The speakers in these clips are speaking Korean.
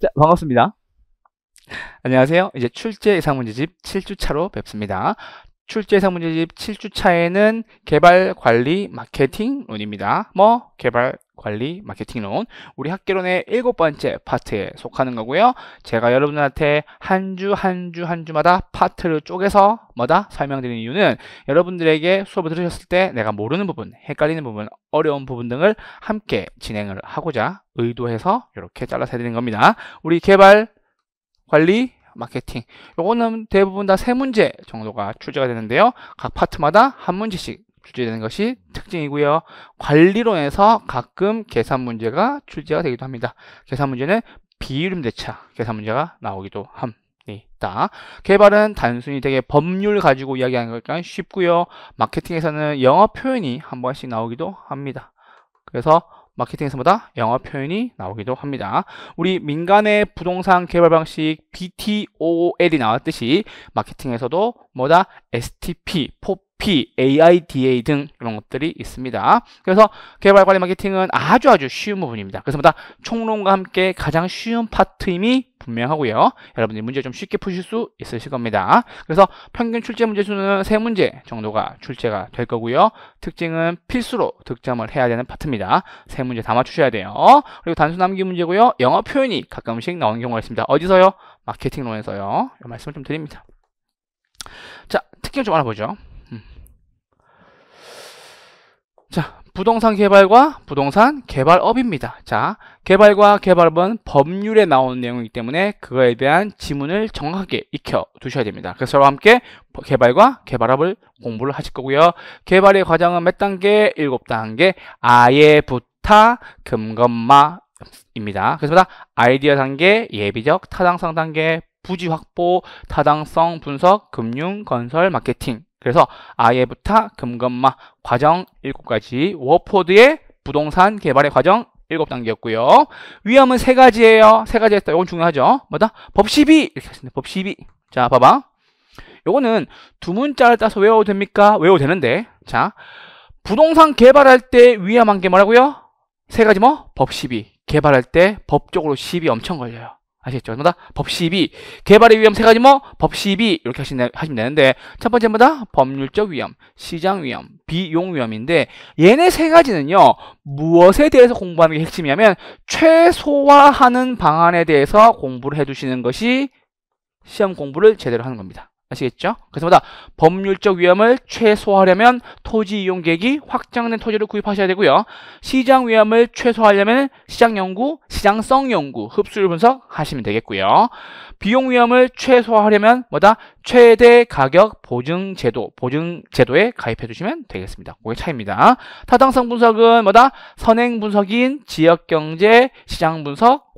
자, 반갑습니다. 안녕하세요. 이제 출제 예상 문제집 7주차로 뵙습니다. 출제 예상 문제집 7주차에는 개발, 관리, 마케팅론입니다. 뭐, 개발, 관리 마케팅론 우리 학계론의 일곱 번째 파트에 속하는 거고요. 제가 여러분한테 한 주 한 주 한 주마다 파트를 쪼개서 뭐다 설명드리는 이유는 여러분들에게 수업을 들으셨을 때 내가 모르는 부분, 헷갈리는 부분, 어려운 부분 등을 함께 진행을 하고자 의도해서 이렇게 잘라서 드리는 겁니다. 우리 개발, 관리, 마케팅 요거는 대부분 다 세 문제 정도가 출제가 되는데요. 각 파트마다 한 문제씩 출제되는 것이 특징이고요. 관리론에서 가끔 계산 문제가 출제가 되기도 합니다. 계산 문제는 비율임 대차 계산 문제가 나오기도 합니다. 개발은 단순히 되게 법률 가지고 이야기하는 거니까 쉽고요. 마케팅에서는 영어 표현이 한 번씩 나오기도 합니다. 그래서 마케팅에서 보다 영어 표현이 나오기도 합니다. 우리 민간의 부동산 개발 방식 BTOL이 나왔듯이 마케팅에서도 뭐다 STP, POP, AIDA 등 이런 것들이 있습니다. 그래서 개발 관리 마케팅은 아주 아주 쉬운 부분입니다. 그래서 뭐다 총론과 함께 가장 쉬운 파트임이 분명하고요. 여러분들이 문제 좀 쉽게 푸실 수 있으실 겁니다. 그래서 평균 출제 문제 수는 3문제 정도가 출제가 될 거고요. 특징은 필수로 득점을 해야 되는 파트입니다. 3문제 다 맞추셔야 돼요. 그리고 단순암기 문제고요. 영어 표현이 가끔씩 나오는 경우가 있습니다. 어디서요? 마케팅론에서요. 이 말씀을 좀 드립니다. 자, 특징 좀 알아보죠. 음. 자, 부동산 개발과 부동산 개발업입니다. 자, 개발과 개발업은 법률에 나오는 내용이기 때문에 그거에 대한 지문을 정확하게 익혀 두셔야 됩니다. 그래서 저와 함께 개발과 개발업을 공부를 하실 거고요. 개발의 과정은 몇 단계? 일곱 단계 아예부터 금건마입니다. 그래서 아이디어 단계, 예비적, 타당성 단계, 부지 확보, 타당성 분석, 금융, 건설, 마케팅 그래서 아예부터 금건마 과정 7가지 워포드의 부동산 개발의 과정 7단계였고요. 위험은 3가지예요. 3가지 했다. 이건 중요하죠. 뭐다? 법시비 이렇게 했습니다. 법시비 자, 봐봐. 요거는 두 문자를 따서 외워도 됩니까? 외워도 되는데. 자, 부동산 개발할 때 위험한 게 뭐라고요? 세 가지 뭐? 법 시비. 개발할 때 법적으로 시비 엄청 걸려요. 아시겠죠? 뭐다? 법시비. 개발의 위험 세 가지 뭐? 법시비. 이렇게 하시면, 하시면 되는데, 첫 번째 뭐다? 법률적 위험, 시장 위험, 비용 위험인데, 얘네 세 가지는요, 무엇에 대해서 공부하는 게 핵심이냐면, 최소화하는 방안에 대해서 공부를 해두시는 것이 시험 공부를 제대로 하는 겁니다. 아시겠죠? 그래서 보다 법률적 위험을 최소화하려면 토지 이용객이 확장된 토지를 구입하셔야 되고요. 시장 위험을 최소화하려면 시장 연구, 시장성 연구, 흡수율 분석하시면 되겠고요. 비용 위험을 최소화하려면 뭐다? 최대 가격 보증 제도, 보증 제도에 가입해 주시면 되겠습니다. 그게 차이입니다. 타당성 분석은 뭐다? 선행 분석인 지역 경제, 시장 분석,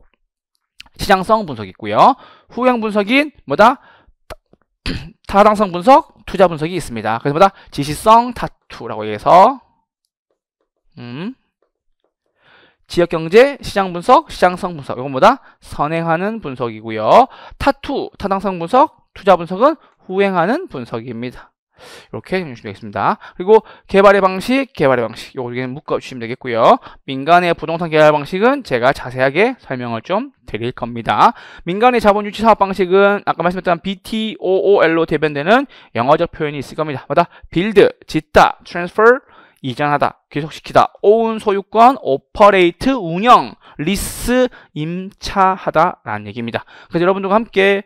시장성 분석이 있고요. 후행 분석인 뭐다? 타당성 분석, 투자 분석이 있습니다. 그래서 뭐다? 지시성 타투라고 해서 음, 지역경제, 시장 분석, 시장성 분석 이건 뭐다? 선행하는 분석이고요. 타투, 타당성 분석, 투자 분석은 후행하는 분석입니다. 이렇게 정리되겠습니다. 그리고 개발의 방식, 개발의 방식 여기는 묶어주시면 되겠고요. 민간의 부동산 개발 방식은 제가 자세하게 설명을 좀 드릴 겁니다. 민간의 자본 유치 사업 방식은 아까 말씀드렸던 BTOOL로 대변되는 영어적 표현이 있을 겁니다. 마다 빌드, 짓다, 트랜스퍼, s 이전하다, 계속시키다 오운 소유권, 오퍼레이트, 운영, 리스, 임차하다라는 얘기입니다. 그래서 여러분들과 함께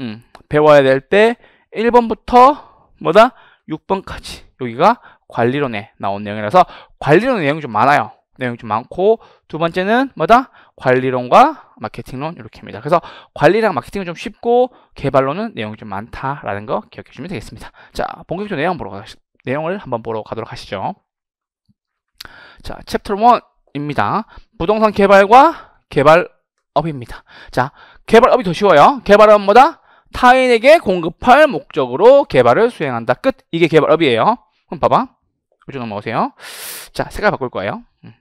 음, 배워야 될 때 1번부터 뭐다? 6번까지 여기가 관리론에 나온 내용이라서 관리론 내용이 좀 많아요. 내용이 좀 많고 두 번째는 뭐다? 관리론과 마케팅론 이렇게입니다. 그래서 관리랑 마케팅은 좀 쉽고 개발론은 내용이 좀 많다라는 거 기억해 주시면 되겠습니다. 자, 본격적으로 내용 보러 가, 시 내용을 한번 보러 가도록 하시죠. 자, 챕터 1입니다. 부동산 개발과 개발업입니다. 자, 개발업이 더 쉬워요. 개발업은 뭐다? 타인에게 공급할 목적으로 개발을 수행한다. 끝. 이게 개발업이에요. 그럼 봐봐. 이쪽 넘어오세요. 자, 색깔 바꿀 거예요. 음.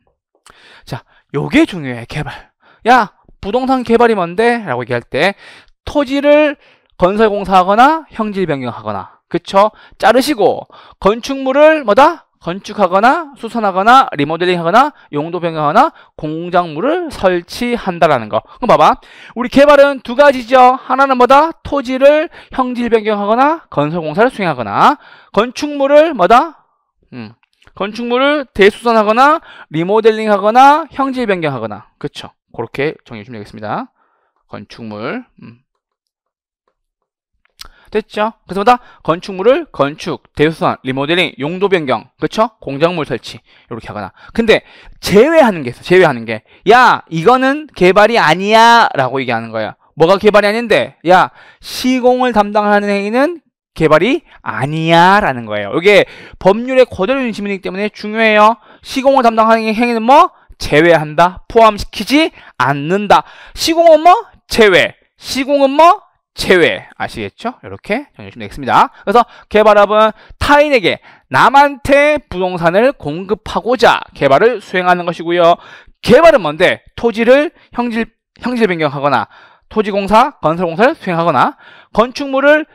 자, 요게 중요해. 개발. 야, 부동산 개발이 뭔데? 라고 얘기할 때 토지를 건설공사하거나 형질 변경하거나 그쵸? 자르시고 건축물을 뭐다? 건축하거나 수선하거나 리모델링하거나 용도 변경하거나 공작물을 설치한다라는 거. 그럼 봐봐. 우리 개발은 두 가지죠. 하나는 뭐다? 토지를 형질 변경하거나 건설공사를 수행하거나 건축물을 뭐다? 음. 건축물을 대수선하거나 리모델링하거나 형질 변경하거나 그쵸? 그렇게 정리해 주면 되겠습니다. 건축물 음. 됐죠? 그래서 뭐다 건축물을 건축, 대수선, 리모델링, 용도 변경, 그쵸? 그렇죠? 공작물 설치 이렇게 하거나 근데 제외하는 게 있어 제외하는 게 야 이거는 개발이 아니야 라고 얘기하는 거야 뭐가 개발이 아닌데 야 시공을 담당하는 행위는 개발이 아니야 라는 거예요 이게 법률의 거절로 중심이기 때문에 중요해요 시공을 담당하는 행위는 뭐? 제외한다 포함시키지 않는다 시공은 뭐? 제외 시공은 뭐? 제외 아시겠죠? 이렇게 정해주시면 리 되겠습니다. 그래서 개발업은 타인에게 남한테 부동산을 공급하고자 개발을 수행하는 것이고요. 개발은 뭔데? 토지를 형질, 형질 변경하거나 토지공사, 건설공사를 수행하거나 건축물을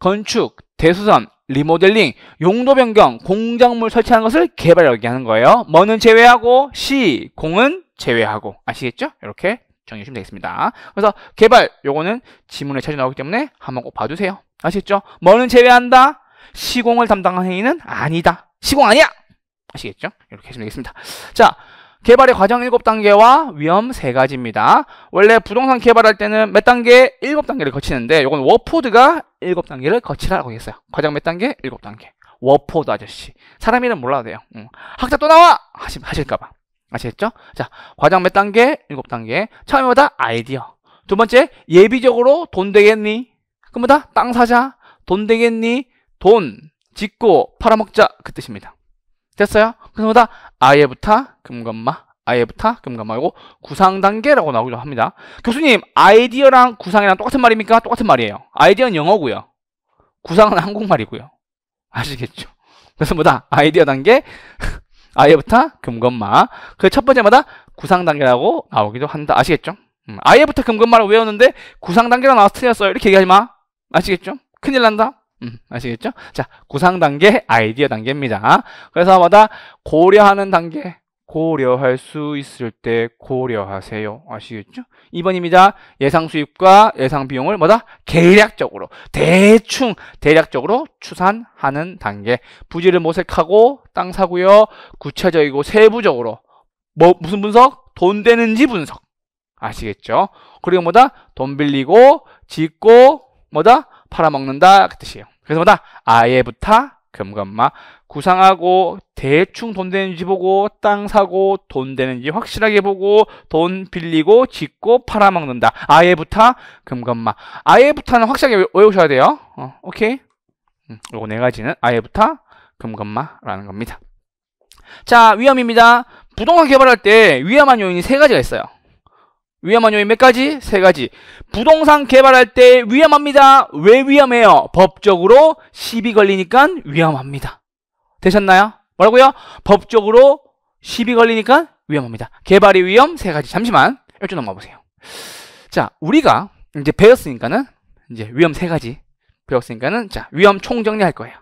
건축, 대수선, 리모델링, 용도 변경, 공작물 설치하는 것을 개발이라고 얘기하는 거예요. 뭐는 제외하고 시, 공은 제외하고 아시겠죠? 이렇게 정해주시면 되겠습니다. 그래서 개발 요거는 지문에 찾아 나오기 때문에 한번 꼭 봐주세요. 아시겠죠? 뭐는 제외한다. 시공을 담당한 행위는 아니다. 시공 아니야! 아시겠죠? 이렇게 해주면 되겠습니다. 자, 개발의 과정 7단계와 위험 3가지입니다. 원래 부동산 개발할 때는 몇 단계? 7단계를 거치는데 요건 워포드가 7단계를 거치라고 했어요. 과정 몇 단계? 7단계. 워포드 아저씨. 사람 이름 몰라도 돼요. 응. 학자 또 나와! 하 하실까봐. 아시겠죠? 자, 과정 몇 단계? 일곱 단계. 처음에보다 아이디어. 두 번째, 예비적으로 돈 되겠니? 그보다 땅 사자. 돈 되겠니? 돈, 짓고, 팔아먹자. 그 뜻입니다. 됐어요? 그보다 아예부터 금건마, 아예부터 금감마 이고 구상 단계라고 나오기도 합니다. 교수님, 아이디어랑 구상이랑 똑같은 말입니까? 똑같은 말이에요. 아이디어는 영어고요. 구상은 한국말이고요. 아시겠죠? 그래서 뭐다 아이디어 단계, 아예부터 금건마. 그 첫 번째마다 구상단계라고 나오기도 한다. 아시겠죠? 음, 아예부터 금건마를 외웠는데 구상단계가 나와서 틀렸어요. 이렇게 얘기하지 마. 아시겠죠? 큰일 난다. 음, 아시겠죠? 자, 구상 단계, 아이디어 단계입니다. 그래서 마다 고려하는 단계, 고려할 수 있을 때 고려하세요. 아시겠죠? 2번입니다. 예상 수입과 예상 비용을 뭐다? 계략적으로, 대충, 대략적으로 추산하는 단계. 부지를 모색하고 땅 사고요. 구체적이고 세부적으로. 뭐, 무슨 분석? 돈 되는지 분석. 아시겠죠? 그리고 뭐다? 돈 빌리고, 짓고, 뭐다? 팔아먹는다. 그 뜻이에요. 그래서 뭐다? 아예부터 금감마 구상하고 대충 돈 되는지 보고 땅 사고 돈 되는지 확실하게 보고 돈 빌리고 짓고 팔아먹는다 아예부터 금감마 아예부터는 확실하게 외우셔야 돼요 어, 오케이 음, 요거 네 가지는 아예부터 금감마라는 겁니다 자 위험입니다 부동산 개발할 때 위험한 요인이 세 가지가 있어요 위험한 요인 몇 가지? 세 가지. 부동산 개발할 때 위험합니다. 왜 위험해요? 법적으로 시비 걸리니까 위험합니다. 되셨나요? 뭐라고요? 법적으로 시비 걸리니까 위험합니다. 개발의 위험 세 가지. 잠시만. 1주 넘어 보세요. 자, 우리가 이제 배웠으니까는 이제 위험 세 가지 배웠으니까는 자, 위험 총정리 할 거예요.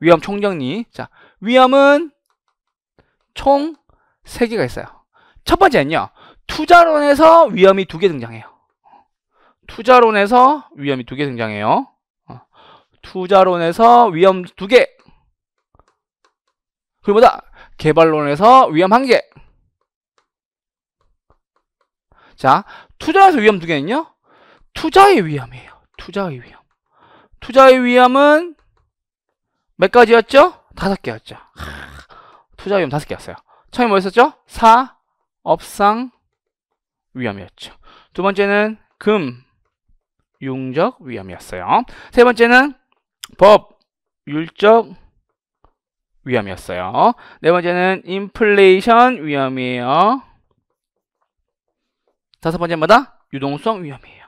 위험 총정리. 자, 위험은 총 세 개가 있어요. 첫 번째는요. 투자론에서 위험이 두 개 등장해요. 투자론에서 위험이 두 개 등장해요. 어. 투자론에서 위험 두 개. 그리고 뭐다? 개발론에서 위험 한 개. 자, 투자에서 위험 두 개는요? 투자의 위험이에요. 투자의 위험. 투자의 위험은 몇 가지였죠? 다섯 개였죠. 투자 의 위험 다섯 개였어요. 처음에 뭐였었죠? 사, 업상, 위험이었죠. 두 번째는 금, 융적 위험이었어요. 세 번째는 법, 율적 위험이었어요. 네 번째는 인플레이션 위험이에요. 다섯 번째 마다 유동성 위험이에요.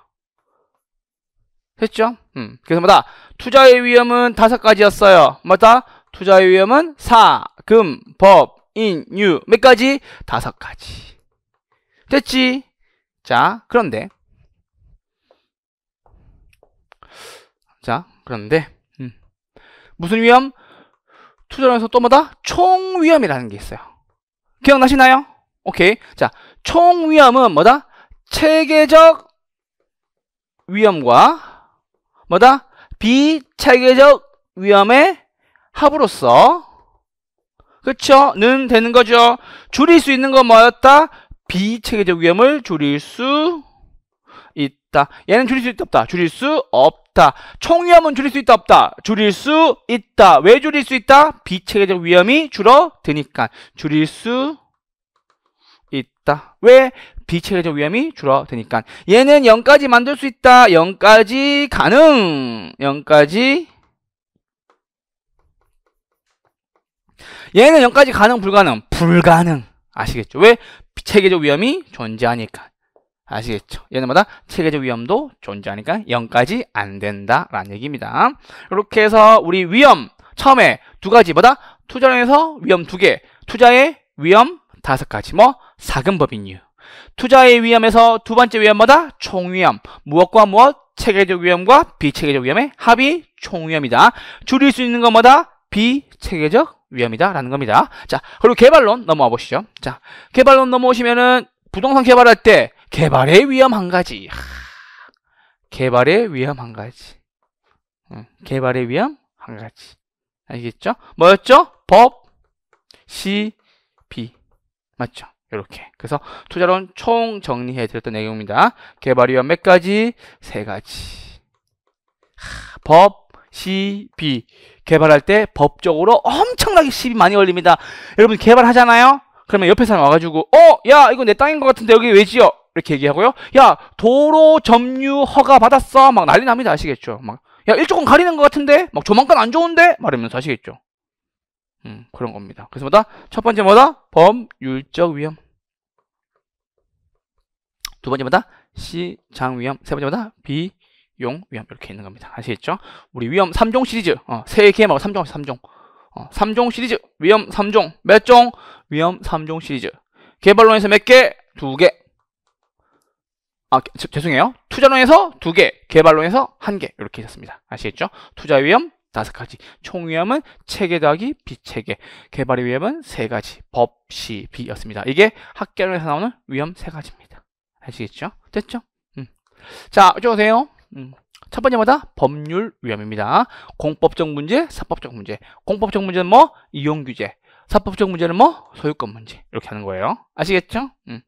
됐죠? 음. 그래서 마다 투자의 위험은 다섯 가지였어요. 맞다 투자의 위험은 사, 금, 법, 인, 유. 몇 가지? 다섯 가지. 됐지? 자, 그런데 자, 그런데 음. 무슨 위험? 투자론에서 또 뭐다? 총위험이라는 게 있어요. 기억나시나요? 오케이. 자, 총위험은 뭐다? 체계적 위험과 뭐다? 비체계적 위험의 합으로써 그쵸? 는 되는 거죠. 줄일 수 있는 건 뭐였다? 비체계적 위험을 줄일 수 있다. 얘는 줄일 수 있다 없다. 줄일 수 없다. 총위험은 줄일 수 있다 없다. 줄일 수 있다. 왜 줄일 수 있다? 비체계적 위험이 줄어드니까 줄일 수 있다. 왜? 비체계적 위험이 줄어드니까 얘는 0까지 만들 수 있다. 0까지 가능. 0까지 얘는 0까지 가능 불가능 불가능 아시겠죠? 왜? 체계적 위험이 존재하니까. 아시겠죠? 얘네마다 체계적 위험도 존재하니까 0까지 안 된다라는 얘기입니다. 이렇게 해서 우리 위험 처음에 두 가지 보다 투자량에서 위험 두 개, 투자의 위험 다섯 가지 뭐 사금법인 이유. 투자의 위험에서 두 번째 위험마다 총위험. 무엇과 무엇? 체계적 위험과 비체계적 위험의 합이 총위험이다. 줄일 수 있는 것마다 비체계적 위험이다라는 겁니다. 자, 그리고 개발론 넘어와 보시죠. 자, 개발론 넘어오시면은 부동산 개발할 때 개발의 위험 한 가지. 개발의 위험 한 가지. 개발의 위험 한 가지. 알겠죠? 뭐였죠? 법, 시, 비. 맞죠? 이렇게. 그래서 투자론 총 정리해 드렸던 내용입니다. 개발 위험 몇 가지? 세 가지. 법, 시비 개발할 때 법적으로 엄청나게 시비 많이 걸립니다. 여러분 개발하잖아요. 그러면 옆에 사람 와가지고 어야 이거 내 땅인 것 같은데 여기 왜지요 이렇게 얘기하고요. 야 도로 점유 허가 받았어. 막 난리 납니다. 아시겠죠? 막 야 일조권 가리는 것 같은데 막 조만간 안 좋은데 말하면서 아시겠죠? 음 그런 겁니다. 그래서 뭐다? 첫 번째 뭐다? 범율적 위험. 두 번째 뭐다? 시장 위험. 세 번째 뭐다? 비 용, 위험 이렇게 있는 겁니다. 아시겠죠? 우리 위험 3종 시리즈 어, 3개 말고 3종 3종 어, 3종 시리즈 위험 3종 몇 종? 위험 3종 시리즈 개발론에서 몇 개? 두 개. 아, 제, 죄송해요. 투자론에서 두 개, 개발론에서 한 개. 이렇게 있었습니다. 아시겠죠? 투자 위험 다섯 가지. 총 위험은 체계 더하기 비체계. 개발 위험은 세 가지. 법, 시, 비였습니다. 이게 학계론에서 나오는 위험 세 가지입니다. 아시겠죠? 됐죠? 음. 자, 어쩌세요? 음. 첫 번째 마다 법률 위험입니다. 공법적 문제, 사법적 문제. 공법적 문제는 뭐? 이용규제. 사법적 문제는 뭐? 소유권 문제. 이렇게 하는 거예요. 아시겠죠? 음.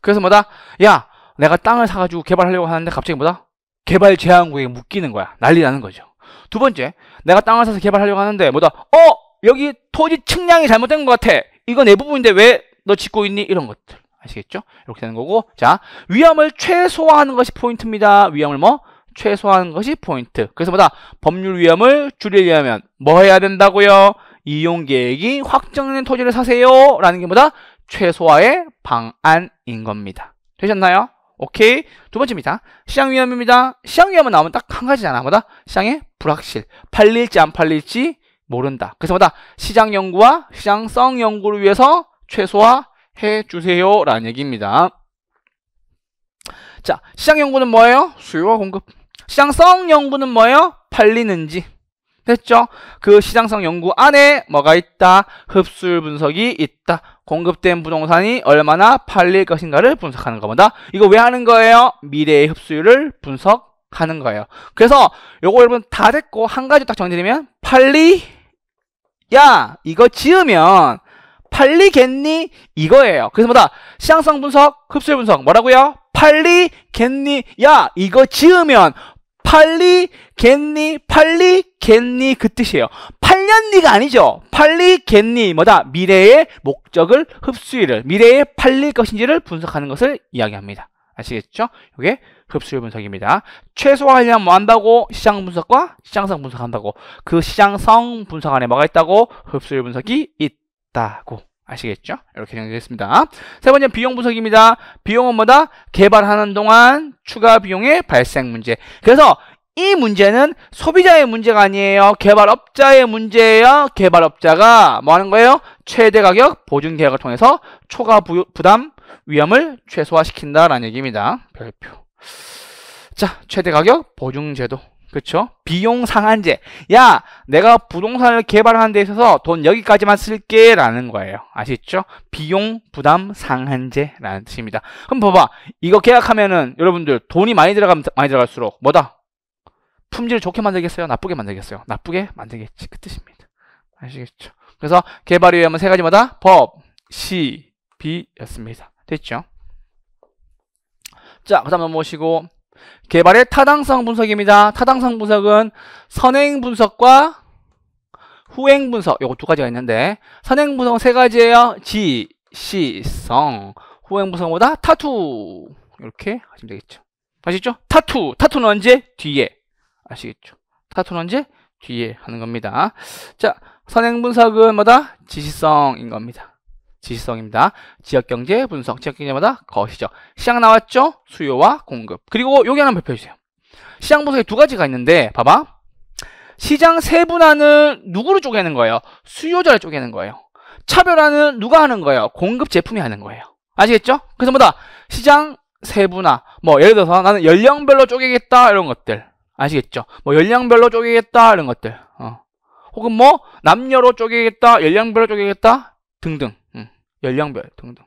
그래서 뭐다? 야, 내가 땅을 사가지고 개발하려고 하는데 갑자기 뭐다? 개발 제한구에 묶이는 거야. 난리 나는 거죠. 두 번째, 내가 땅을 사서 개발하려고 하는데 뭐다? 어! 여기 토지 측량이 잘못된 것 같아. 이건 내 부분인데 왜 너 짓고 있니? 이런 것들. 아시겠죠? 이렇게 되는 거고. 자, 위험을 최소화하는 것이 포인트입니다. 위험을 뭐? 최소화하는 것이 포인트. 그래서 뭐다? 법률 위험을 줄이려면 뭐 해야 된다고요? 이용 계획이 확정된 토지를 사세요. 라는 게 뭐다? 최소화의 방안인 겁니다. 되셨나요? 오케이. 두 번째입니다. 시장 위험입니다. 시장 위험은 나오면 딱 한 가지잖아. 뭐다? 시장의 불확실. 팔릴지 안 팔릴지 모른다. 그래서 뭐다? 시장 연구와 시장성 연구를 위해서 최소화해 주세요. 라는 얘기입니다. 자, 시장 연구는 뭐예요? 수요와 공급. 시장성 연구는 뭐예요? 팔리는지. 됐죠? 그 시장성 연구 안에 뭐가 있다? 흡수율 분석이 있다. 공급된 부동산이 얼마나 팔릴 것인가를 분석하는 겁니다. 이거 왜 하는 거예요? 미래의 흡수율을 분석하는 거예요. 그래서 요거 여러분 다 됐고 한 가지 딱 정리되면 팔리 야 이거 지으면 팔리겠니? 이거예요. 그래서 뭐다? 시장성 분석, 흡수율 분석 뭐라고요? 팔리겠니? 야 이거 지으면 팔리겠니 팔리겠니 그 뜻이에요. 팔렸니가 아니죠. 팔리겠니 뭐다 미래의 목적을 흡수율을 미래에 팔릴 것인지를 분석하는 것을 이야기합니다. 아시겠죠? 이게 흡수율 분석입니다. 최소화하려면 뭐 한다고? 시장 분석과 시장성 분석한다고. 그 시장성 분석 안에 뭐가 있다고? 흡수율 분석이 있다고. 아시겠죠? 이렇게 정리했습니다. 세 번째 비용 분석입니다. 비용은 뭐다? 개발하는 동안 추가 비용의 발생 문제. 그래서 이 문제는 소비자의 문제가 아니에요. 개발업자의 문제예요. 개발업자가 뭐 하는 거예요? 최대 가격 보증 계약을 통해서 초과 부, 부담 위험을 최소화시킨다라는 얘기입니다. 별표. 자, 최대 가격 보증 제도. 그렇죠? 비용 상한제. 야, 내가 부동산을 개발하는 데 있어서 돈 여기까지만 쓸게 라는 거예요. 아시죠? 비용 부담 상한제라는 뜻입니다. 그럼 봐봐. 이거 계약하면은 여러분들 돈이 많이 들어가면 많이 들어갈수록 뭐다? 품질을 좋게 만들겠어요? 나쁘게 만들겠어요? 나쁘게 만들겠지. 그 뜻입니다. 아시겠죠? 그래서 개발위에 하면 세 가지마다 법, 시, 비였습니다. 됐죠? 자, 그 다음 넘어오시고 개발의 타당성 분석입니다. 타당성 분석은 선행 분석과 후행 분석 요거 두 가지가 있는데 선행 분석은 세 가지예요. 지, 시, 성 후행 분석보다 타투 이렇게 하시면 되겠죠. 아시죠? 타투 타투는 언제? 뒤에 아시겠죠? 타투는 언제? 뒤에 하는 겁니다. 자 선행 분석은 뭐다? 지시성인 겁니다. 지시성입니다. 지역경제 분석, 지역경제마다 거시죠 시장 나왔죠? 수요와 공급. 그리고 여기 하나 발표해주세요. 시장 분석에 두 가지가 있는데 봐봐. 시장 세분화는 누구로 쪼개는 거예요? 수요자를 쪼개는 거예요. 차별화는 누가 하는 거예요? 공급 제품이 하는 거예요. 아시겠죠? 그래서 뭐다? 시장 세분화. 뭐 예를 들어서 나는 연령별로 쪼개겠다 이런 것들. 아시겠죠? 뭐 연령별로 쪼개겠다 이런 것들. 어. 혹은 뭐 남녀로 쪼개겠다, 연령별로 쪼개겠다 등등. 연령별 등등.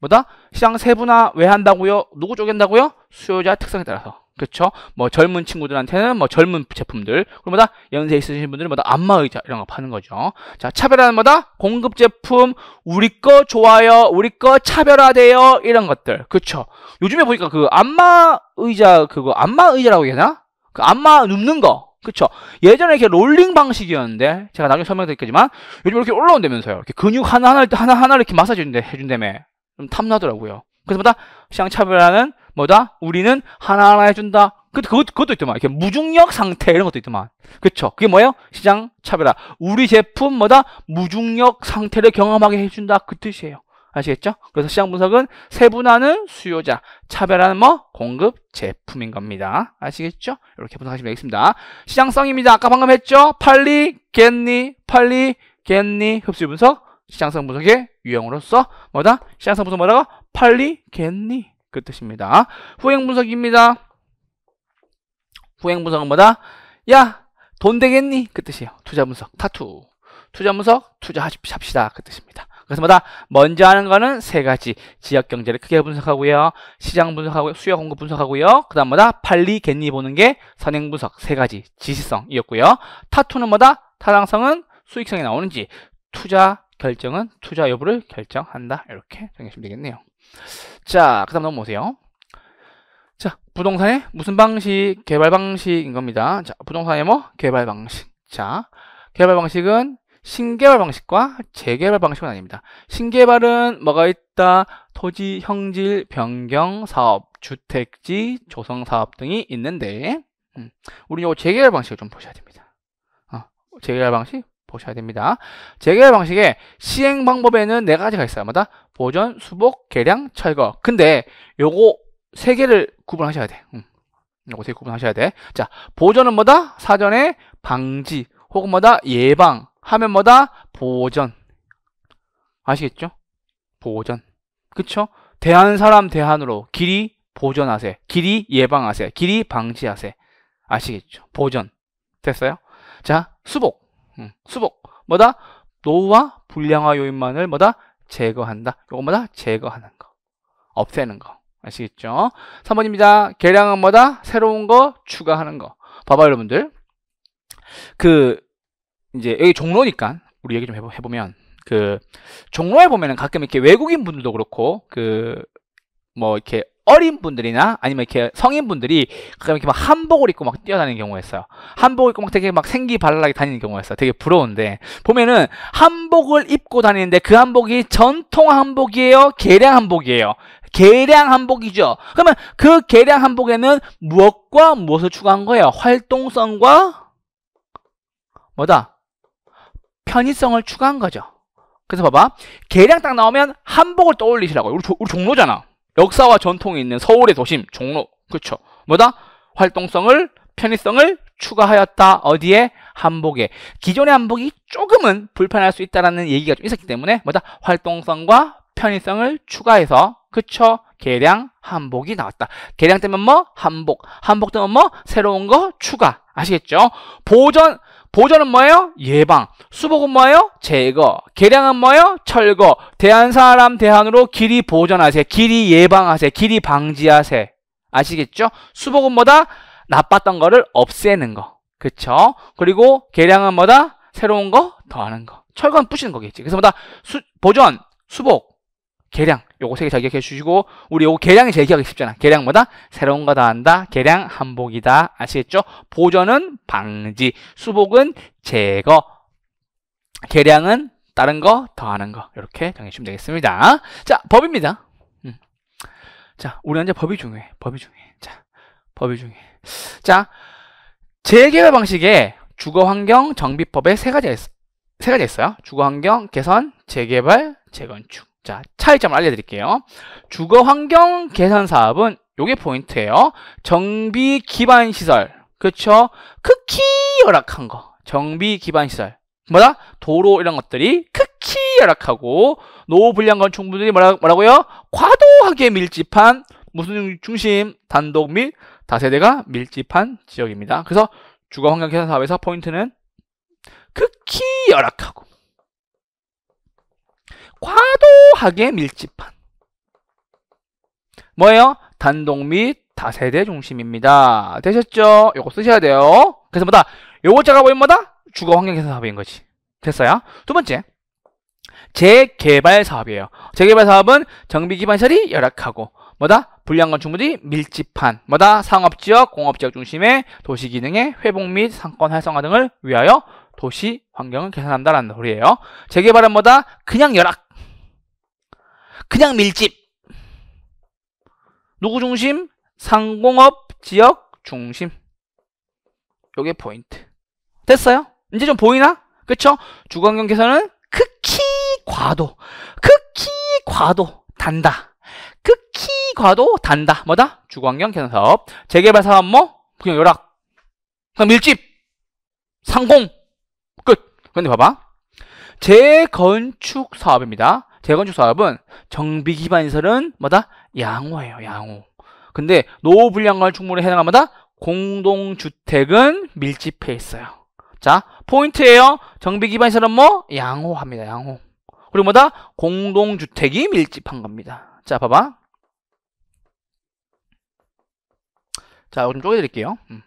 뭐다? 시장 세분화 왜 한다고요? 누구 쪼갠다고요? 수요자 특성에 따라서. 그렇죠? 뭐 젊은 친구들한테는 뭐 젊은 제품들, 그리고 뭐다? 연세 있으신 분들은 뭐다? 안마 의자 이런 거 파는 거죠. 자, 차별화는 뭐다? 공급 제품, 우리 거 좋아요, 우리 거 차별화돼요 이런 것들. 그렇죠? 요즘에 보니까 그 안마 의자 그거 안마 의자라고 해야 되나? 그 안마 눕는 거 그쵸? 예전에 이렇게 롤링 방식이었는데, 제가 나중에 설명드릴겠지만, 요즘 이렇게 올라온다면서요. 이렇게 근육 하나하나, 하나하나 이렇게 마사지 해준대, 해준다며. 좀 탐나더라고요. 그래서 뭐다 시장차별화는 뭐다? 우리는 하나하나 해준다. 그, 그, 그것, 그것도 있더만. 이렇게 무중력 상태 이런 것도 있더만. 그쵸? 그게 뭐예요? 시장 차별화. 우리 제품 뭐다? 무중력 상태를 경험하게 해준다. 그 뜻이에요. 아시겠죠? 그래서 시장 분석은 세분화는 수요자, 차별화는 뭐 공급 제품인 겁니다. 아시겠죠? 이렇게 분석하시면 되겠습니다. 시장성입니다. 아까 방금 했죠? 팔리, 겟니, 팔리, 겟니 흡수 분석 시장성 분석의 유형으로서 뭐다? 시장성 분석 뭐라고? 팔리, 겟니 그 뜻입니다. 후행 분석입니다. 후행 분석은 뭐다? 야, 돈 되겠니? 그 뜻이에요. 투자 분석, 타투. 투자 분석, 투자합시다. 그 뜻입니다. 그래서 뭐다? 먼저 하는 거는 세 가지. 지역 경제를 크게 분석하고요. 시장 분석하고 수요 공급 분석하고요. 그다음 뭐다? 팔리 겟니 보는 게 선행 분석 세 가지. 지시성이었고요. 타투는 뭐다? 타당성은 수익성이 나오는지 투자 결정은 투자 여부를 결정한다. 이렇게 정리하시면 되겠네요. 자, 그다음 넘어오세요. 자, 부동산의 무슨 방식? 개발 방식인 겁니다. 자, 부동산의 뭐? 개발 방식. 자, 개발 방식은 신개발 방식과 재개발 방식은 아닙니다. 신개발은 뭐가 있다? 토지 형질 변경 사업, 주택지 조성 사업 등이 있는데 음, 우리 요 재개발 방식을 좀 보셔야 됩니다. 어, 재개발 방식 보셔야 됩니다. 재개발 방식의 시행 방법에는 네 가지가 있어요. 마다 보전, 수복, 개량, 철거. 근데 요거 세 개를 구분하셔야 돼. 음, 요거 세 개 구분하셔야 돼. 자, 보전은 뭐다? 사전에 방지 혹은 뭐다? 예방 하면 뭐다? 보전. 아시겠죠? 보전. 그쵸? 대한 사람 대한으로 길이 보전하세. 길이 예방하세. 길이 방지하세. 아시겠죠? 보전. 됐어요? 자, 수복. 음, 수복. 뭐다? 노후와 불량화 요인만을 뭐다? 제거한다. 요거 뭐다? 제거하는 거. 없애는 거. 아시겠죠? 3번입니다. 계량은 뭐다? 새로운 거 추가하는 거. 봐봐 여러분들. 그 이제 여기 종로니까 우리 얘기 좀 해보, 해보면 그 종로에 보면은 가끔 이렇게 외국인 분들도 그렇고 그 뭐 이렇게 어린 분들이나 아니면 이렇게 성인 분들이 가끔 이렇게 막 한복을 입고 막 뛰어다니는 경우가 있어요. 한복 입고 막 되게 막 생기발랄하게 다니는 경우가 있어요. 되게 부러운데 보면은 한복을 입고 다니는데 그 한복이 전통 한복이에요, 개량 한복이에요. 계량 한복이죠. 그러면 그 계량 한복에는 무엇과 무엇을 추가한 거예요? 활동성과 뭐다? 편의성을 추가한 거죠. 그래서 봐봐. 계량 딱 나오면 한복을 떠올리시라고요. 우리, 조, 우리 종로잖아. 역사와 전통이 있는 서울의 도심 종로. 그렇죠. 뭐다? 활동성을 편의성을 추가하였다. 어디에? 한복에. 기존의 한복이 조금은 불편할 수 있다라는 얘기가 좀 있었기 때문에 뭐다? 활동성과 편의성을 추가해서 그쵸? 개량 한복이 나왔다. 개량 때문에 뭐? 한복. 한복 되면 뭐? 새로운 거 추가. 아시겠죠? 보전 보전은 뭐예요? 예방. 수복은 뭐예요? 제거. 개량은 뭐예요? 철거. 대한 사람 대한으로 길이 보전하세요 길이 예방하세. 요 길이 방지하세. 요 아시겠죠? 수복은 뭐다? 나빴던 거를 없애는 거. 그쵸? 그리고 개량은 뭐다? 새로운 거 더하는 거. 철거는 부시는 거겠지. 그래서 뭐다? 수, 보전 수복, 개량. 요거 세개잘 기억해 주시고 우리 요거 계량이 제일 기억하기 쉽잖아. 계량보다 새로운 거 더한다. 계량 한복이다. 아시겠죠? 보전은 방지, 수복은 제거, 계량은 다른 거 더하는 거 이렇게 정해주시면 되겠습니다. 자, 법입니다. 음. 자, 우리 현재 법이 중요해. 법이 중요해. 자, 법이 중요해. 자, 재개발 방식에 주거환경 정비법에 세 가지가 있어. 세 가지 있어요. 주거환경 개선, 재개발, 재건축. 자, 차이점을 알려드릴게요. 주거 환경 개선 사업은 요게 포인트예요. 정비 기반 시설. 그렇죠? 극히 열악한 거. 정비 기반 시설. 뭐다? 도로 이런 것들이 극히 열악하고 노후 불량 건축물들이 뭐라, 뭐라고요? 과도하게 밀집한 무슨 중심 단독 및 다세대가 밀집한 지역입니다. 그래서 주거 환경 개선 사업에서 포인트는 극히 열악하고 과도하게 밀집한 뭐예요? 단독 및 다세대 중심입니다. 되셨죠? 요거 쓰셔야 돼요. 그래서 뭐다? 요거 자가 보인 뭐다? 주거 환경 개선 사업인 거지. 됐어요? 두 번째. 재개발 사업이에요. 재개발 사업은 정비 기반시설이 열악하고 뭐다? 불량 건축물이 밀집한 뭐다? 상업지역, 공업지역 중심의 도시 기능의 회복 및 상권 활성화 등을 위하여 도시 환경을 개선한다라는 소리예요. 재개발은 뭐다? 그냥 열악 그냥 밀집. 누구 중심? 상공업 지역 중심. 요게 포인트. 됐어요? 이제 좀 보이나? 그쵸? 주거환경개선은 극히 과도, 극히 과도 단다. 극히 과도 단다. 뭐다? 주거환경개선 사업. 재개발 사업 뭐? 그냥 요악 그냥 밀집. 상공. 끝. 근데 봐봐. 재건축 사업입니다. 재건축 사업은 정비 기반 시설은 뭐다? 양호예요. 양호. 근데 노후 불량을 충분히 해당하 마다 공동주택은 밀집해 있어요. 자, 포인트예요. 정비 기반 시설은 뭐? 양호합니다. 양호. 그리고 뭐다? 공동주택이 밀집한 겁니다. 자, 봐봐. 자, 이거 좀 쪼개드릴게요. 음.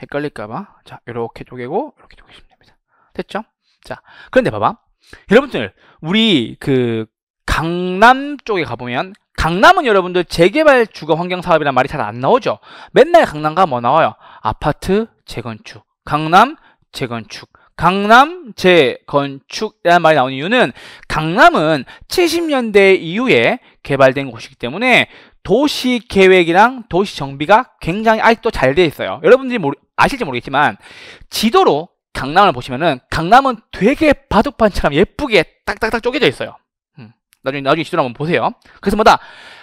헷갈릴까봐. 자, 이렇게 쪼개고, 이렇게 쪼개시면 됩니다. 됐죠? 자, 그런데 봐봐. 여러분들 우리 그 강남 쪽에 가보면 강남은 여러분들 재개발 주거 환경 사업이란 말이 잘 안 나오죠. 맨날 강남 가뭐 나와요? 아파트 재건축, 강남 재건축, 강남 재건축이라는 말이 나오는 이유는 강남은 70년대 이후에 개발된 곳이기 때문에 도시 계획이랑 도시 정비가 굉장히 아직도 잘 되어 있어요. 여러분들이 모르, 아실지 모르겠지만 지도로 강남을 보시면은 강남은 되게 바둑판처럼 예쁘게 딱딱딱 쪼개져 있어요. 음, 나중에 나중에 지도를 한번 보세요. 그래서 뭐다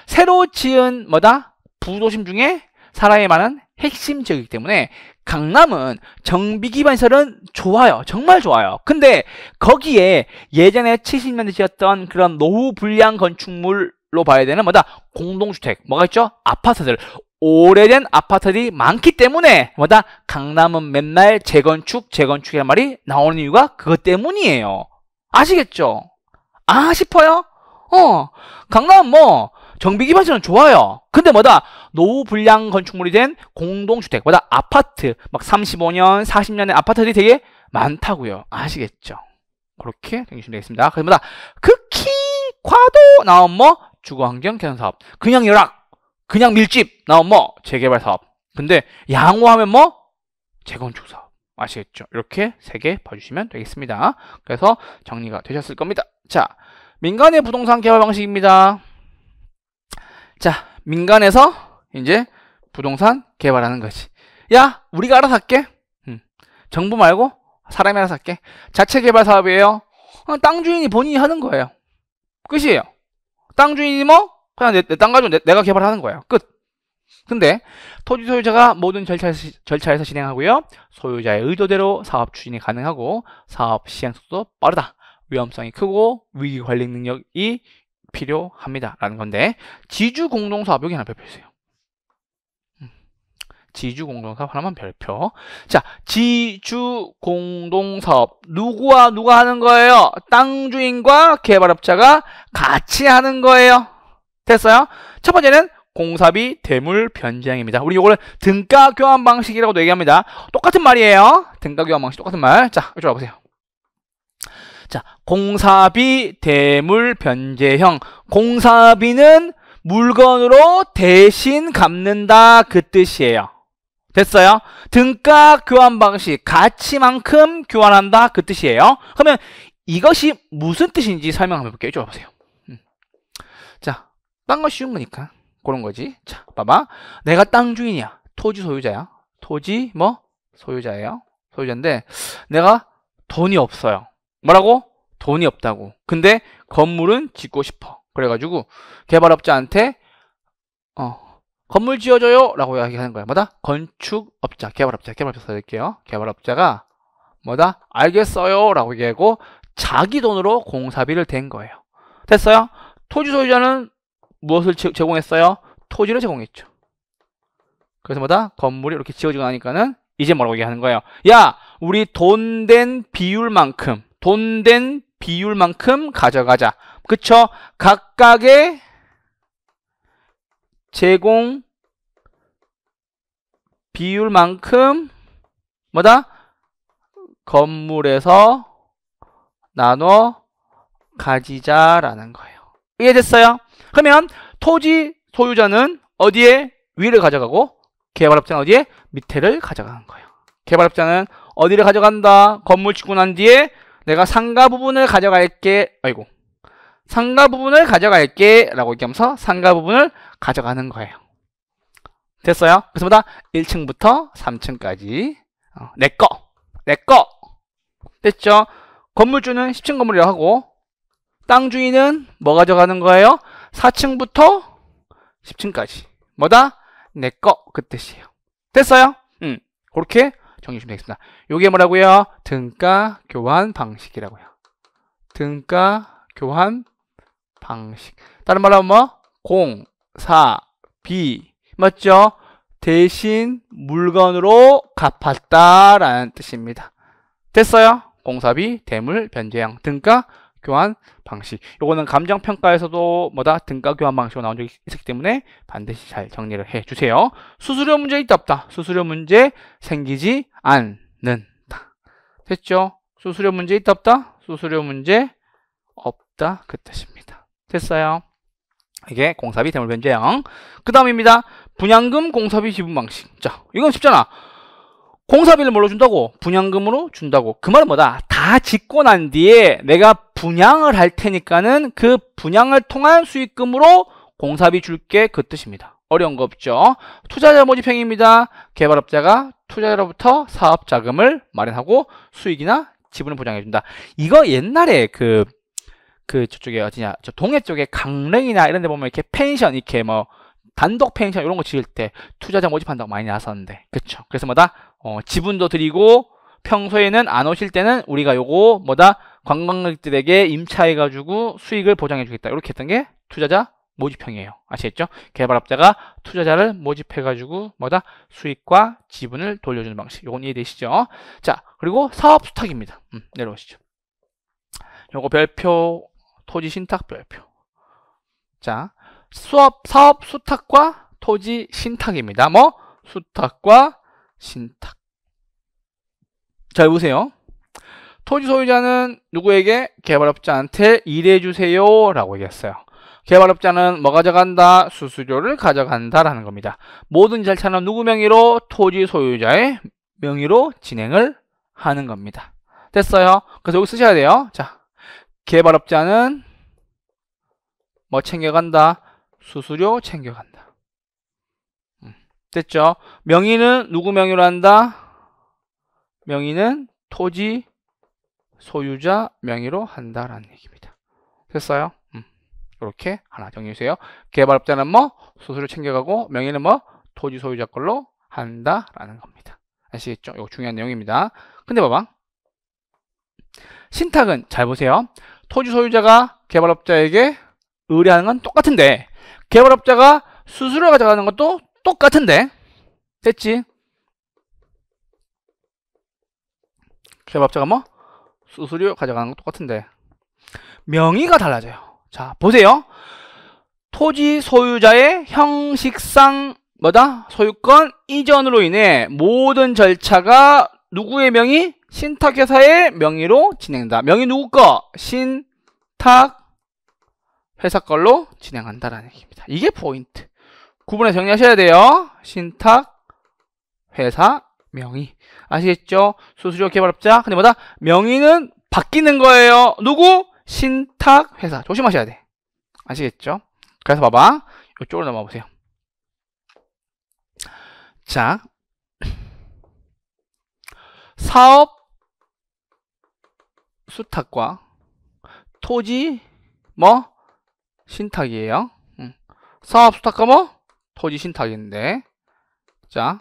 새로 지은 뭐다 부도심 중에 살아야 많은 핵심 지역이기 때문에 강남은 정비 기반설은 좋아요. 정말 좋아요. 근데 거기에 예전에 70년대 지었던 그런 노후 불량 건축물로 봐야 되는 뭐다 공동주택 뭐가 있죠? 아파트들 오래된 아파트들이 많기 때문에 뭐다 강남은 맨날 재건축 재건축이란 말이 나오는 이유가 그것 때문이에요. 아시겠죠? 아 싶어요? 어강남뭐 정비 기반지는 좋아요. 근데 뭐다 노후 불량 건축물이 된 공동주택 뭐다 아파트 막 35년 40년의 아파트들이 되게 많다고요. 아시겠죠? 그렇게 생기시면 되겠습니다. 그래서 뭐다 극히 과도 나온 뭐 주거환경 개선 사업 그냥 열악 그냥 밀집 나온뭐 재개발 사업. 근데 양호하면 뭐 재건축 사업. 아시겠죠? 이렇게 세 개 봐주시면 되겠습니다. 그래서 정리가 되셨을 겁니다. 자, 민간의 부동산 개발 방식입니다. 자, 민간에서 이제 부동산 개발하는 거지. 야, 우리가 알아서 할게. 음, 정부 말고 사람이 알아서 할게. 자체 개발 사업이에요. 어, 땅 주인이 본인이 하는 거예요. 끝이에요. 땅 주인이 뭐 그냥 내, 내 가지고 내, 가 개발하는 거예요. 끝. 근데 토지 소유자가 모든 절차에서, 절차에서 진행하고요. 소유자의 의도대로 사업 추진이 가능하고 사업 시행 속도 빠르다. 위험성이 크고 위기 관리 능력이 필요합니다. 라는 건데 지주 공동사업 여기 하나 별표 있어요. 음. 지주 공동사업 하나만 별표. 자, 지주 공동사업 누구와 누가 하는 거예요? 땅 주인과 개발업자가 같이 하는 거예요. 됐어요? 첫 번째는 공사비 대물 변제액입니다. 우리 요거는 등가 교환 방식이라고도 얘기합니다. 똑같은 말이에요. 등가 교환 방식 똑같은 말. 자, 이쪽 와보세요. 자, 공사비 대물 변제형. 공사비는 물건으로 대신 갚는다 그 뜻이에요. 됐어요? 등가 교환 방식 가치만큼 교환한다 그 뜻이에요. 그러면 이것이 무슨 뜻인지 설명 한번 해볼게요. 이쪽 와보세요. 음. 자, 딴거 쉬운 거니까 그런 거지 자 봐봐 내가 땅 주인이야 토지 소유자야 토지 뭐 소유자예요 소유자인데 내가 돈이 없어요 뭐라고? 돈이 없다고 근데 건물은 짓고 싶어 그래가지고 개발업자한테 어 건물 지어줘요 라고 이야기하는 거야 뭐다? 건축업자 개발업자 개발업자 써줄게요 개발업자가 뭐다? 알겠어요 라고 얘기하고 자기 돈으로 공사비를 댄 거예요 됐어요? 토지 소유자는 무엇을 제공했어요? 토지를 제공했죠. 그래서 뭐다? 건물이 이렇게 지어지고 나니까는 이제 뭐라고 얘기하는 거예요? 야! 우리 돈 된 비율만큼 돈 된 비율만큼 가져가자. 그쵸? 각각의 제공 비율만큼 뭐다? 건물에서 나눠 가지자라는 거예요. 이해됐어요? 그러면 토지 소유자는 어디에 위를 가져가고 개발업자는 어디에 밑에를 가져가는 거예요. 개발업자는 어디를 가져간다. 건물 짓고 난 뒤에 내가 상가 부분을 가져갈게. 아이고. 상가 부분을 가져갈게 라고 얘기하면서 상가 부분을 가져가는 거예요. 됐어요? 그래서 보다 1층부터 3층까지 어, 내꺼 내꺼 됐죠? 건물주는 10층 건물이라고 하고 땅 주인은 뭐 가져가는 거예요? 4층부터 10층까지 뭐다? 내거그 뜻이에요 됐어요? 음, 그렇게 정리해주면 되겠습니다 요게 뭐라고요? 등가 교환 방식이라고요 등가 교환 방식 다른 말로 하면 뭐? 공, 사, 비 맞죠? 대신 물건으로 갚았다라는 뜻입니다 됐어요? 공사비, 대물, 변제형 등가 교환 방식. 요거는 감정 평가에서도 뭐다 등가 교환 방식으로 나온 적이 있었기 때문에 반드시 잘 정리를 해 주세요. 수수료 문제 있다 없다. 수수료 문제 생기지 않는다. 됐죠? 수수료 문제 있다 없다. 수수료 문제 없다 그 뜻입니다. 됐어요. 이게 공사비 대물 변제형. 그 다음입니다. 분양금 공사비 지분 방식. 자, 이건 쉽잖아. 공사비를 뭘로 준다고? 분양금으로 준다고. 그 말은 뭐다? 다 짓고 난 뒤에 내가 분양을 할 테니까는 그 분양을 통한 수익금으로 공사비 줄게 그 뜻입니다. 어려운 거 없죠? 투자자 모집행위입니다. 개발업자가 투자자로부터 사업 자금을 마련하고 수익이나 지분을 보장해준다. 이거 옛날에 그, 그 저쪽에 어디냐, 저 동해 쪽에 강릉이나 이런 데 보면 이렇게 펜션, 이렇게 뭐, 단독 팽창 이런 거 지을 때 투자자 모집한다고 많이 나섰는데 그쵸 그래서 뭐다 어, 지분도 드리고 평소에는 안 오실 때는 우리가 요거 뭐다 관광객들에게 임차해 가지고 수익을 보장해 주겠다 이렇게 했던 게 투자자 모집형이에요 아시겠죠 개발업자가 투자자를 모집해 가지고 뭐다 수익과 지분을 돌려주는 방식 요건 이해되시죠 자 그리고 사업 수탁입니다 음, 내려오시죠 요거 별표 토지 신탁 별표 자 수업, 사업 수탁과 토지 신탁입니다. 뭐? 수탁과 신탁. 잘 보세요. 토지 소유자는 누구에게 개발업자한테 일해주세요 라고 얘기했어요. 개발업자는 뭐 가져간다? 수수료를 가져간다라는 겁니다. 모든 절차는 누구 명의로? 토지 소유자의 명의로 진행을 하는 겁니다. 됐어요? 그래서 여기 쓰셔야 돼요. 자, 개발업자는 뭐 챙겨간다? 수수료 챙겨간다. 음, 됐죠? 명의는 누구 명의로 한다? 명의는 토지 소유자 명의로 한다라는 얘기입니다. 됐어요? 음, 이렇게 하나 정리해주세요. 개발업자는 뭐? 수수료 챙겨가고 명의는 뭐? 토지 소유자 걸로 한다라는 겁니다. 아시겠죠? 이거 중요한 내용입니다. 근데 봐봐. 신탁은 잘 보세요. 토지 소유자가 개발업자에게 의뢰하는 건 똑같은데 개발업자가 수수료 가져가는 것도 똑같은데 됐지? 개발업자가 뭐? 수수료 가져가는 거 똑같은데 명의가 달라져요 자 보세요 토지 소유자의 형식상 뭐다? 소유권 이전으로 인해 모든 절차가 누구의 명의? 신탁회사의 명의로 진행된다 명의 누구 거? 신탁 회사 걸로 진행한다라는 얘기입니다. 이게 포인트. 구분해 정리하셔야 돼요. 신탁, 회사, 명의. 아시겠죠? 수수료 개발업자. 근데 뭐다? 명의는 바뀌는 거예요. 누구? 신탁, 회사. 조심하셔야 돼. 아시겠죠? 그래서 봐봐. 이쪽으로 넘어가 보세요. 자. 사업, 수탁과 토지, 뭐, 신탁이에요. 사업 수탁 과뭐 토지 신탁인데 자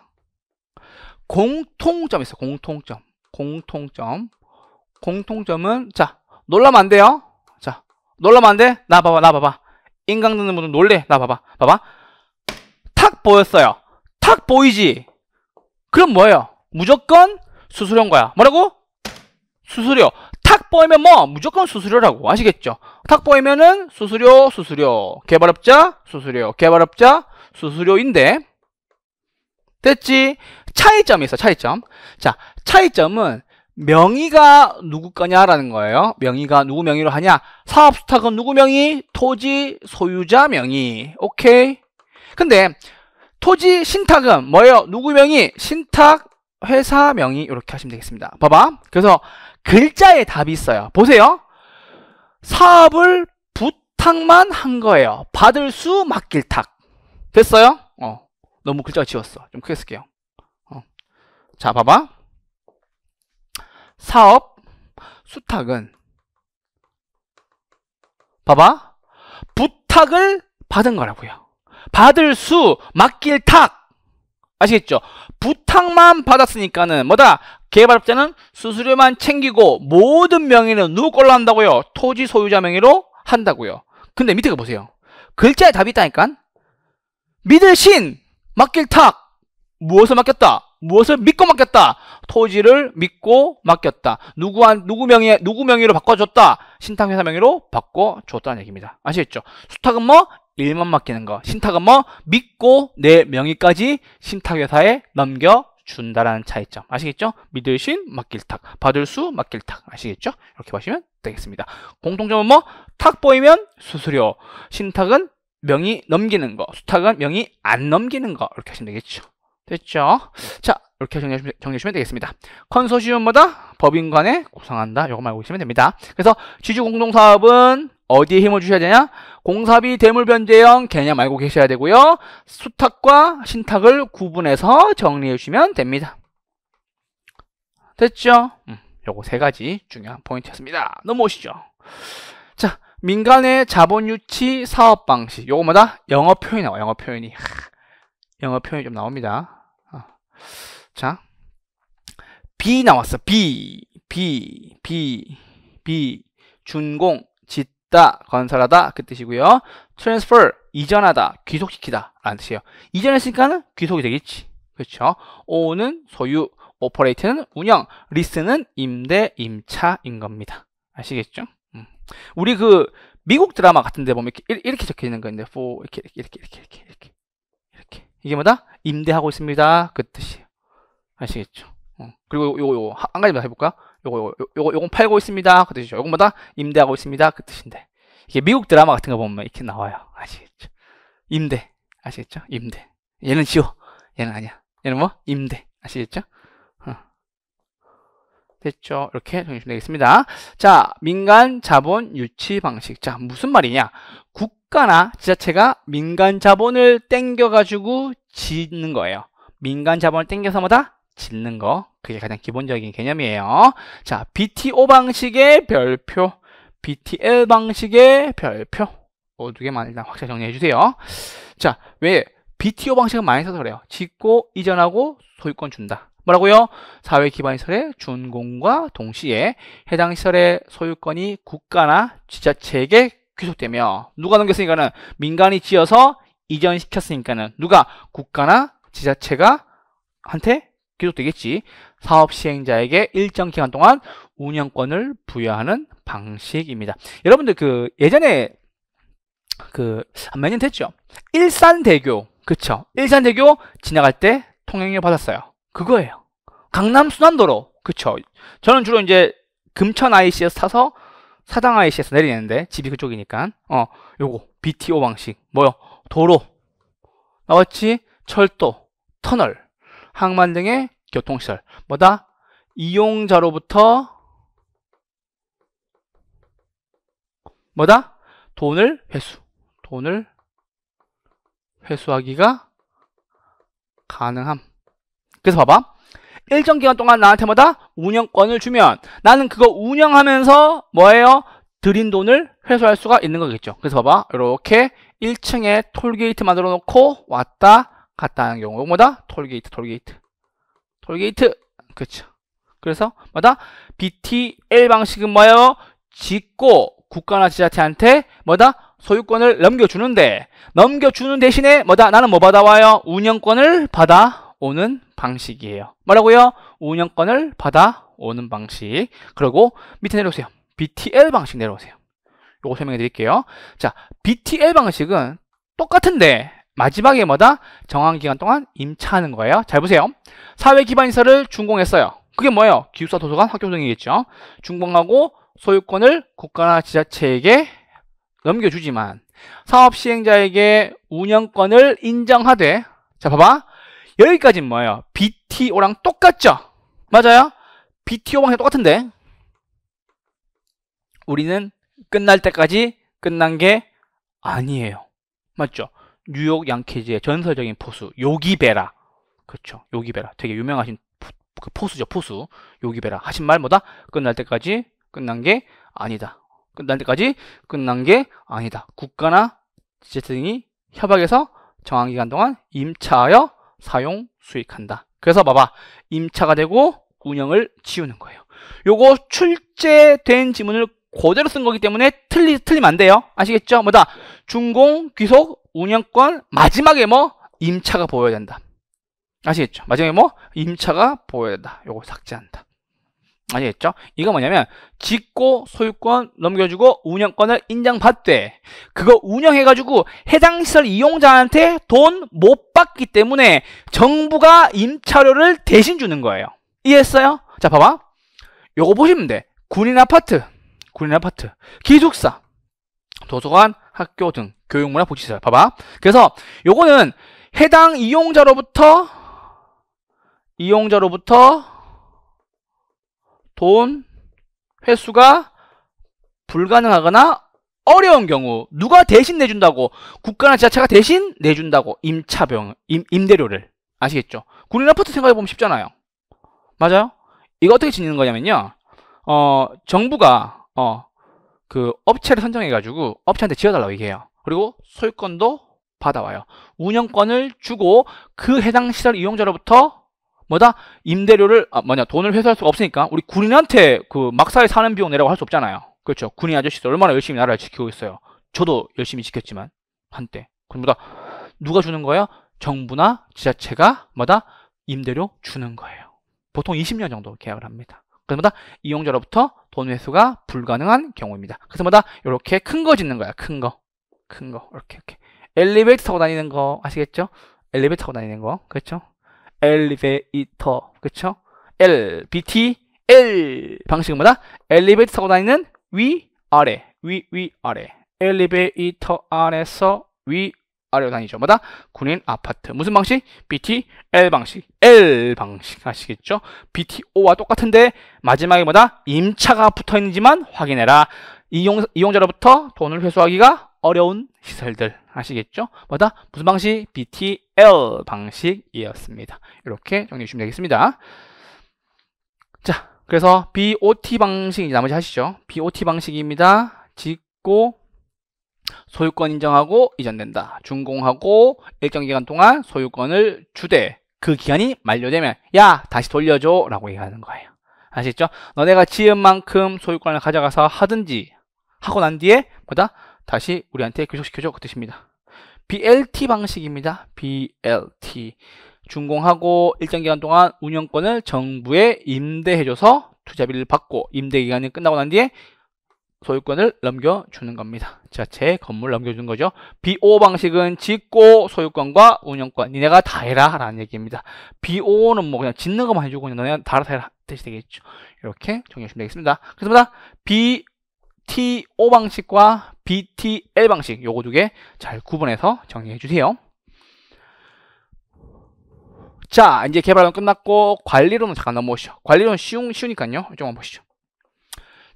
공통점 있어 공통점 공통점 공통점은 자 놀라면 안 돼요. 자 놀라면 안 돼. 나 봐봐 나 봐봐 인강 듣는 분은 놀래 나 봐봐 봐봐 탁 보였어요. 탁 보이지. 그럼 뭐예요? 무조건 수수료인 거야. 뭐라고? 수수료. 탁 보이면 뭐 무조건 수수료라고 아시겠죠? 탁 보이면은 수수료, 수수료, 개발업자, 수수료, 개발업자, 수수료인데 됐지? 차이점이 있어 차이점 자 차이점은 명의가 누구 거냐라는 거예요 명의가 누구 명의로 하냐 사업수탁은 누구 명의? 토지 소유자 명의 오케이 근데 토지 신탁은 뭐예요? 누구 명의? 신탁 회사 명의 이렇게 하시면 되겠습니다 봐봐 그래서 글자에 답이 있어요. 보세요. 사업을 부탁만 한 거예요. 받을 수 맡길 탁. 됐어요? 어. 너무 글자가 지웠어. 좀 크게 쓸게요. 어. 자, 봐봐. 사업 수탁은 봐봐. 부탁을 받은 거라고요. 받을 수 맡길 탁. 아시겠죠? 부탁만 받았으니까는 뭐다? 개발업자는 수수료만 챙기고 모든 명의는 누구 걸로 한다고요? 토지 소유자 명의로 한다고요. 근데 밑에 가 보세요. 글자에 답이 있다니까. 믿을 신, 맡길 탁. 무엇을 맡겼다? 무엇을 믿고 맡겼다? 토지를 믿고 맡겼다. 누구한 누구 명의 누구 명의로 바꿔줬다. 신탁회사 명의로 바꿔줬다는 얘기입니다. 아시겠죠? 수탁은 뭐 일만 맡기는 거. 신탁은 뭐 믿고 내 명의까지 신탁회사에 넘겨 준다라는 차이점 아시겠죠? 믿으신 맡길탁 받을 수 맡길탁 아시겠죠? 이렇게 보시면 되겠습니다. 공통점은 뭐? 탁 보이면 수수료 신탁은 명이 넘기는 거 수탁은 명이안 넘기는 거 이렇게 하시면 되겠죠. 됐죠? 자 이렇게 정리해 주시면 되겠습니다. 컨소시엄마다 법인 간에 구성한다. 이거말고 있으면 됩니다. 그래서 지주공동사업은 어디에 힘을 주셔야 되냐? 공사비 대물 변제형 개념 알고 계셔야 되고요. 수탁과 신탁을 구분해서 정리해 주시면 됩니다. 됐죠? 음, 요거 세 가지 중요한 포인트였습니다. 넘어오시죠. 자, 민간의 자본 유치 사업 방식. 요거마다 영어 표현이 나와. 요 영어 표현이. 영어 표현이 좀 나옵니다. 어. 자. B 나왔어. B. B. B. B. 준공 짓다, 건설하다 그 뜻이고요. transfer, 이전하다, 귀속시키다 라는 뜻이에요. 이전했으니까는 귀속이 되겠지. 그렇죠? 오는 소유, 오퍼레이트는 운영, 리스는 임대, 임차인 겁니다. 아시겠죠? 음. 우리 그 미국 드라마 같은 데 보면 이렇게, 이렇게 적혀 있는 거 있는데 for 이렇게 이렇게 이렇게 이렇게 이렇게 이렇게 이게 뭐다? 임대하고 있습니다. 그 뜻이에요. 아시겠죠? 어. 그리고 요거 요거 한 가지만 해볼까? 요 요거 요거 요거 요건 팔고 있습니다 그 뜻이죠. 요건 뭐다 임대하고 있습니다 그 뜻인데 이게 미국 드라마 같은 거 보면 이렇게 나와요. 아시겠죠? 임대 아시겠죠? 임대 얘는 지워 얘는 아니야. 얘는 뭐 임대 아시겠죠? 어. 됐죠? 이렇게 정리시면 되겠습니다. 자, 민간 자본 유치 방식. 자, 무슨 말이냐? 국가나 지자체가 민간 자본을 땡겨가지고 짓는 거예요. 민간 자본을 땡겨서 뭐다? 짓는 거 그게 가장 기본적인 개념이에요 자 BTO 방식의 별표 BTL 방식의 별표 어두 개만 일단 확실히 정리해 주세요 자 왜 BTO 방식은 많이 써서 그래요 짓고 이전하고 소유권 준다 뭐라고요? 사회 기반 시설의 준공과 동시에 해당 시설의 소유권이 국가나 지자체에게 귀속되며 누가 넘겼으니까는 민간이 지어서 이전시켰으니까는 누가 국가나 지자체가 한테 계속되겠지. 사업 시행자에게 일정 기간 동안 운영권을 부여하는 방식입니다. 여러분들 그 예전에 그몇 년 됐죠? 일산대교 그쵸? 일산대교 지나갈 때 통행료 받았어요. 그거예요. 강남 순환도로 그쵸? 저는 주로 이제 금천 IC에서 타서 사당 IC에서 내리는데 집이 그쪽이니까 어 요거 BTO 방식 뭐요? 도로 나왔지? 철도 터널 항만 등의 교통시설 뭐다? 이용자로부터 뭐다? 돈을 회수 돈을 회수하기가 가능함 그래서 봐봐 일정 기간 동안 나한테 뭐다? 운영권을 주면 나는 그거 운영하면서 뭐예요? 드린 돈을 회수할 수가 있는 거겠죠. 그래서 봐봐. 이렇게 1층에 톨게이트 만들어 놓고 왔다 같다 하는 경우 뭐다? 톨게이트 톨게이트 톨게이트 그렇죠 그래서 뭐다? BTL 방식은 뭐예요? 짓고 국가나 지자체한테 뭐다? 소유권을 넘겨주는데 넘겨주는 대신에 뭐다? 나는 뭐 받아와요? 운영권을 받아오는 방식이에요 뭐라고요? 운영권을 받아오는 방식 그리고 밑에 내려오세요 BTL 방식 내려오세요 요거 설명해 드릴게요 자 BTL 방식은 똑같은데 마지막에 뭐다? 정한 기간 동안 임차하는 거예요. 잘 보세요. 사회 기반 시설을 준공했어요. 그게 뭐예요? 기숙사, 도서관, 학교 등이겠죠. 준공하고 소유권을 국가나 지자체에게 넘겨주지만 사업 시행자에게 운영권을 인정하되 자 봐봐 여기까지는 뭐예요? BTO랑 똑같죠? 맞아요? BTO랑 똑같은데 우리는 끝날 때까지 끝난 게 아니에요. 맞죠? 뉴욕 양키즈의 전설적인 포수 요기베라 그렇죠 요기베라 되게 유명하신 그 포수죠 포수 요기베라 하신 말보다 끝날 때까지 끝난 게 아니다 끝날 때까지 끝난 게 아니다 국가나 지자체 등이 협약에서 정한 기간 동안 임차하여 사용 수익한다 그래서 봐봐 임차가 되고 운영을 지우는 거예요 요거 출제된 지문을 고대로 쓴 거기 때문에 틀리, 틀리면 안 돼요 아시겠죠? 뭐다 중공, 귀속, 운영권 마지막에 뭐 임차가 보여야 된다. 아시겠죠? 마지막에 뭐 임차가 보여야 된다. 요거 삭제한다. 아시겠죠? 이거 뭐냐면 짓고 소유권 넘겨주고 운영권을 인정받되 그거 운영해가지고 해당 시설 이용자한테 돈 못 받기 때문에 정부가 임차료를 대신 주는 거예요. 이해했어요? 자 봐봐. 요거 보시면 돼. 군인 아파트, 군인 아파트, 기숙사, 도서관, 학교 등 교육문화 복지시설. 봐봐. 그래서 요거는 해당 이용자로부터 이용자로부터 돈 회수가 불가능하거나 어려운 경우 누가 대신 내준다고 국가나 지자체가 대신 내준다고 임차병 임, 임대료를 아시겠죠? 군인 아파트 생각해 보면 쉽잖아요. 맞아요? 이거 어떻게 지 짓는 거냐면요. 어 정부가 어 그 업체를 선정해 가지고 업체한테 지어달라고 얘기해요. 그리고 소유권도 받아와요. 운영권을 주고 그 해당 시설 이용자로부터 뭐다 임대료를 아, 뭐냐 돈을 회수할 수가 없으니까 우리 군인한테 그 막사에 사는 비용 내라고 할 수 없잖아요. 그렇죠. 군인 아저씨도 얼마나 열심히 나라를 지키고 있어요. 저도 열심히 지켰지만 한때. 그럼 그러니까 뭐다 누가 주는 거예요? 정부나 지자체가 뭐다 임대료 주는 거예요. 보통 20년 정도 계약을 합니다. 그래서 뭐다 이용자로부터 돈 회수가 불가능한 경우입니다. 그래서 뭐다 이렇게 큰 거 짓는 거야. 큰 거. 큰 거. 이렇게 이렇게. 엘리베이터 타고 다니는 거 아시겠죠? 엘리베이터 타고 다니는 거. 그렇죠? 엘리베이터. 그렇죠? L, B, T, L 방식마다 엘리베이터 타고 다니는 위, 아래. 위, 위, 아래. 엘리베이터 안에서 위, 아래로 다니죠. 뭐다 군인 아파트. 무슨 방식? BTL 방식. L 방식 아시겠죠? BTO와 똑같은데 마지막에 뭐다? 임차가 붙어 있는지만 확인해라. 이용, 이용자로부터 돈을 회수하기가 어려운 시설들 아시겠죠? 뭐다? 무슨 방식? BTL 방식이었습니다. 이렇게 정리해 주시면 되겠습니다. 자, 그래서 BOT 방식 나머지 하시죠. BOT 방식입니다. 짓고 소유권 인정하고 이전된다. 준공하고 일정 기간 동안 소유권을 주되 그 기간이 만료되면 야 다시 돌려줘 라고 얘기하는 거예요. 아시겠죠? 너네가 지은 만큼 소유권을 가져가서 하든지 하고 난 뒤에 뭐다? 다시 우리한테 교속시켜줘 그 뜻입니다. BLT 방식입니다. BLT. 준공하고 일정 기간 동안 운영권을 정부에 임대해줘서 투자비를 받고 임대기간이 끝나고 난 뒤에 소유권을 넘겨주는 겁니다. 자체 건물 넘겨주는 거죠. BO 방식은 짓고 소유권과 운영권 니네가 다 해라 라는 얘기입니다. BO는 뭐 그냥 짓는 것만 해주고 그냥 너네 알아서 해라 뜻이 되겠죠. 이렇게 정리하시면 되겠습니다. 그렇습니다. BTO 방식과 BTL 방식 요거 두 개 잘 구분해서 정리해 주세요. 자 이제 개발은 끝났고 관리로는 잠깐 넘어오시죠. 관리론 쉬운, 쉬우니까요. 이쪽만 보시죠.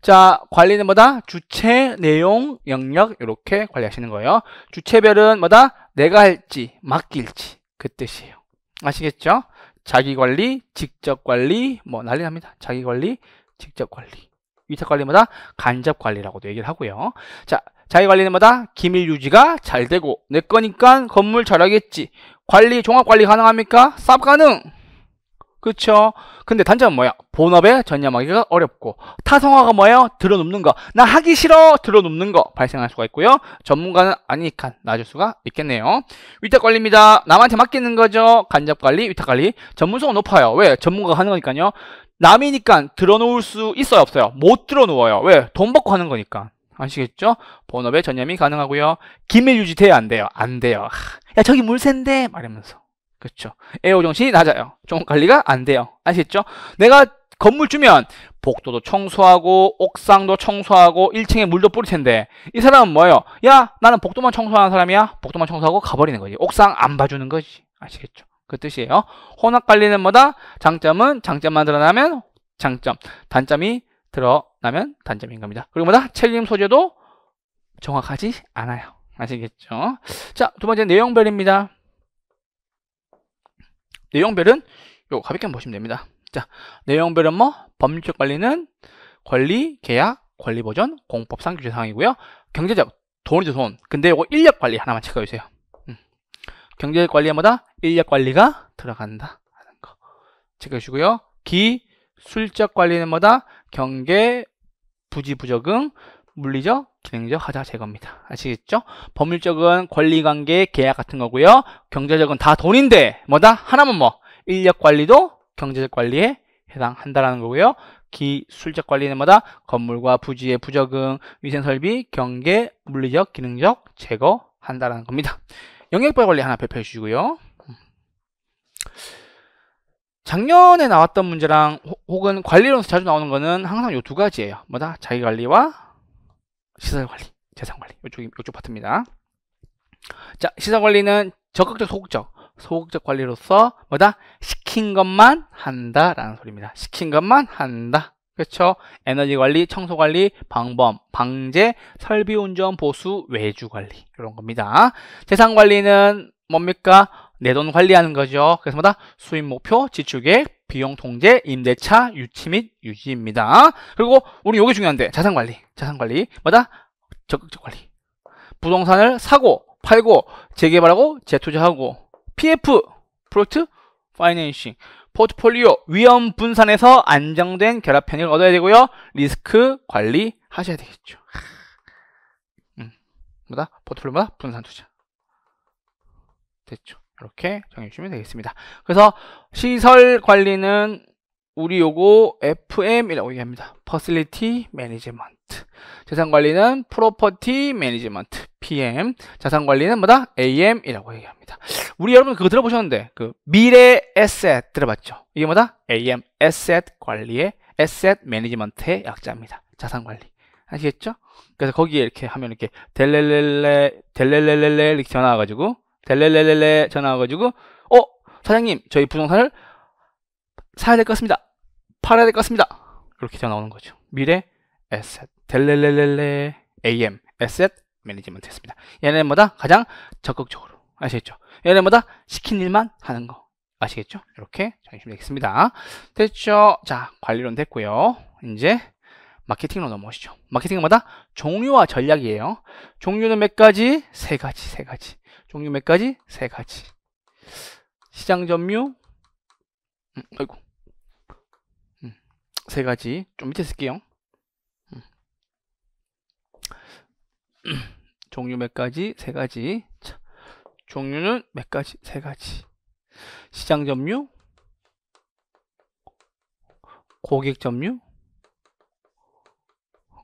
자 관리는 뭐다? 주체, 내용, 영역 이렇게 관리하시는 거예요. 주체별은 뭐다? 내가 할지 맡길지 그 뜻이에요. 아시겠죠? 자기관리, 직접관리 뭐 난리 납니다. 자기관리, 직접관리. 위탁관리마다 간접관리라고도 얘기를 하고요. 자, 자기 관리마다 는 기밀 유지가 잘 되고 내 거니까 건물 잘하겠지. 관리 종합 관리 가능합니까? 쌉 가능. 그쵸? 근데 단점은 뭐야? 본업에 전념하기가 어렵고 타성화가 뭐예요? 들어눕는 거. 나 하기 싫어 들어눕는 거 발생할 수가 있고요. 전문가는 아니니까 놔줄 수가 있겠네요. 위탁관리입니다. 남한테 맡기는 거죠. 간접관리, 위탁관리. 전문성은 높아요. 왜? 전문가가 하는 거니까요. 남이니까 들어놓을 수 있어요? 없어요? 못 들어놓아요. 왜? 돈 받고 하는 거니까. 아시겠죠? 본업에 전념이 가능하고요. 기밀 유지돼야 안 돼요. 안 돼요. 야 저기 물샌데 말하면서 그렇죠. 애호 정신이 낮아요. 좀 관리가 안 돼요. 아시겠죠? 내가 건물 주면 복도도 청소하고 옥상도 청소하고 1층에 물도 뿌릴 텐데 이 사람은 뭐예요? 야 나는 복도만 청소하는 사람이야. 복도만 청소하고 가버리는 거지. 옥상 안 봐주는 거지. 아시겠죠? 그 뜻이에요. 혼합 관리는 뭐다? 장점은 장점만 드러나면 장점, 단점이 들어 라면 단점인 겁니다. 그리고 뭐다? 책임 소재도 정확하지 않아요. 아시겠죠? 자, 두 번째 내용별입니다. 내용별은 요 가볍게 한번 보시면 됩니다. 자, 내용별은 뭐? 법률적 관리는 권리, 계약, 권리 보전 공법상 규제 사항이고요. 경제적, 돈이죠, 돈. 근데 요거 인력 관리 하나만 체크해주세요. 음. 경제 관리에 뭐다? 인력 관리가 들어간다. 하는 거. 체크해주시고요. 기, 술적 관리는 뭐다? 경계, 부지부적응, 물리적, 기능적, 하자 제거입니다. 아시겠죠? 법률적은 권리관계, 계약 같은 거고요. 경제적은 다 돈인데 뭐다? 하나만 뭐 인력 관리도 경제적 관리에 해당한다라는 거고요. 기술적 관리는 뭐다? 건물과 부지의 부적응, 위생설비, 경계, 물리적, 기능적 제거한다라는 겁니다. 영역별 관리 하나 발표해 주시고요. 작년에 나왔던 문제랑 혹은 관리론에서 자주 나오는 거는 항상 요 두 가지예요. 뭐다? 자기관리와 시설관리, 재산관리. 요쪽, 요쪽 파트입니다. 자, 시설관리는 적극적, 소극적. 소극적 관리로서 뭐다? 시킨 것만 한다라는 소리입니다. 시킨 것만 한다. 그렇죠? 에너지 관리, 청소 관리, 방범, 방제, 설비 운전, 보수, 외주 관리 이런 겁니다. 재산 관리는 뭡니까? 내돈 관리하는 거죠. 그래서 뭐다? 수입 목표, 지출액 비용 통제, 임대차, 유치 및 유지입니다. 그리고 우리 요게 중요한데 자산 관리, 자산 관리 뭐다? 적극적 관리. 부동산을 사고, 팔고, 재개발하고, 재투자하고, PF 프로젝트 파이낸싱, 포트폴리오 위험 분산에서 안정된 결합 편익을 얻어야 되고요. 리스크 관리 하셔야 되겠죠. 음, 뭐다? 포트폴리오뭐다 분산 투자. 됐죠. 이렇게 정해주시면 되겠습니다. 그래서 시설 관리는 우리 요거 FM이라고 얘기합니다. Facility Management. 재산 관리는 Property Management, PM. 자산 관리는 뭐다? AM이라고 얘기합니다. 우리 여러분 그거 들어보셨는데 그 미래 에셋 들어봤죠? 이게 뭐다? AM, 에셋 관리의 에셋 매니지먼트의 약자입니다. 자산 관리. 아시겠죠? 그래서 거기에 이렇게 하면 이렇게 델렐렐레 델렐렐레 이렇게 전화 와가지고 델렐렐렐레 전화 와가지고 어 사장님 저희 부동산을 사야 될 것 같습니다. 팔아야 될 것 같습니다. 이렇게 전화 오는 거죠. 미래 에셋 델렐렐렐레 AM 에셋 매니지먼트였습니다. 얘네마다 가장 적극적으로 아시겠죠? 얘네마다 시킨 일만 하는 거 아시겠죠? 이렇게 정해주시면 되겠습니다. 됐죠? 자 관리론 됐고요. 이제 마케팅으로 넘어오시죠. 마케팅뭐다 종류와 전략이에요. 종류는 몇 가지? 세 가지, 세 가지. 종류 몇 가지? 세 가지. 시장 점유, 음, 아이고, 음, 세 가지. 좀 밑에 쓸게요. 음. 종류 몇 가지? 세 가지. 자, 종류는 몇 가지? 세 가지. 시장 점유, 고객 점유,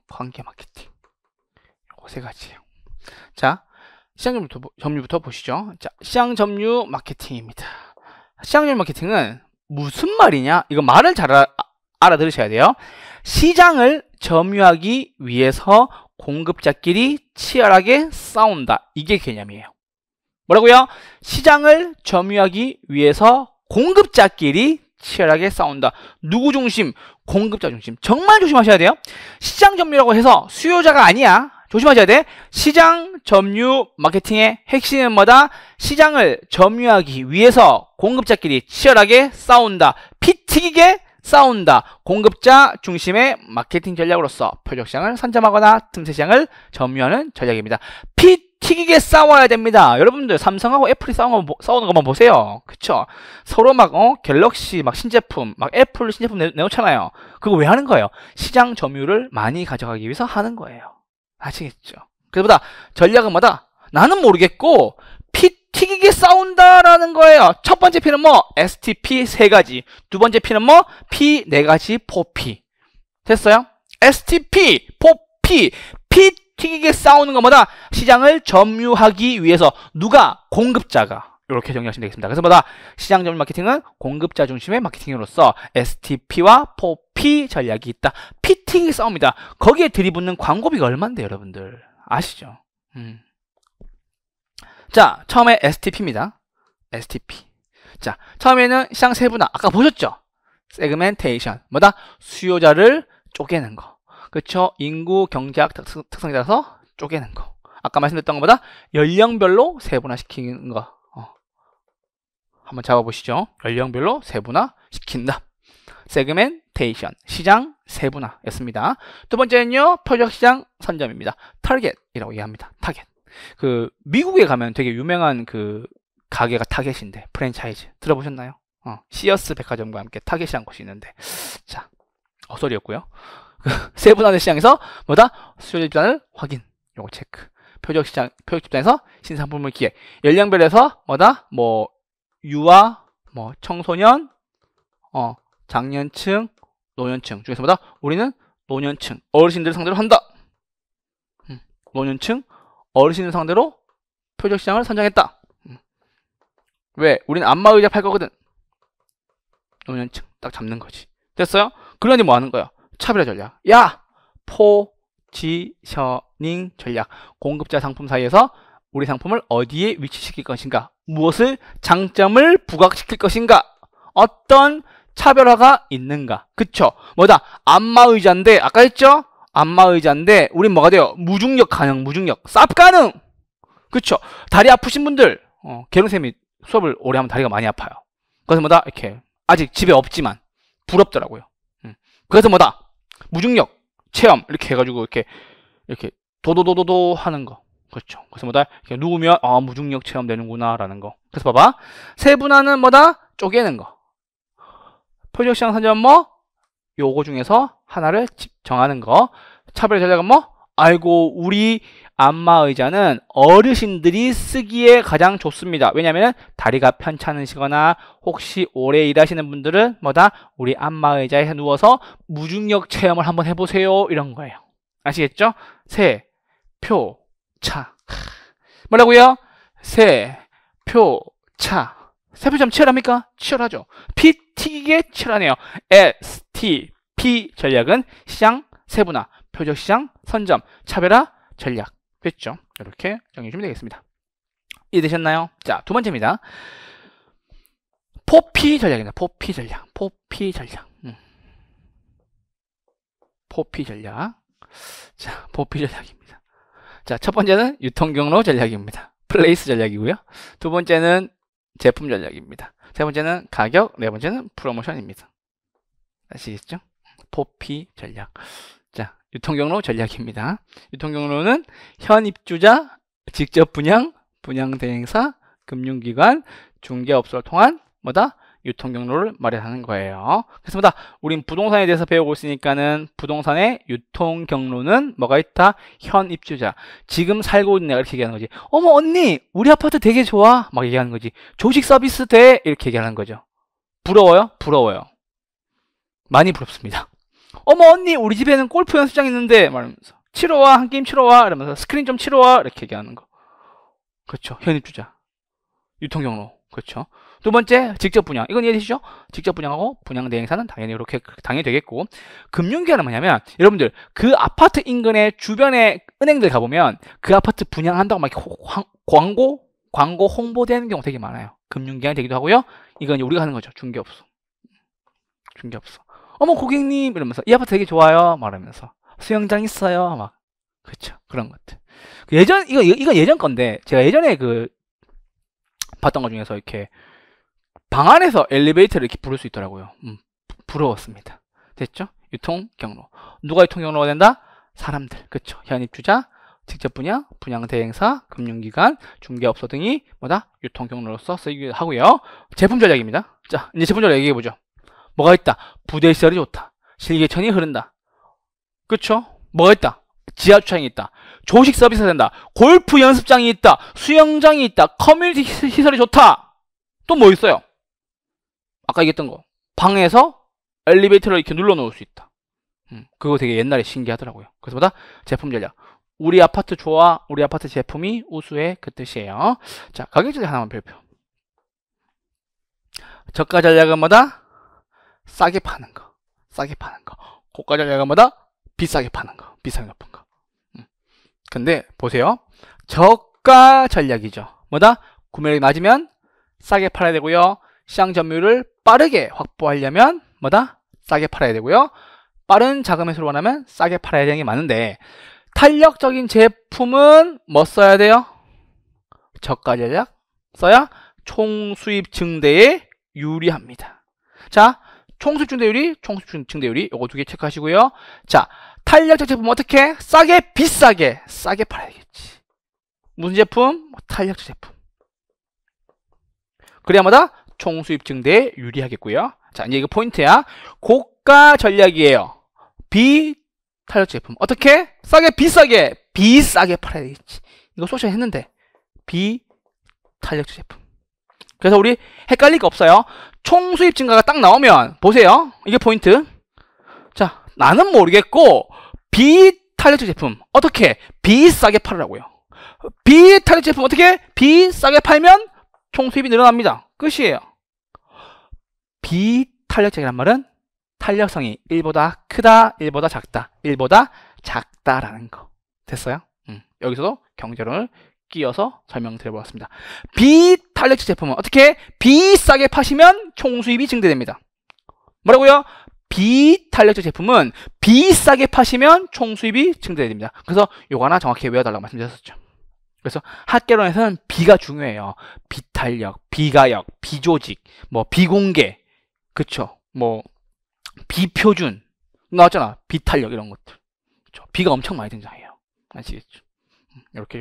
관계 마케팅. 요거 세 가지예요. 자, 시장 점유부터, 점유부터 보시죠. 자, 시장 점유 마케팅입니다. 시장 점유 마케팅은 무슨 말이냐? 이거 말을 잘아 알아들으셔야 돼요. 시장을 점유하기 위해서 공급자끼리 치열하게 싸운다. 이게 개념이에요. 뭐라고요? 시장을 점유하기 위해서 공급자끼리 치열하게 싸운다. 누구 중심? 공급자 중심. 정말 조심하셔야 돼요. 시장 점유라고 해서 수요자가 아니야. 조심하셔야 돼. 시장 점유 마케팅의 핵심은 뭐다? 시장을 점유하기 위해서 공급자끼리 치열하게 싸운다. 피튀기게 싸운다. 공급자 중심의 마케팅 전략으로서 표적시장을 선점하거나 틈새시장을 점유하는 전략입니다. 피튀기게 싸워야 됩니다. 여러분들 삼성하고 애플이 싸우는, 거, 싸우는 것만 보세요. 그쵸? 서로 막 어? 갤럭시 막 신제품, 막 애플 신제품 내, 내놓잖아요. 그거 왜 하는 거예요? 시장 점유를 많이 가져가기 위해서 하는 거예요. 아시겠죠? 그보다 전략은 뭐다? 나는 모르겠고 피 튀기게 싸운다라는 거예요. 첫 번째 피는 뭐? STP 세 가지. 두 번째 피는 뭐? P 네 가지 포피. 됐어요? STP, 포피, 피 튀기게 싸우는 것마다 시장을 점유하기 위해서 누가 공급자가 이렇게 정리하시면 되겠습니다. 그래서 뭐다? 시장 점유 마케팅은 공급자 중심의 마케팅으로서 STP와 4P 전략이 있다. 피팅이 싸웁니다. 거기에 들이붙는 광고비가 얼만인데 여러분들 아시죠? 음. 자, 처음에 STP입니다. STP. 자, 처음에는 시장 세분화. 아까 보셨죠? 세그멘테이션. 뭐다? 수요자를 쪼개는 거. 그쵸? 인구 경제학 특성에 따라서 쪼개는 거. 아까 말씀드렸던 것보다 연령별로 세분화시키는 거. 한번 잡아보시죠. 연령별로 세분화 시킨다. 세그멘테이션, 시장 세분화였습니다. 두 번째는요, 표적시장 선점입니다. 타겟이라고 이해합니다. 타겟. 그 미국에 가면 되게 유명한 그 가게가 타겟인데 프랜차이즈 들어보셨나요? 어, 시어스 백화점과 함께 타겟이란 곳이 있는데 자 어설이었고요. 그, 세분화된 시장에서 뭐다 수요자 집단을 확인 요거 체크 표적 시장 표적 집장에서 신상품을 기획 연령별에서 뭐다 뭐 유아, 뭐 청소년, 어, 장년층, 노년층 중에서보다 우리는 노년층, 어르신들을 상대로 한다. 음, 노년층, 어르신을 상대로 표적 시장을 선정했다. 음. 왜? 우리는 안마 의자 팔 거거든. 노년층 딱 잡는 거지. 됐어요? 그러니 뭐 하는 거야? 차별화 전략. 야! 포지셔닝 전략. 공급자 상품 사이에서 우리 상품을 어디에 위치시킬 것인가? 무엇을 장점을 부각시킬 것인가? 어떤 차별화가 있는가? 그쵸? 뭐다? 안마의자인데 아까 했죠? 안마의자인데 우린 뭐가 돼요? 무중력 가능, 무중력. 쌉 가능! 그쵸? 다리 아프신 분들 어, 개룡쌤이 수업을 오래 하면 다리가 많이 아파요. 그래서 뭐다? 이렇게 아직 집에 없지만 부럽더라고요. 음. 그래서 뭐다? 무중력, 체험 이렇게 해가지고 이렇게 이렇게 도도도도도 하는 거. 그렇죠. 그래서 뭐다? 이렇게 누우면 아 무중력 체험되는구나 라는 거. 그래서 봐봐. 세분화는 뭐다? 쪼개는 거. 표적시장 선전 뭐? 요거 중에서 하나를 정하는 거. 차별 전략은 뭐? 아이고 우리 안마 의자는 어르신들이 쓰기에 가장 좋습니다. 왜냐하면 다리가 편찮으시거나 혹시 오래 일하시는 분들은 뭐다 우리 안마 의자에 누워서 무중력 체험을 한번 해보세요 이런 거예요. 아시겠죠? 세, 표, 차. 뭐라고요? 세, 표, 차. 세표점 치열합니까? 치열하죠. 피 튀기게 치열하네요. S, T, P 전략은 시장 세분화, 표적 시장 선점, 차별화 전략. 됐죠? 이렇게 정리해주면 되겠습니다. 이해되셨나요? 자, 두 번째입니다. 포피 전략입니다. 포피 전략. 포피 전략. 음. 포피 전략. 자, 포피 전략입니다. 자, 첫 번째는 유통 경로 전략입니다. 플레이스 전략이고요. 두 번째는 제품 전략입니다. 세 번째는 가격, 네 번째는 프로모션입니다. 아시겠죠? 포피 전략. 자, 유통 경로 전략입니다. 유통 경로는 현 입주자, 직접 분양, 분양 대행사, 금융기관, 중개업소를 통한 뭐다? 유통 경로를 마련하는 거예요. 그렇습니다. 우린 부동산에 대해서 배우고 있으니까는 부동산의 유통 경로는 뭐가 있다? 현 입주자. 지금 살고 있는 애가 이렇게 얘기하는 거지. 어머 언니 우리 아파트 되게 좋아. 막 얘기하는 거지. 조식 서비스 돼. 이렇게 얘기하는 거죠. 부러워요? 부러워요. 많이 부럽습니다. 어머 언니 우리 집에는 골프 연습장 있는데 말하면서 치러 와. 한 게임 치러 와. 이러면서 스크린 좀 치러 와. 이렇게 얘기하는 거. 그렇죠. 현 입주자. 유통 경로. 그렇죠. 두 번째 직접 분양 이건 이해되시죠? 직접 분양하고 분양 대행사는 당연히 이렇게 그, 당연히 되겠고 금융기관은 뭐냐면 여러분들 그 아파트 인근의 주변에 은행들 가보면 그 아파트 분양한다고 막 호, 광고 광고 홍보되는 경우 되게 많아요 금융기관이 되기도 하고요 이건 우리가 하는 거죠 중개업소 중개업소 어머 고객님 이러면서 이 아파트 되게 좋아요 말하면서 수영장 있어요 막 그렇죠 그런 것들 예전 이거 이건 예전 건데 제가 예전에 그 봤던 것 중에서 이렇게 방 안에서 엘리베이터를 이렇게 부를 수 있더라고요. 음, 부러웠습니다. 됐죠? 유통 경로. 누가 유통 경로가 된다? 사람들. 그쵸? 현입주자, 직접 분양, 분양 대행사, 금융기관, 중개업소 등이 뭐다? 유통 경로로서 쓰이기도 하고요. 제품 전략입니다. 자, 이제 제품 전략 얘기해 보죠. 뭐가 있다? 부대 시설이 좋다. 실개천이 흐른다. 그쵸? 뭐가 있다? 지하 주차장이 있다. 조식 서비스가 된다. 골프 연습장이 있다. 수영장이 있다. 커뮤니티 시설이 좋다. 또 뭐 있어요? 아까 얘기했던 거 방에서 엘리베이터를 이렇게 눌러 놓을 수 있다. 음, 그거 되게 옛날에 신기하더라고요. 그래서 보다 제품 전략. 우리 아파트 좋아, 우리 아파트 제품이 우수해 그 뜻이에요. 자, 가격 전략 하나만 발표. 저가 전략은 뭐다? 싸게 파는 거, 싸게 파는 거. 고가 전략은 뭐다? 비싸게 파는 거, 비싸게 높은 거. 음. 근데 보세요. 저가 전략이죠. 뭐다? 구매력이 낮으면 싸게 팔아야 되고요. 시장 점유율을 빠르게 확보하려면 뭐다? 싸게 팔아야 되고요. 빠른 자금회수를 원하면 싸게 팔아야 되는 게많은데 탄력적인 제품은 뭐 써야 돼요? 저가 전략 써야 총수입 증대에 유리합니다. 자, 총수입 증대율이, 총수입 증대율이 요거 두 개 체크하시고요. 자, 탄력적 제품 어떻게? 싸게, 비싸게, 싸게 팔아야겠지. 되 무슨 제품? 뭐 탄력적 제품. 그래야 마다 총수입 증대에 유리하겠고요. 자, 이제 이거 포인트야. 고가 전략이에요. 비탄력 제품. 어떻게? 싸게, 비싸게, 비싸게 팔아야 되겠지. 이거 소셜 했는데. 비탄력 제품. 그래서 우리 헷갈릴 거 없어요. 총수입 증가가 딱 나오면, 보세요. 이게 포인트. 자, 나는 모르겠고, 비탄력 제품. 어떻게? 비싸게 팔으라고요. 비탄력 제품 어떻게? 비싸게 팔면 총수입이 늘어납니다. 끝이에요. 비탄력적이란 말은 탄력성이 1보다 크다, 1보다 작다, 1보다 작다라는 거. 됐어요? 음, 여기서도 경제론을 끼워서 설명드려보았습니다. 비탄력적 제품은 어떻게? 비싸게 파시면 총수입이 증대됩니다. 뭐라고요? 비탄력적 제품은 비싸게 파시면 총수입이 증대됩니다. 그래서 요거 하나 정확히 외워달라고 말씀드렸었죠. 그래서 학계론에서는 비가 중요해요. 비탄력, 비가역, 비조직, 뭐 비공개, 그쵸. 뭐, 비표준. 나왔잖아. 비탄력 이런 것들. 그쵸. 비가 엄청 많이 등장해요. 아시겠죠? 음, 이렇게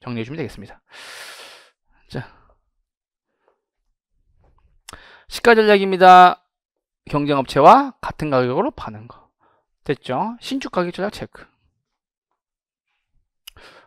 정리해주면, 되겠습니다. 자. 시가 전략입니다. 경쟁업체와 같은 가격으로 파는 거. 됐죠? 신축 가격 전략 체크.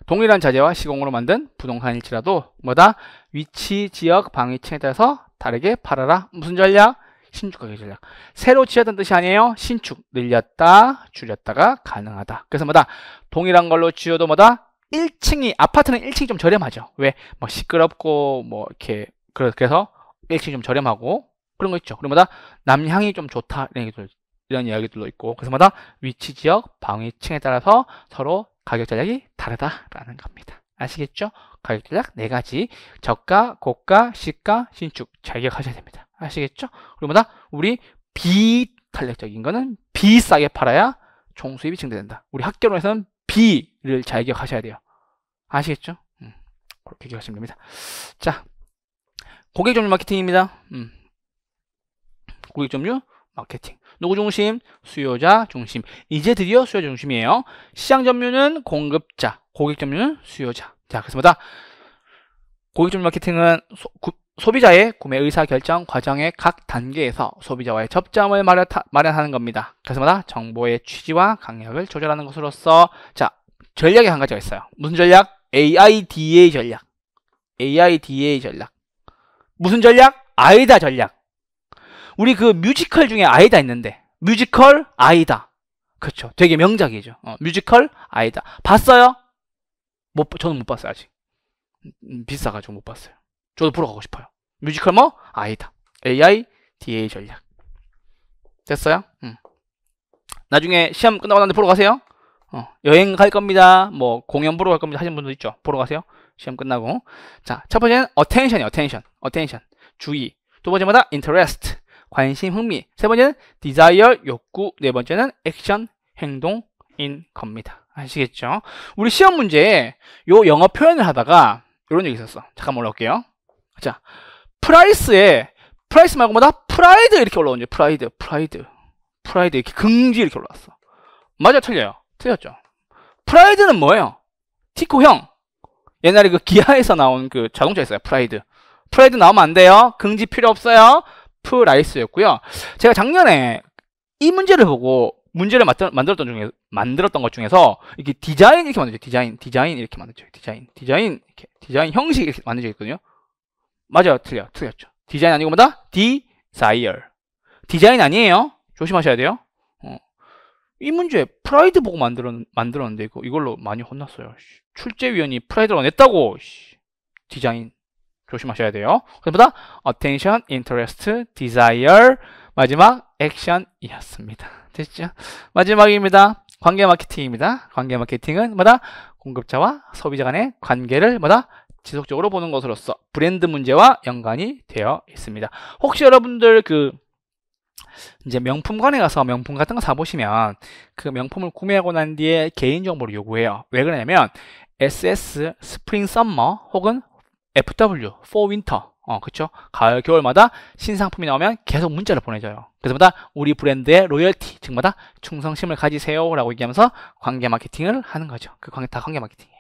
동일한 자재와 시공으로 만든 부동산일지라도 뭐다? 위치, 지역, 방위층에 따라서 다르게 팔아라. 무슨 전략? 신축하게 전략. 새로 지었는 뜻이 아니에요. 신축, 늘렸다, 줄였다가 가능하다. 그래서 뭐다? 동일한 걸로 지어도 뭐다? 1층이, 아파트는 1층이 좀 저렴하죠. 왜? 뭐 시끄럽고, 뭐 이렇게, 그래서 1층이 좀 저렴하고, 그런 거 있죠. 그리고 뭐다? 남향이 좀 좋다. 이런 얘기들, 이런 이야기들도 있고. 그래서 뭐다? 위치 지역, 방위층에 따라서 서로 가격 전략이 다르다라는 겁니다. 아시겠죠? 가격 전략 4가지. 저가, 고가, 시가, 신축 잘 기억하셔야 됩니다. 아시겠죠? 그리고 뭐다? 우리 비탄력적인 거는 비싸게 팔아야 총수입이 증대된다. 우리 학교론에서는 비를잘 기억하셔야 돼요. 아시겠죠? 음, 그렇게 기억하시면 됩니다. 자, 고객 점유 마케팅입니다. 음. 고객 점유 마케팅. 누구 중심? 수요자 중심. 이제 드디어 수요자 중심이에요. 시장 점유는 공급자, 고객 점유는 수요자. 자, 그렇습니다. 고객 점유 마케팅은 소, 구, 소비자의 구매 의사 결정 과정의 각 단계에서 소비자와의 접점을 마련, 마련하는 겁니다. 그래서마다 정보의 취지와 강약을 조절하는 것으로서 자 전략이 한 가지가 있어요. 무슨 전략? AIDA 전략. AIDA 전략. 무슨 전략? 아이다 전략. 우리 그 뮤지컬 중에 아이다 있는데 뮤지컬 아이다. 그렇죠. 되게 명작이죠. 어, 뮤지컬 아이다. 봤어요? 못 저는 못 봤어요 아직. 음, 음, 비싸가지고 못 봤어요. 저도 보러 가고 싶어요. 뮤지컬 뭐? 아이다. AI, DA 전략. 됐어요? 음. 나중에 시험 끝나고 나는데 보러 가세요. 어, 여행 갈 겁니다. 뭐 공연 보러 갈 겁니다. 하시는 분들 있죠. 보러 가세요. 시험 끝나고. 자, 첫 번째는 attention이에요. attention. attention. 주의. 두 번째마다 interest. 관심, 흥미. 세 번째는 desire, 욕구. 네 번째는 action, 행동인 겁니다. 아시겠죠? 우리 시험 문제에 요 영어 표현을 하다가 이런 얘기 있었어. 잠깐 올라올게요. 자, 프라이스에 프라이스 말고 뭐다? 프라이드 이렇게 올라오죠. 프라이드, 프라이드, 프라이드 이렇게 긍지 이렇게 올라왔어. 맞아, 틀려요. 틀렸죠. 프라이드는 뭐예요? 티코형. 옛날에 그 기아에서 나온 그 자동차 있어요. 프라이드. 프라이드 나오면 안 돼요. 긍지 필요 없어요. 프라이스였고요. 제가 작년에 이 문제를 보고 문제를 만들었던 중에 만들었던 것 중에서 이렇게 디자인 이렇게 만들죠. 디자인, 디자인 이렇게 만들죠. 디자인, 디자인 이렇게 디자인 형식 이렇게 만들 적이 있거든요. 맞아요. 틀려. 틀렸죠. 디자인 아니고 뭐다? 디자이얼 디자인 아니에요. 조심하셔야 돼요. 어. 이 문제 프라이드 보고 만들었, 만들었는데 이거, 이걸로 많이 혼났어요. 출제위원이 프라이드를 냈다고. 디자인 조심하셔야 돼요. 그다음보다 attention, interest, desire 마지막 액션이었습니다. 됐죠? 마지막입니다. 관계 마케팅입니다. 관계 마케팅은 뭐다 공급자와 소비자 간의 관계를 뭐다 지속적으로 보는 것으로서 브랜드 문제와 연관이 되어 있습니다. 혹시 여러분들 그 이제 명품관에 가서 명품 같은 거 사보시면 그 명품을 구매하고 난 뒤에 개인정보를 요구해요. 왜 그러냐면 SS 스프링 썸머 혹은 FW 4 윈터 어, 그쵸? 가을, 겨울마다 신상품이 나오면 계속 문자를 보내줘요. 그래서마다 우리 브랜드의 로열티, 즉마다 충성심을 가지세요. 라고 얘기하면서 관계 마케팅을 하는 거죠. 그 관계, 다 관계 마케팅이에요.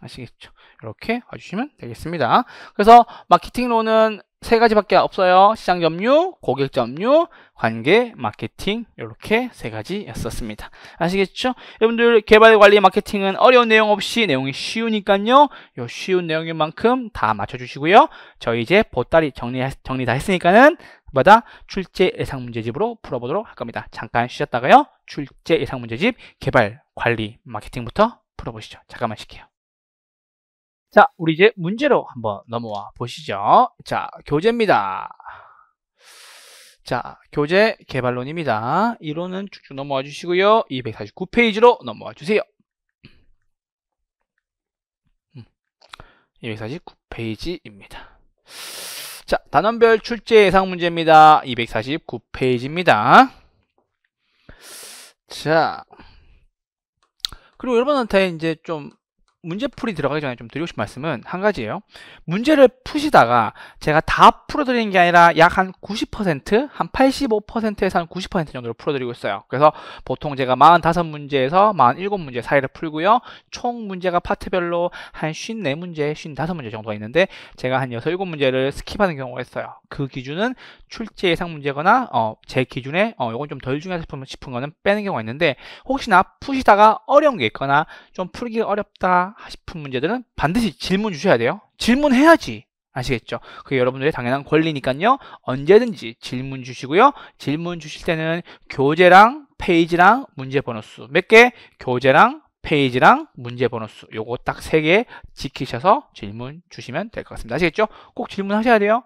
아시겠죠? 이렇게 봐주시면 되겠습니다. 그래서 마케팅론은 세 가지밖에 없어요. 시장 점유, 고객 점유, 관계, 마케팅 이렇게 세 가지였었습니다. 아시겠죠? 여러분들 개발 관리 마케팅은 어려운 내용 없이 내용이 쉬우니까요. 요 쉬운 내용인 만큼 다 맞춰주시고요. 저희 이제 보따리 정리 정리 다 했으니까는 마다 출제 예상 문제집으로 풀어보도록 할 겁니다. 잠깐 쉬셨다가요 출제 예상 문제집 개발 관리 마케팅부터 풀어보시죠. 잠깐만 쉴게요. 자, 우리 이제 문제로 한번 넘어와 보시죠. 자, 교재입니다. 자, 교재 개발론입니다. 이론은 쭉쭉 넘어와 주시고요. 249페이지로 넘어와 주세요. 249페이지입니다. 음, 자, 단원별 출제 예상 문제입니다. 249페이지입니다. 자, 그리고 여러분한테 이제 좀 문제풀이 들어가기 전에 좀 드리고 싶은 말씀은 한 가지예요. 문제를 푸시다가 제가 다 풀어드리는 게 아니라 약 한 90%, 한 85%에서 한 90%정도로 풀어드리고 있어요. 그래서 보통 제가 45문제에서 47문제 사이를 풀고요. 총 문제가 파트별로 한 54문제, 55문제 정도가 있는데 제가 한 6, 7문제를 스킵하는 경우가 있어요. 그 기준은 출제 예상 문제거나 어, 제 기준에 어, 이건 좀 덜 중요하다 싶은 거는 빼는 경우가 있는데 혹시나 푸시다가 어려운 게 있거나 좀 풀기 가 어렵다 있나 아, 싶은 문제들은 반드시 질문 주셔야 돼요. 질문해야지. 아시겠죠? 그게 여러분들의 당연한 권리니까요. 언제든지 질문 주시고요. 질문 주실 때는 교재랑 페이지랑 문제 번호수 몇 개? 교재랑 페이지랑 문제 번호수 요거 딱 세 개 지키셔서 질문 주시면 될 것 같습니다. 아시겠죠? 꼭 질문하셔야 돼요.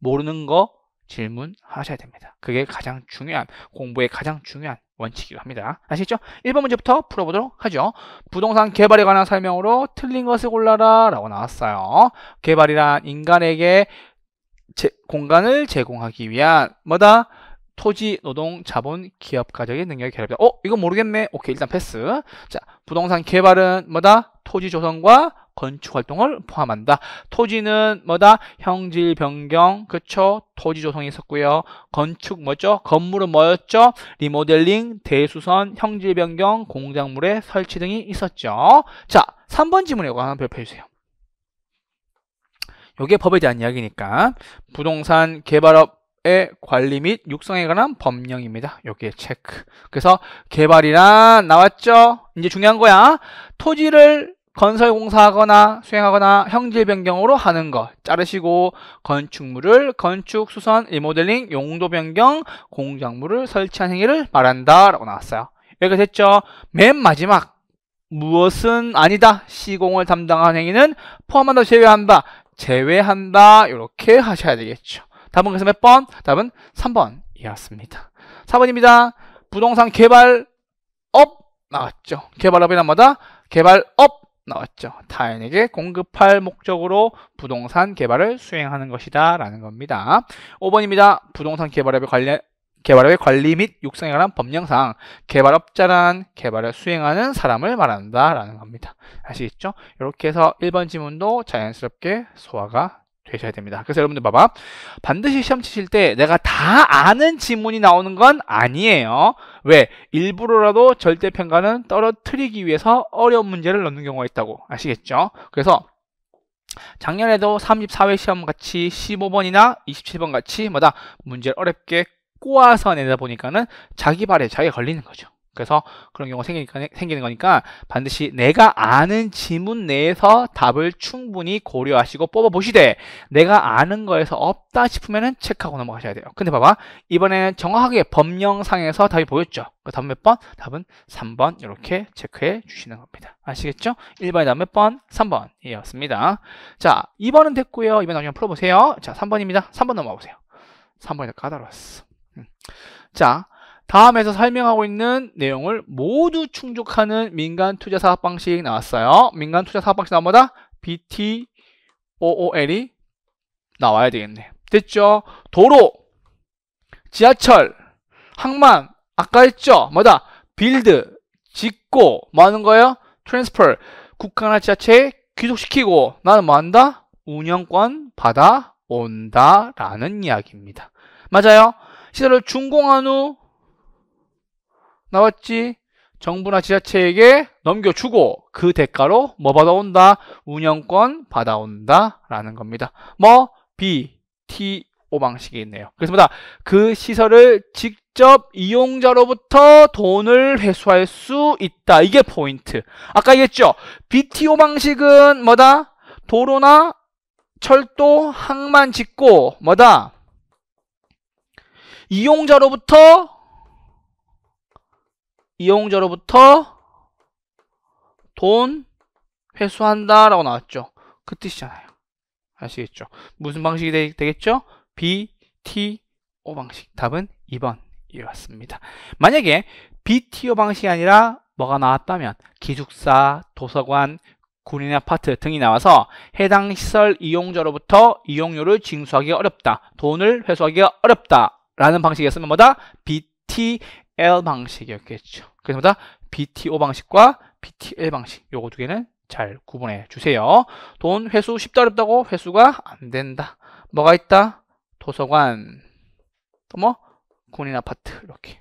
모르는 거 질문하셔야 됩니다. 그게 가장 중요한 공부의 가장 중요한 원칙이기도 합니다. 아시겠죠? 1번 문제부터 풀어보도록 하죠. 부동산 개발에 관한 설명으로 틀린 것을 골라라 라고 나왔어요. 개발이란 인간에게 제, 공간을 제공하기 위한 뭐다? 토지, 노동, 자본, 기업 가적의 능력의 결합이다. 어? 이거 모르겠네. 오케이 일단 패스. 자 부동산 개발은 뭐다? 토지 조성과 건축 활동을 포함한다. 토지는 뭐다? 형질 변경, 그쵸? 토지 조성이 있었고요. 건축 뭐죠? 건물은 뭐였죠? 리모델링, 대수선, 형질 변경, 공작물의 설치 등이 있었죠. 자, 3번 지문에 이거 하나 발표해 주세요. 이게 법에 대한 이야기니까 부동산 개발업 의 관리 및 육성에 관한 법령입니다. 여기에 체크. 그래서 개발이란 나왔죠? 이제 중요한 거야. 토지를 건설 공사하거나 수행하거나 형질 변경으로 하는 것 자르시고 건축물을 건축, 수선, 리모델링, 용도 변경, 공작물을 설치한 행위를 말한다 라고 나왔어요. 여기까지 죠맨 마지막 무엇은 아니다. 시공을 담당한 행위는 포함한다, 제외한다. 제외한다. 이렇게 하셔야 되겠죠. 답은 그래서 몇 번? 답은 3번이었습니다. 4번입니다. 부동산 개발업 나왔죠. 개발업이란 뭐다? 개발업 나왔죠. 타인에게 공급할 목적으로 부동산 개발을 수행하는 것이다 라는 겁니다. 5번입니다. 부동산 개발업에 관련 개발업의 관리 및 육성에 관한 법령상 개발업자란 개발을 수행하는 사람을 말한다라는 겁니다. 아시겠죠? 이렇게 해서 1번 지문도 자연스럽게 소화가 되셔야 됩니다. 그래서 여러분들 봐봐. 반드시 시험 치실 때 내가 다 아는 지문이 나오는 건 아니에요. 왜? 일부러라도 절대평가는 떨어뜨리기 위해서 어려운 문제를 넣는 경우가 있다고 아시겠죠? 그래서 작년에도 34회 시험 같이 15번이나 27번 같이 뭐다 문제를 어렵게 꼬아서 내다 보니까는 자기 발에 자기가 걸리는 거죠. 그래서 그런 경우가 생기니까, 생기는 거니까 반드시 내가 아는 지문 내에서 답을 충분히 고려하시고 뽑아보시되 내가 아는 거에서 없다 싶으면은 체크하고 넘어가셔야 돼요. 근데 봐봐. 이번에는 정확하게 법령상에서 답이 보였죠. 그 답 몇 번? 답은 3번 이렇게 체크해 주시는 겁니다. 아시겠죠? 1번이답몇 번? 3번이었습니다. 자, 2번은 됐고요. 이번 에중번 풀어보세요. 자, 3번입니다. 3번 넘어가 보세요. 3번이 더 까다로웠어. 음. 자, 다음에서 설명하고 있는 내용을 모두 충족하는 민간 투자 사업 방식 나왔어요. 민간 투자 사업 방식 나마다 BTOOL이 나와야 되겠네. 됐죠? 도로, 지하철, 항만, 아까 했죠? 뭐다? 빌드, 짓고, 뭐 하는 거예요? 트랜스퍼, 국가나 지자체에 귀속시키고, 나는 뭐 한다? 운영권 받아온다라는 이야기입니다. 맞아요? 시설을 준공한 후 나왔지? 정부나 지자체에게 넘겨주고 그 대가로 뭐 받아온다? 운영권 받아온다 라는 겁니다. 뭐 BTO 방식이 있네요. 그렇습니다. 그 시설을 직접 이용자로부터 돈을 회수할 수 있다. 이게 포인트. 아까 얘기했죠? BTO 방식은 뭐다? 도로나 철도, 항만 짓고 뭐다? 이용자로부터 이용자로부터 돈 회수한다 라고 나왔죠. 그 뜻이잖아요. 아시겠죠? 무슨 방식이 되, 겠죠 BTO 방식. 답은 2번이었습니다. 만약에 BTO 방식이 아니라 뭐가 나왔다면 기숙사, 도서관, 군인 아파트 등이 나와서 해당 시설 이용자로부터 이용료를 징수하기 어렵다. 돈을 회수하기 어렵다. 라는 방식이었으면 뭐다? BTL 방식이었겠죠. 그렇습다 BTO 방식과 BTL 방식 요거 두 개는 잘 구분해 주세요. 돈 회수 쉽다 어렵다고 회수가 안 된다. 뭐가 있다? 도서관 또 뭐? 군인 아파트 이렇게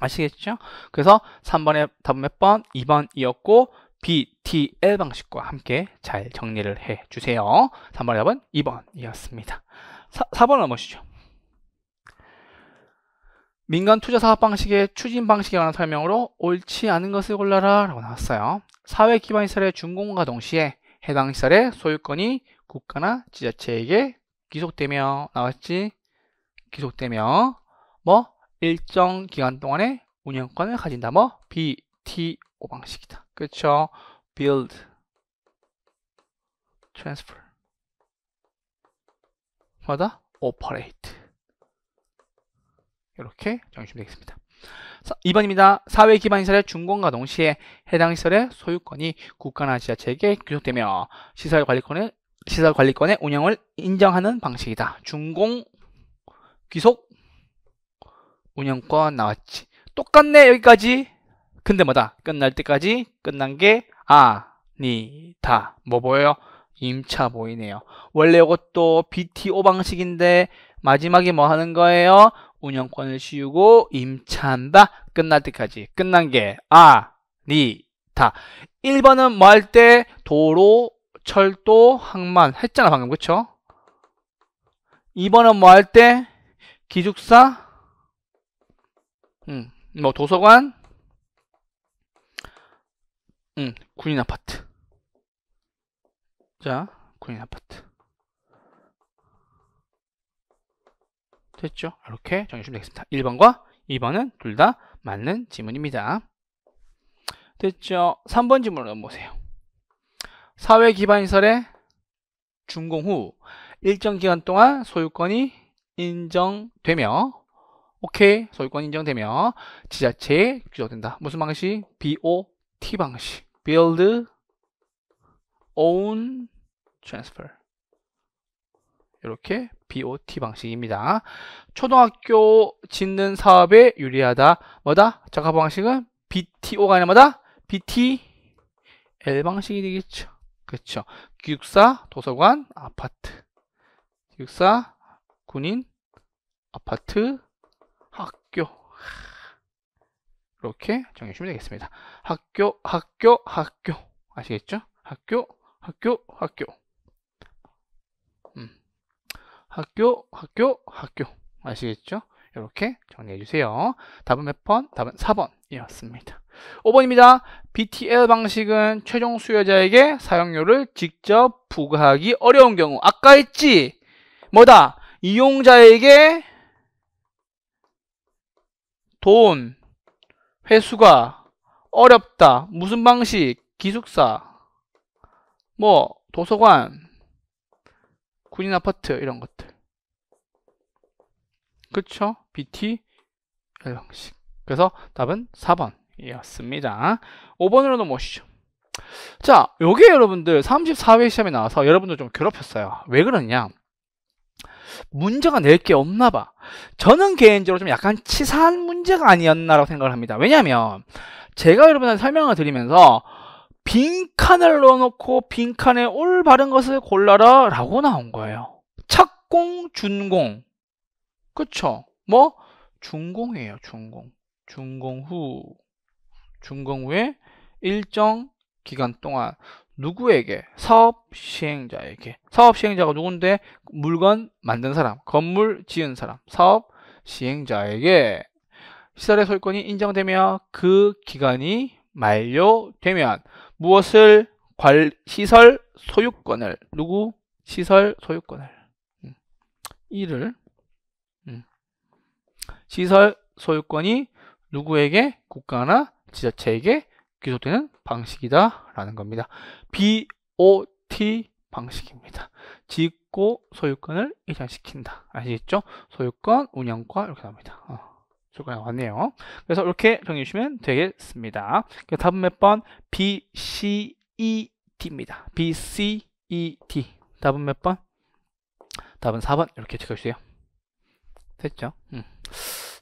아시겠죠? 그래서 3번의 답은 몇 번? 2번이었고 BTL 방식과 함께 잘 정리를 해주세요. 3번의 답은 2번이었습니다. 4, 4번은 무엇이죠? 민간 투자 사업 방식의 추진 방식에 관한 설명으로 옳지 않은 것을 골라라 라고 나왔어요. 사회 기반 시설의 준공과 동시에 해당 시설의 소유권이 국가나 지자체에게 귀속되며 나왔지 귀속되며 뭐 일정 기간 동안의 운영권을 가진다 뭐 BTO 방식이다. 그쵸 그렇죠? build transfer 뭐다? operate 이렇게 정리되겠습니다. 2번입니다. 사회 기반 시설의 준공과 동시에 해당 시설의 소유권이 국가나 지자체에게 귀속되며 시설 관리권의 시설 관리권의 운영을 인정하는 방식이다. 준공 귀속 운영권 나왔지. 똑같네 여기까지. 근데 뭐다? 끝날 때까지 끝난 게 아니다. 뭐 보여요? 임차 보이네요. 원래 이것도 BTO 방식인데 마지막에 뭐 하는 거예요? 운영권을 씌우고 임차한다. 끝날 때까지. 끝난 게 아, 니, 다. 1번은 뭐 할 때 도로, 철도, 항만 했잖아 방금 그쵸? 2번은 뭐 할 때 기숙사, 음, 뭐 도서관, 음, 군인 아파트. 자, 군인 아파트. 됐죠? 이렇게 정해주시면 되겠습니다. 1번과 2번은 둘 다 맞는 지문입니다. 됐죠? 3번 지문으로 넘어보세요. 사회 기반 시설의 준공 후 일정 기간 동안 소유권이 인정되며 오케이 소유권 인정되며 지자체에 규정된다. 무슨 방식? BOT 방식. Build Own Transfer 이렇게 BOT 방식입니다. 초등학교 짓는 사업에 유리하다. 뭐다? 작업 방식은 BTO가 아니라 뭐다? BTL 방식이 되겠죠. 그렇죠. 기숙사, 도서관, 아파트. 기숙사, 군인, 아파트, 학교. 이렇게 정해주시면 되겠습니다. 학교, 학교, 학교. 아시겠죠? 학교, 학교, 학교. 학교, 학교, 학교. 아시겠죠? 이렇게 정리해 주세요. 답은 몇 번? 답은 4번이었습니다. 5번입니다. BTL 방식은 최종 수요자에게 사용료를 직접 부과하기 어려운 경우. 아까 했지? 뭐다? 이용자에게 돈, 회수가 어렵다. 무슨 방식? 기숙사, 뭐, 도서관, 군인 아파트 이런 것들. 그쵸? BT L 방식. 그래서 답은 4번이었습니다. 5번으로 넘어오시죠. 자, 요게 여러분들 34회 시험에 나와서 여러분들 좀 괴롭혔어요. 왜 그러냐? 문제가 낼 게 없나 봐. 저는 개인적으로 좀 약간 치사한 문제가 아니었나라고 생각을 합니다. 왜냐면 제가 여러분한테 설명을 드리면서 빈칸을 넣어놓고 빈칸에 올바른 것을 골라라 라고 나온 거예요. 착공, 준공. 그쵸? 뭐? 준공이에요. 준공. 준공 후. 준공 후에 일정 기간 동안 누구에게? 사업 시행자에게. 사업 시행자가 누군데? 물건 만든 사람, 건물 지은 사람, 사업 시행자에게 시설의 소유권이 인정되며 그 기간이 만료되면 무엇을 관, 시설 소유권을 누구 시설 소유권을 음. 이를 음. 시설 소유권이 누구에게 국가나 지자체에게 귀속되는 방식이다 라는 겁니다. BOT 방식입니다. 짓고 소유권을 이전시킨다. 아시겠죠? 소유권, 운영과 이렇게 나옵니다. 어. 조가 왔네요. 그래서 이렇게 정해주시면 되겠습니다. 그 답은 몇 번? B, C, E, D입니다. B, C, E, D. 답은 몇 번? 답은 4번. 이렇게 적어주세요. 됐죠? 음.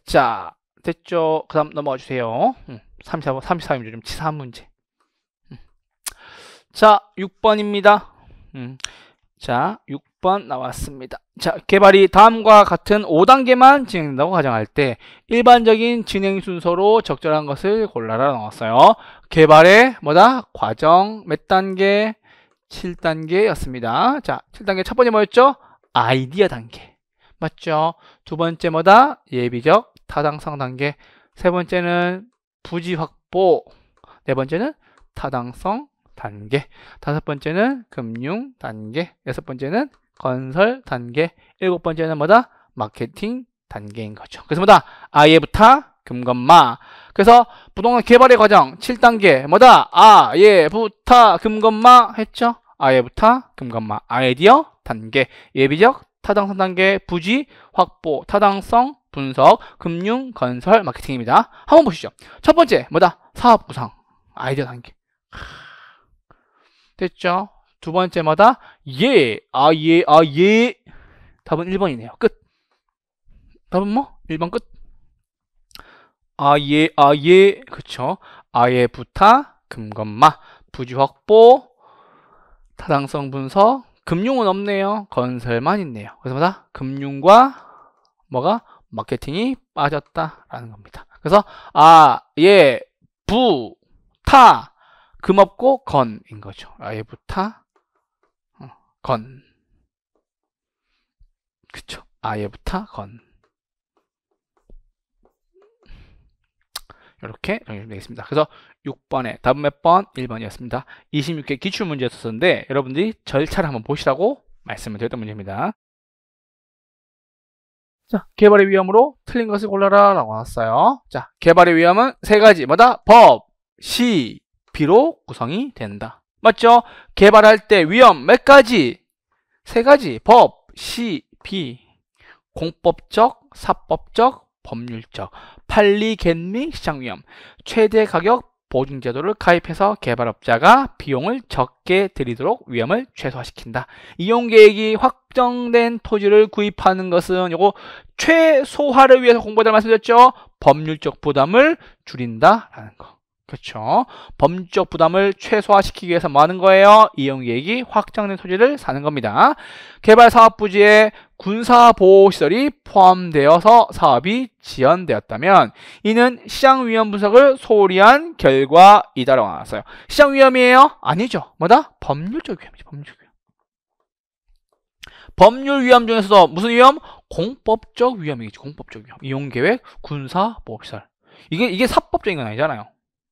자, 됐죠? 그 다음 넘어와 주세요. 음. 34번, 34문제 좀 치사한 문제. 음. 자, 6번입니다. 음. 자, 6번 나왔습니다. 자, 개발이 다음과 같은 5단계만 진행된다고 가정할 때 일반적인 진행 순서로 적절한 것을 골라라 나왔어요. 개발의 뭐다? 과정 몇 단계? 7단계였습니다. 자, 7단계 첫 번째 뭐였죠? 아이디어 단계. 맞죠? 두 번째 뭐다? 예비적 타당성 단계. 세 번째는 부지 확보. 네 번째는 타당성 단계, 다섯 번째는 금융 단계, 여섯 번째는 건설 단계, 일곱 번째는 뭐다? 마케팅 단계인 거죠. 그래서 뭐다? 아예부터 금건마. 그래서 부동산 개발의 과정 7단계 뭐다? 아예부터 금건마 했죠? 아예부터 금건마. 아이디어 단계, 예비적 타당성 단계, 부지 확보, 타당성 분석, 금융, 건설, 마케팅입니다. 한번 보시죠. 첫 번째 뭐다? 사업 구상, 아이디어 단계. 됐죠? 두 번째마다 예, 아, 예, 아, 예. 답은 1번이네요. 끝. 답은 뭐? 1번 끝. 아, 예, 아, 예. 그쵸. 아예 부타, 금건마, 부지 확보, 타당성 분석, 금융은 없네요. 건설만 있네요. 그래서 뭐다 금융과 뭐가 마케팅이 빠졌다라는 겁니다. 그래서 아, 예, 부, 타, 금없고 건인 거죠. 아예부터 어, 건. 그쵸. 아예부터 건. 이렇게 정리되겠습니다. 그래서 6번에 답은 몇 번? 1번이었습니다. 26개 기출문제였었는데 여러분들이 절차를 한번 보시라고 말씀을 드렸던 문제입니다. 자, 개발의 위험으로 틀린 것을 골라라 라고 나왔어요. 자, 개발의 위험은 세 가지. 뭐다? 법, 시, 비로 구성이 된다. 맞죠? 개발할 때 위험 몇 가지? 세 가지. 법, 시, 비. 공법적, 사법적, 법률적. 판리겐미 시장 위험. 최대 가격 보증 제도를 가입해서 개발업자가 비용을 적게 드리도록 위험을 최소화시킨다. 이용 계획이 확정된 토지를 구입하는 것은 요거 최소화를 위해서 공부하다 말씀드렸죠. 법률적 부담을 줄인다라는 거. 그렇죠. 범 법적 부담을 최소화시키기 위해서 뭐 하는 거예요? 이용계획이 확장된 소지를 사는 겁니다. 개발사업부지에 군사보호시설이 포함되어서 사업이 지연되었다면 이는 시장위험 분석을 소홀히 한 결과이다라고 나왔어요. 시장위험이에요? 아니죠. 뭐다? 법률적 위험이죠. 법률적 위험. 법률 위험 중에서도 무슨 위험? 공법적 위험이겠죠 공법적 위험. 이용계획, 군사보호시설. 이게, 이게 사법적인 건 아니잖아요.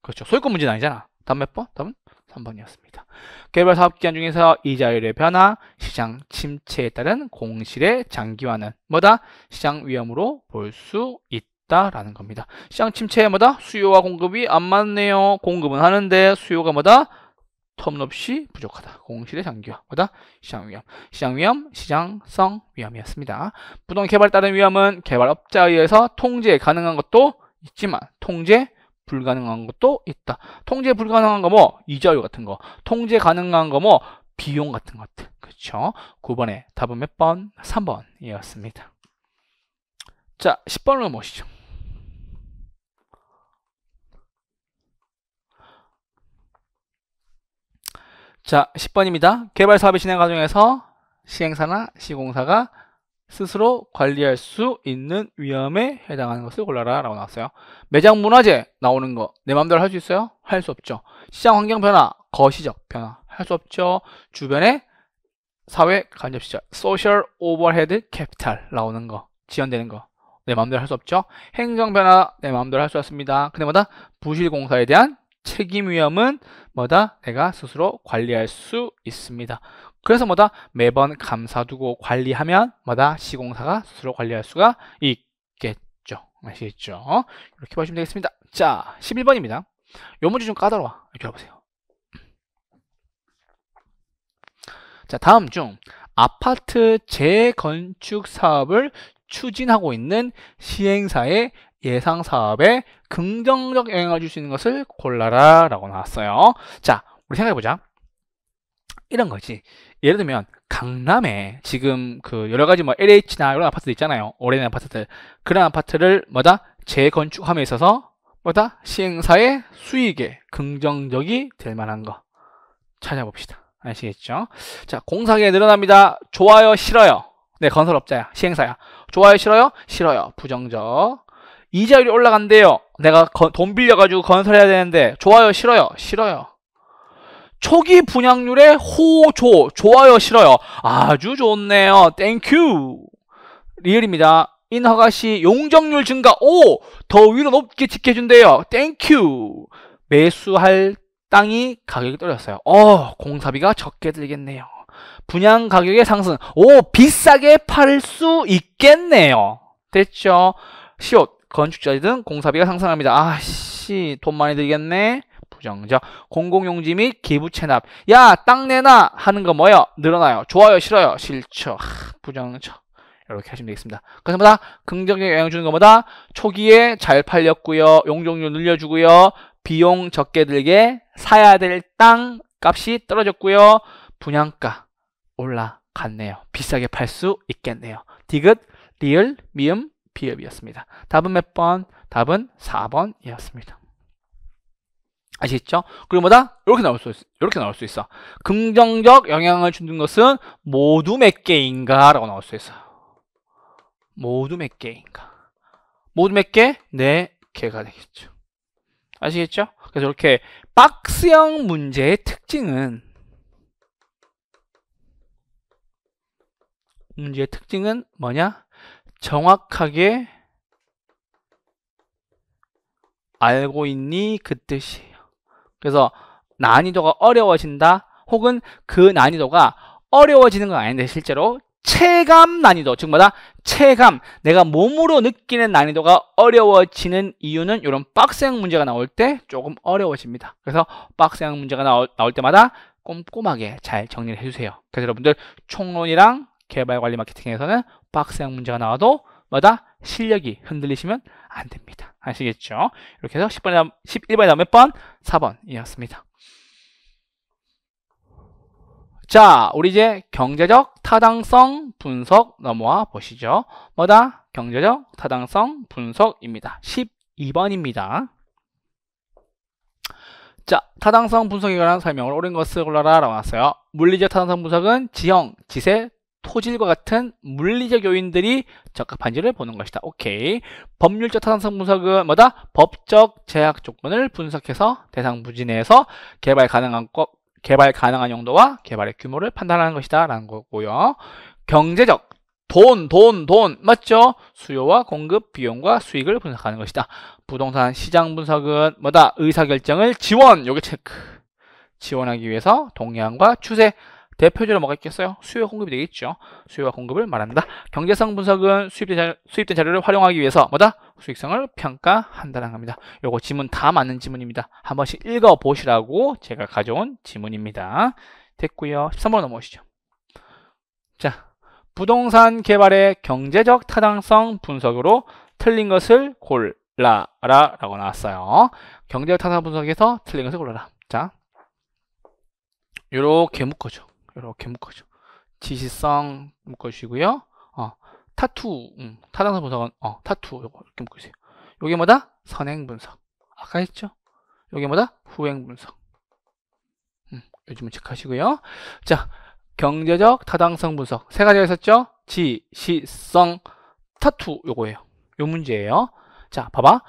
그렇죠. 소유권 문제는 아니잖아. 다음 몇 번? 다음은 3번이었습니다. 개발 사업 기간 중에서 이자율의 변화, 시장 침체에 따른 공실의 장기화는 뭐다? 시장 위험으로 볼 수 있다라는 겁니다. 시장 침체에 뭐다? 수요와 공급이 안 맞네요. 공급은 하는데 수요가 뭐다? 텀없이 부족하다. 공실의 장기화. 뭐다? 시장 위험. 시장 위험, 시장성 위험이었습니다. 부동 개발 따른 위험은 개발업자에 의해서 통제 가능한 것도 있지만 통제 불가능한 것도 있다. 통제 불가능한 거 뭐 이자율 같은 거, 통제 가능한 거 뭐 비용 같은 것들. 그렇죠? 9번에 답은 몇 번? 3번이었습니다. 자, 10번으로 모시죠. 자, 10번입니다. 개발 사업의 진행 과정에서 시행사나 시공사가 스스로 관리할 수 있는 위험에 해당하는 것을 골라라 라고 나왔어요. 매장 문화재 나오는 거 내 마음대로 할 수 있어요? 할 수 없죠. 시장 환경 변화, 거시적 변화 할 수 없죠. 주변에 사회 간접 시절, 소셜 오버헤드 캐피탈 나오는 거 지연되는 거 내 마음대로 할 수 없죠. 행정 변화 내 마음대로 할 수 없습니다. 근데 뭐다? 부실 공사에 대한 책임 위험은 뭐다? 내가 스스로 관리할 수 있습니다. 그래서 뭐다 매번 감사두고 관리하면 뭐다 시공사가 스스로 관리할 수가 있겠죠. 아시겠죠? 이렇게 보시면 되겠습니다. 자, 11번입니다. 요 문제 좀 까다로워. 이렇게 보세요. 자, 다음 중 아파트 재건축 사업을 추진하고 있는 시행사의 예상 사업에 긍정적 영향을 줄 수 있는 것을 골라라 라고 나왔어요. 자, 우리 생각해보자. 이런 거지. 예를 들면 강남에 지금 그 여러 가지 뭐 LH나 이런 아파트들 있잖아요. 오래 아파트들. 그런 아파트를 뭐다 재건축함에 있어서 뭐다 시행사의 수익에 긍정적이 될 만한 거 찾아봅시다. 아시겠죠? 자, 공사계획 늘어납니다. 좋아요, 싫어요. 네, 건설업자야, 시행사야. 좋아요, 싫어요? 싫어요. 부정적. 이자율이 올라간대요. 내가 거, 돈 빌려가지고 건설해야 되는데 좋아요, 싫어요? 싫어요. 초기 분양률의 호조 좋아요 싫어요 아주 좋네요 땡큐 리얼입니다 인허가시 용적률 증가 오 더 위로 높게 지켜준대요 땡큐 매수할 땅이 가격이 떨어졌어요 어 공사비가 적게 들겠네요 분양 가격의 상승 오 비싸게 팔 수 있겠네요 됐죠 시옷 건축자재 등 공사비가 상승합니다 아씨 돈 많이 들겠네 부정적 공공용지 및 기부 체납 야땅 내놔 하는 거 뭐요 늘어나요 좋아요 싫어요 싫죠 하, 부정적 이렇게 하시면 되겠습니다 그래서 뭐다 긍정적 영향 주는 것보다 초기에 잘 팔렸고요 용적률 늘려주고요 비용 적게 들게 사야 될 땅 값이 떨어졌고요 분양가 올라갔네요 비싸게 팔 수 있겠네요 디귿 리을 미음 비읍이었습니다 답은 몇 번? 답은 4번이었습니다 아시겠죠? 그리고 뭐다? 이렇게 나올 수 있어. 이렇게 나올 수 있어. 긍정적 영향을 주는 것은 모두 몇 개인가? 라고 나올 수 있어. 모두 몇 개인가? 모두 몇 개? 네 개가 되겠죠. 아시겠죠? 그래서 이렇게 박스형 문제의 특징은 문제의 특징은 뭐냐? 정확하게 알고 있니? 그 뜻이에요. 그래서 난이도가 어려워진다 혹은 그 난이도가 어려워지는 건 아닌데 실제로 체감 난이도 즉마다 체감 내가 몸으로 느끼는 난이도가 어려워지는 이유는 이런 빡세형 문제가 나올 때 조금 어려워집니다 그래서 빡세형 문제가 나올, 나올 때마다 꼼꼼하게 잘 정리를 해주세요 그래서 여러분들 총론이랑 개발관리 마케팅에서는 빡세형 문제가 나와도 마다 실력이 흔들리시면 안 됩니다. 아시겠죠? 이렇게 해서 10번에 남, 11번에 남몇 번? 4번이었습니다. 자, 우리 이제 경제적 타당성 분석 넘어와 보시죠. 뭐다? 경제적 타당성 분석입니다. 12번입니다. 자, 타당성 분석에 관한 설명을 옳은 것을 골라라 나왔어요. 물리적 타당성 분석은 지형, 지세, 토질과 같은 물리적 요인들이 적합한지를 보는 것이다. 오케이. 법률적 타당성 분석은 뭐다? 법적 제약 조건을 분석해서 대상 부진에서 개발 가능한 것, 개발 가능한 용도와 개발의 규모를 판단하는 것이다. 라는 거고요. 경제적 돈, 돈, 돈. 맞죠? 수요와 공급, 비용과 수익을 분석하는 것이다. 부동산 시장 분석은 뭐다? 의사결정을 지원. 요게 체크. 지원하기 위해서 동향과 추세, 대표적으로 뭐가 있겠어요? 수요 공급이 되겠죠. 수요와 공급을 말한다. 경제성 분석은 수입된, 자료, 수입된 자료를 활용하기 위해서 뭐다? 수익성을 평가한다는 겁니다. 요거 지문 다 맞는 지문입니다. 한 번씩 읽어보시라고 제가 가져온 지문입니다. 됐고요. 13번 으로 넘어오시죠. 자, 부동산 개발의 경제적 타당성 분석으로 틀린 것을 골라라 라고 나왔어요. 경제적 타당 성 분석에서 틀린 것을 골라라. 자, 요렇게 묶어줘. 이렇게 묶어줘. 지시성 묶어주시고요. 어, 타투, 음, 타당성 분석은 어, 타투 요거 이렇게 묶으세요. 요게 뭐다? 선행 분석. 아까 했죠? 요게 뭐다? 후행 분석. 음, 요즘은 체크하시고요. 자, 경제적 타당성 분석 세 가지가 있었죠? 지시성 타투 요거예요. 요 문제예요. 자, 봐봐.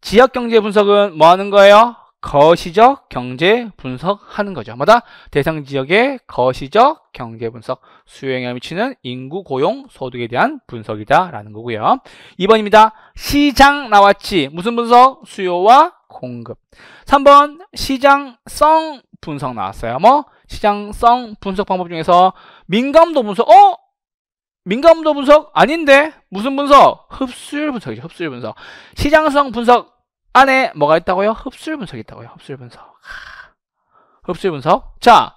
지역 경제 분석은 뭐 하는 거예요? 거시적 경제 분석하는 거죠. 마다 대상 지역의 거시적 경제 분석, 수요에 미치는 인구 고용 소득에 대한 분석이다라는 거고요. 2번입니다. 시장 나왔지. 무슨 분석? 수요와 공급. 3번 시장성 분석 나왔어요. 뭐 시장성 분석 방법 중에서 민감도 분석. 어? 민감도 분석 아닌데 무슨 분석? 흡수율 분석이죠. 흡수율 분석. 시장성 분석 안에 뭐가 있다고요? 흡수율 분석이 있다고요. 흡수율 분석. 흡수율 분석. 자,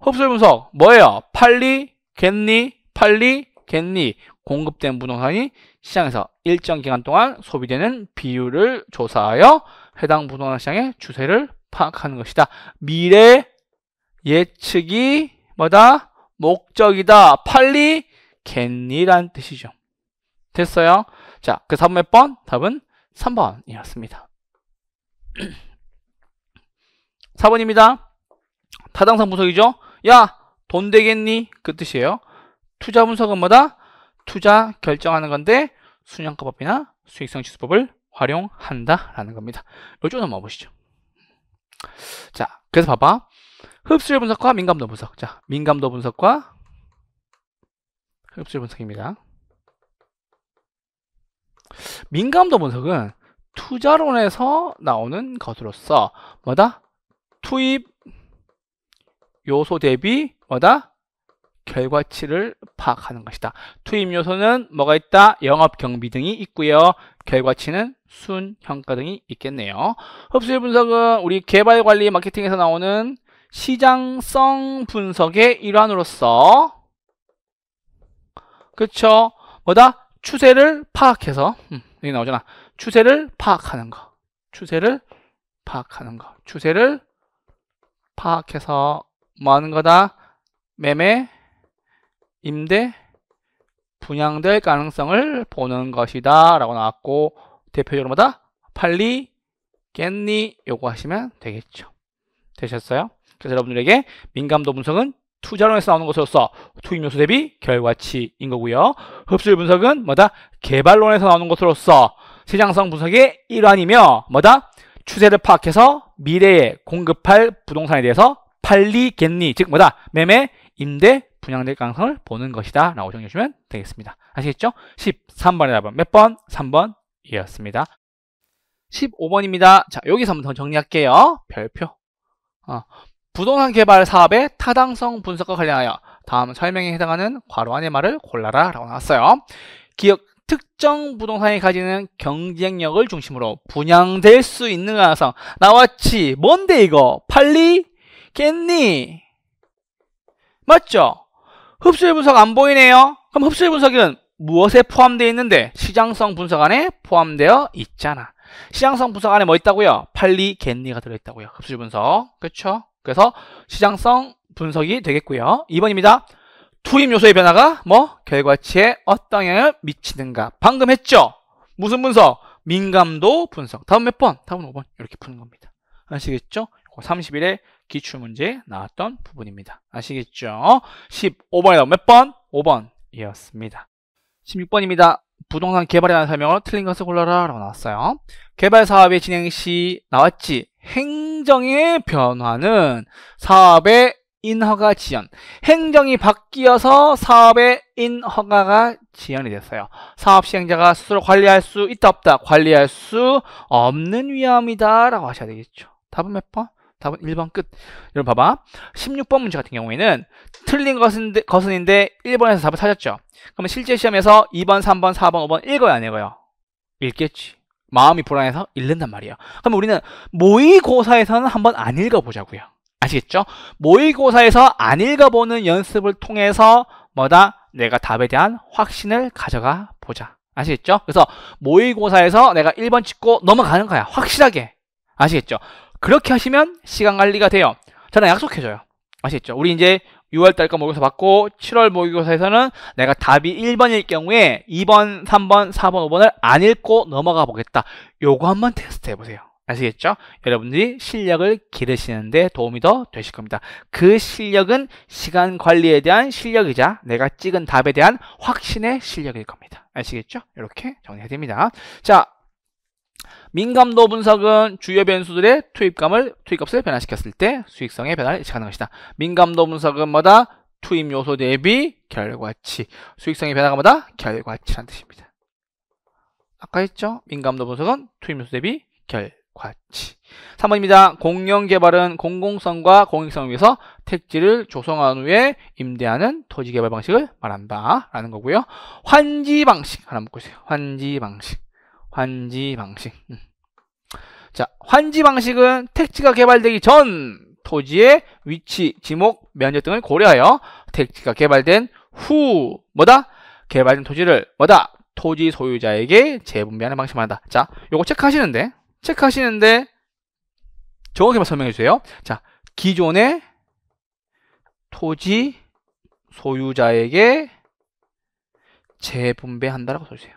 흡수율 분석 뭐예요? 팔리, 겟니, 팔리, 겟니. 공급된 부동산이 시장에서 일정 기간 동안 소비되는 비율을 조사하여 해당 부동산 시장의 추세를 파악하는 것이다. 미래 예측이 뭐다? 목적이다. 팔리 겟니란 뜻이죠. 됐어요? 자, 그다번몇 번? 답은 3번이었습니다. 4번입니다. 타당성 분석이죠. 야, 돈 되겠니? 그 뜻이에요. 투자 분석은 뭐다? 투자 결정하는 건데 순양가법이나 수익성 지수법을 활용한다라는 겁니다. 요쪽 넘어 보시죠. 자, 그래서 봐봐. 흡수율 분석과 민감도 분석. 자, 민감도 분석과 흡수율 분석입니다. 민감도 분석은 투자론에서 나오는 것으로서 뭐다? 투입 요소 대비 뭐다? 결과치를 파악하는 것이다. 투입 요소는 뭐가 있다? 영업 경비 등이 있고요. 결과치는 순형가 등이 있겠네요. 흡수율 분석은 우리 개발 관리 마케팅에서 나오는 시장성 분석의 일환으로서 그쵸 뭐다 추세를 파악해서 음, 여기 나오잖아 추세를 파악하는 거. 추세를 파악하는 거. 추세를 파악해서 뭐 하는 거다? 매매, 임대, 분양될 가능성을 보는 것이다 라고 나왔고 대표적으로 뭐다? 팔리, 겠니 요거하시면 되겠죠. 되셨어요? 그래서 여러분들에게 민감도 분석은 투자론에서 나오는 것으로서 투입 요소 대비 결과치인 거고요. 흡수율 분석은 뭐다? 개발론에서 나오는 것으로서 시장성 분석의 일환이며 뭐다? 추세를 파악해서 미래에 공급할 부동산에 대해서 팔리겠니 즉 뭐다 매매 임대 분양될 가능성을 보는 것이다 라고 정리해 주시면 되겠습니다 아시겠죠? 13번의 답은 몇 번? 3번 이었습니다 15번입니다 자 여기서 한번 더 정리할게요 별표 어, 부동산 개발 사업의 타당성 분석과 관련하여 다음 설명에 해당하는 괄호 안의 말을 골라라 라고 나왔어요 기업 특정 부동산이 가지는 경쟁력을 중심으로 분양될 수 있는 가능성 나왔지 뭔데 이거 팔리겠니 맞죠? 흡수율 분석 안 보이네요 그럼 흡수율 분석은 무엇에 포함되어 있는데 시장성 분석 안에 포함되어 있잖아 시장성 분석 안에 뭐 있다고요? 팔리겠니가 들어있다고요 흡수율 분석 그렇죠? 그래서 시장성 분석이 되겠고요 2번입니다 투입 요소의 변화가 뭐 결과치에 어떤 영향을 미치는가 방금 했죠 무슨 분석? 민감도 분석 다음 몇 번? 다음 5번 이렇게 푸는 겁니다 아시겠죠? 30일에 기출문제 나왔던 부분입니다 아시겠죠? 15번에 나몇 번? 5번 이었습니다 16번입니다 부동산 개발에 대한 설명으로 틀린 것을 골라라 라고 나왔어요 개발 사업의 진행 시 나왔지 행정의 변화는 사업의 인허가 지연. 행정이 바뀌어서 사업의 인허가가 지연이 됐어요. 사업 시행자가 스스로 관리할 수 있다 없다. 관리할 수 없는 위험이다 라고 하셔야 되겠죠. 답은 몇 번? 답은 1번 끝. 여러분 봐봐. 16번 문제 같은 경우에는 틀린 것은, 것은인데 1번에서 답을 찾았죠. 그러면 실제 시험에서 2번, 3번, 4번, 5번 읽어야 안 읽어요? 읽겠지. 마음이 불안해서 읽는단 말이에요. 그럼 우리는 모의고사에서는 한번 안 읽어보자고요. 아시겠죠? 모의고사에서 안 읽어보는 연습을 통해서 뭐다? 내가 답에 대한 확신을 가져가 보자. 아시겠죠? 그래서 모의고사에서 내가 1번 찍고 넘어가는 거야. 확실하게. 아시겠죠? 그렇게 하시면 시간 관리가 돼요. 저는 약속해줘요. 아시겠죠? 우리 이제 6월달 거 모의고사 받고 7월 모의고사에서는 내가 답이 1번일 경우에 2번, 3번, 4번, 5번을 안 읽고 넘어가 보겠다. 요거 한번 테스트 해보세요. 아시겠죠? 여러분들이 실력을 기르시는데 도움이 더 되실 겁니다. 그 실력은 시간 관리에 대한 실력이자 내가 찍은 답에 대한 확신의 실력일 겁니다. 아시겠죠? 이렇게 정리해됩니다. 자, 민감도 분석은 주요 변수들의 투입감을 투입값을 변화시켰을 때 수익성의 변화를 예측하는 것이다. 민감도 분석은 뭐다? 투입 요소 대비 결과치. 수익성의 변화가 뭐다? 결과치란 뜻입니다. 아까 했죠? 민감도 분석은 투입 요소 대비 결과치. 과치. 3번입니다. 공영 개발은 공공성과 공익성을 위해서 택지를 조성한 후에 임대하는 토지 개발 방식을 말한다. 라는 거고요. 환지 방식. 하나 묶고 있어요. 환지 방식. 환지 방식. 음. 자, 환지 방식은 택지가 개발되기 전 토지의 위치, 지목, 면적 등을 고려하여 택지가 개발된 후, 뭐다? 개발된 토지를, 뭐다? 토지 소유자에게 재분배하는 방식을 한다 자, 요거 체크하시는데. 체크하시는데 정확히만 설명해 주세요. 자, 기존의 토지 소유자에게 재분배한다라고 써주세요.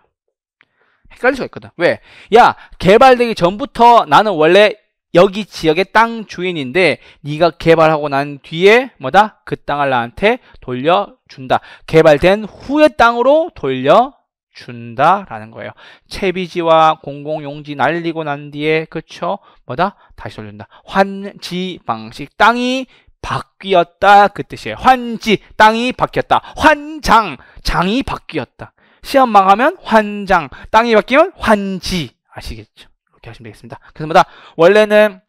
헷갈릴 수가 있거든. 왜? 야, 개발되기 전부터 나는 원래 여기 지역의 땅 주인인데 네가 개발하고 난 뒤에 뭐다? 그 땅을 나한테 돌려준다. 개발된 후의 땅으로 돌려 준다라는 거예요. 채비지와 공공용지 날리고 난 뒤에 그쵸? 뭐다? 다시 돌린다. 환지 방식 땅이 바뀌었다 그 뜻이에요. 환지 땅이 바뀌었다. 환장 장이 바뀌었다. 시험 망하면 환장 땅이 바뀌면 환지 아시겠죠? 이렇게 하시면 되겠습니다. 그래서 뭐다? 원래는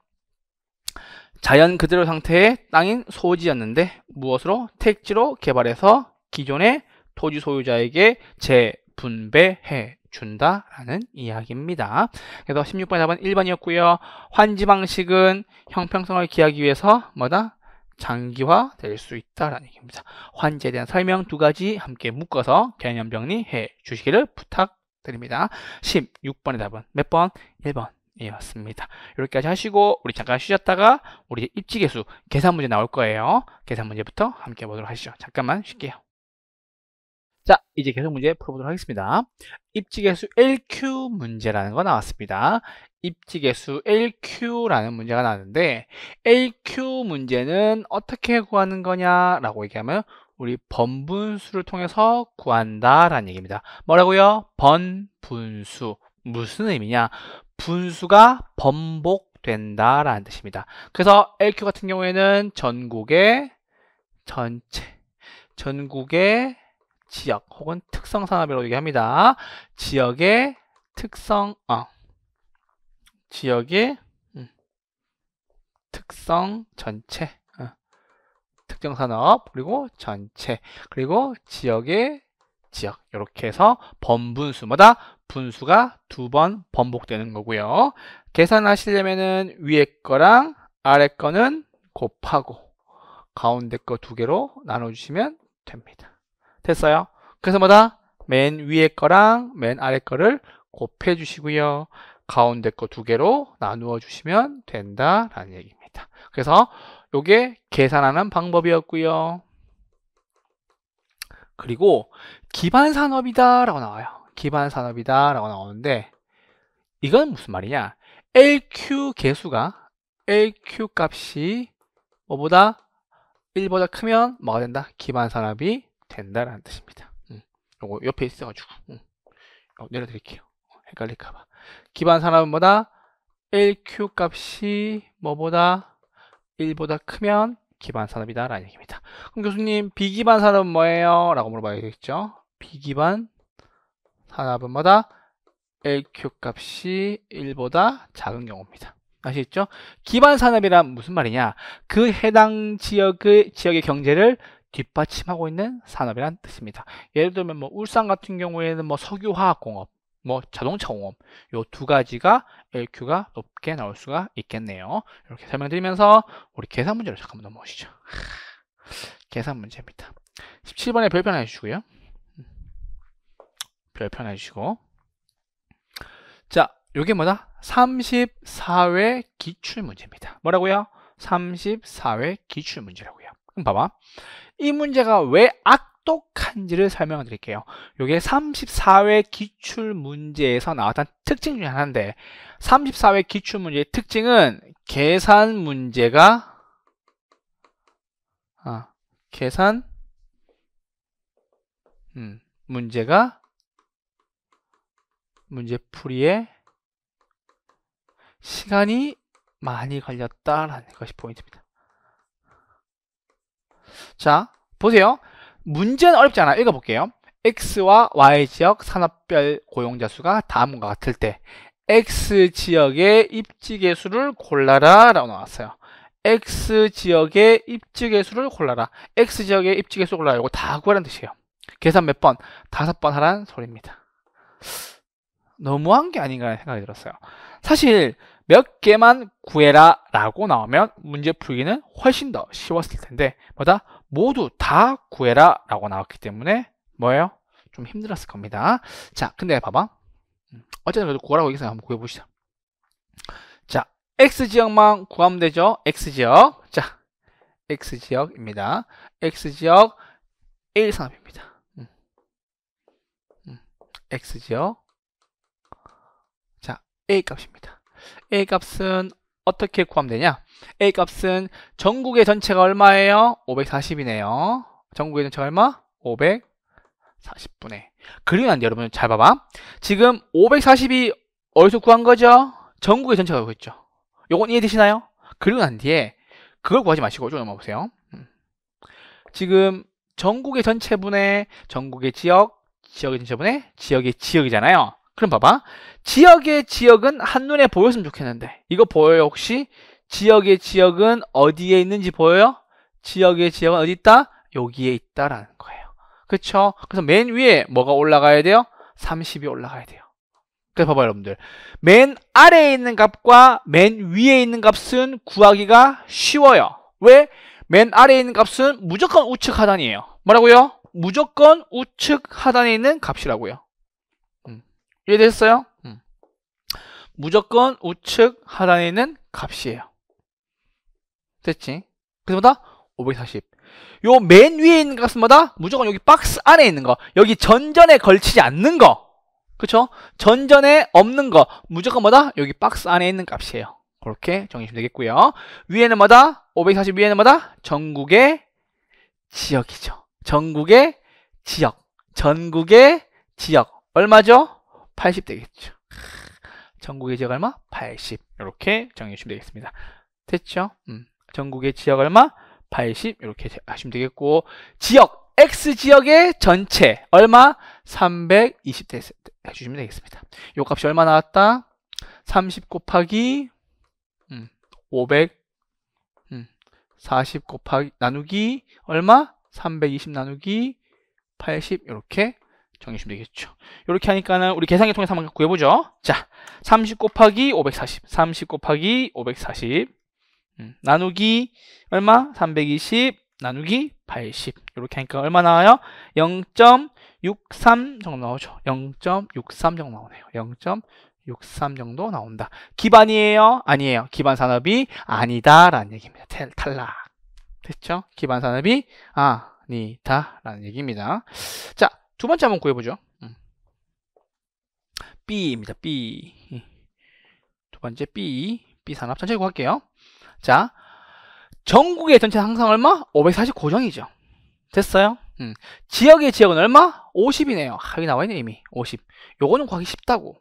자연 그대로 상태의 땅인 소지였는데 무엇으로? 택지로 개발해서 기존의 토지 소유자에게 제 분배해 준다라는 이야기입니다. 그래서 16번 답은 1번이었고요. 환지 방식은 형평성을 기하기 위해서 뭐다? 장기화 될 수 있다라는 얘기입니다. 환지에 대한 설명 두 가지 함께 묶어서 개념 정리해 주시기를 부탁드립니다. 16번의 답은 몇 번? 1번. 이었습니다. 이렇게까지 하시고 우리 잠깐 쉬셨다가 우리 입지 계수 계산 문제 나올 거예요. 계산 문제부터 함께 보도록 하시죠. 잠깐만 쉴게요. 자, 이제 계속 문제 풀어보도록 하겠습니다. 입지계수 LQ 문제라는 거 나왔습니다. 입지계수 LQ라는 문제가 나왔는데 LQ 문제는 어떻게 구하는 거냐라고 얘기하면 우리 번분수를 통해서 구한다라는 얘기입니다. 뭐라고요? 번분수. 무슨 의미냐? 분수가 번복된다라는 뜻입니다. 그래서 LQ 같은 경우에는 전국의 전체, 전국의 지역 혹은 특성 산업이라고 얘기합니다. 지역의 특성, 어, 지역의 음, 특성 전체, 어, 특정 산업 그리고 전체 그리고 지역의 지역 이렇게 해서 번분수마다 분수가 두 번 번복되는 거고요. 계산하시려면은 위에 거랑 아래 거는 곱하고 가운데 거 두 개로 나눠주시면 됩니다. 됐어요? 그래서 뭐다? 맨 위에 거랑 맨 아래 거를 곱해 주시고요. 가운데 거 두 개로 나누어 주시면 된다라는 얘기입니다. 그래서 요게 계산하는 방법이었고요. 그리고 기반 산업이다라고 나와요. 기반 산업이다라고 나오는데 이건 무슨 말이냐? LQ 개수가 LQ 값이 뭐보다 1보다 크면 뭐가 된다? 기반 산업이 된다라는 뜻입니다. 음, 요거 옆에 있어가지고 음, 내려드릴게요. 헷갈릴까봐. 기반 산업마다 LQ 값이 뭐보다 1보다 크면 기반 산업이다 라는 얘기입니다. 그럼 교수님 비기반 산업은 뭐예요? 라고 물어봐야겠죠. 되 비기반 산업은 뭐다? LQ 값이 1보다 작은 경우입니다. 아시겠죠? 기반 산업이란 무슨 말이냐? 그 해당 지역의 지역의 경제를 뒷받침하고 있는 산업이란 뜻입니다. 예를 들면 뭐 울산 같은 경우에는 뭐 석유화학공업, 뭐 자동차공업 이 두 가지가 LQ가 높게 나올 수가 있겠네요. 이렇게 설명드리면서 우리 계산 문제로 잠깐만 넘어오시죠. 계산 문제입니다. 17번에 별표 나 해주시고요. 별표 나 해주시고 자, 이게 뭐다? 34회 기출문제입니다. 뭐라고요? 34회 기출문제라고요. 그럼 봐봐. 이 문제가 왜 악독한지를 설명드릴게요. 이게 34회 기출문제에서 나왔던 특징 중에 하나인데 34회 기출문제의 특징은 계산 문제가 아, 계산 음, 문제가 문제풀이에 시간이 많이 걸렸다라는 것이 포인트입니다. 자, 보세요. 문제는 어렵지 않아요. 읽어볼게요. X와 Y 지역 산업별 고용자 수가 다음과 같을 때 X 지역의 입지의 수를 골라라 라고 나왔어요. X 지역의 입지의 수를 골라라. X 지역의 입지의 수를 골라라. 이거 다 구하라는 뜻이에요. 계산 몇 번? 다섯 번하라는 소리입니다. 너무한 게 아닌가 하는 생각이 들었어요. 사실 몇 개만 구해라 라고 나오면 문제 풀기는 훨씬 더 쉬웠을 텐데 뭐다 모두 다 구해라 라고 나왔기 때문에 뭐예요? 좀 힘들었을 겁니다 자 근데 봐봐 음, 어쨌든 그래도 구하라고 얘기해서 한번 구해보시죠 자 X지역만 구하면 되죠 X지역 자 X지역입니다 X지역 1, 업입니다 음. 음. X지역 자 A 값입니다 A 값은 어떻게 포함 되냐? A 값은 전국의 전체가 얼마예요? 540이네요. 전국의 전체가 얼마? 5 4 0분에 그리고 난 여러분 잘 봐봐. 지금 540이 어디서 구한 거죠? 전국의 전체가 구했죠. 요건 이해되시나요? 그리고 난 뒤에 그걸 구하지 마시고 좀 넘어보세요. 음. 지금 전국의 전체분의 전국의 지역, 지역의 전체분의 지역의 지역이잖아요. 그럼 봐봐. 지역의 지역은 한눈에 보였으면 좋겠는데. 이거 보여요, 혹시? 지역의 지역은 어디에 있는지 보여요? 지역의 지역은 어디 있다? 여기에 있다라는 거예요. 그쵸 그래서 맨 위에 뭐가 올라가야 돼요? 30이 올라가야 돼요. 그래서 봐봐 여러분들. 맨 아래에 있는 값과 맨 위에 있는 값은 구하기가 쉬워요. 왜? 맨 아래에 있는 값은 무조건 우측 하단이에요. 뭐라고요? 무조건 우측 하단에 있는 값이라고요. 이해됐어요? 음. 음. 무조건 우측 하단에 있는 값이에요. 됐지? 그래서 뭐다? 540. 요 맨 위에 있는 값마다 무조건 여기 박스 안에 있는 거 여기 전전에 걸치지 않는 거 그쵸? 전전에 없는 거 무조건 뭐다? 여기 박스 안에 있는 값이에요 그렇게 정해주시면 되겠고요 위에는 뭐다? 540 위에는 뭐다? 전국의 지역이죠 전국의 지역 전국의 지역 얼마죠? 80되겠죠. 전국의 지역 얼마? 80. 이렇게 정해주시면 되겠습니다. 됐죠? 음. 전국의 지역 얼마? 80. 이렇게 하시면 되겠고, 지역, X 지역의 전체 얼마? 320 해주시면 되겠습니다. 요 값이 얼마 나왔다? 30 곱하기, 음, 500, 음, 40 곱하기, 나누기, 얼마? 320 나누기, 80. 이렇게 정해시면 되겠죠. 이렇게 하니까는 우리 계산기 통해서 한번 구해보죠. 자, 30 곱하기 540, 30 곱하기 540 음, 나누기 얼마? 320 나누기 80 이렇게 하니까 얼마 나와요? 0.63 정도 나오죠. 0.63 정도 나오네요. 0.63 정도 나온다. 기반이에요? 아니에요. 기반 산업이 아니다라는 얘기입니다. 텔, 탈락. 됐죠? 기반 산업이 아니다 라는 얘기입니다. 자, 두 번째 한번 구해보죠. 음. B입니다. B. 예. 두 번째 B. B 산업 전체 구할게요. 자, 전국의 전체 항상 얼마? 549정이죠. 됐어요? 음. 지역의 지역은 얼마? 50이네요. 하, 아, 여기 나와있네 이미. 50. 요거는 구하기 쉽다고.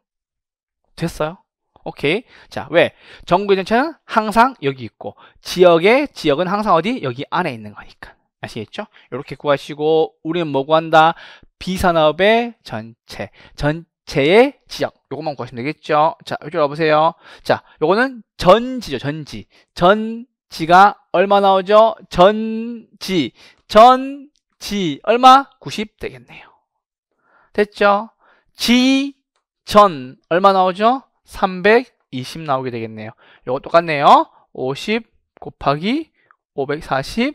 됐어요? 오케이. 자, 왜? 전국의 전체는 항상 여기 있고 지역의 지역은 항상 어디? 여기 안에 있는 거니까. 아시겠죠? 이렇게 구하시고 우리는 뭐 구한다? 비산업의 전체, 전체의 지역. 요것만 구하시면 되겠죠. 자, 이쪽 와보세요. 자, 요거는 전지죠, 전지. 전지가 얼마 나오죠? 전지. 전지. 얼마? 90 되겠네요. 됐죠? 지, 전. 얼마 나오죠? 320 나오게 되겠네요. 요거 똑같네요. 50 곱하기 540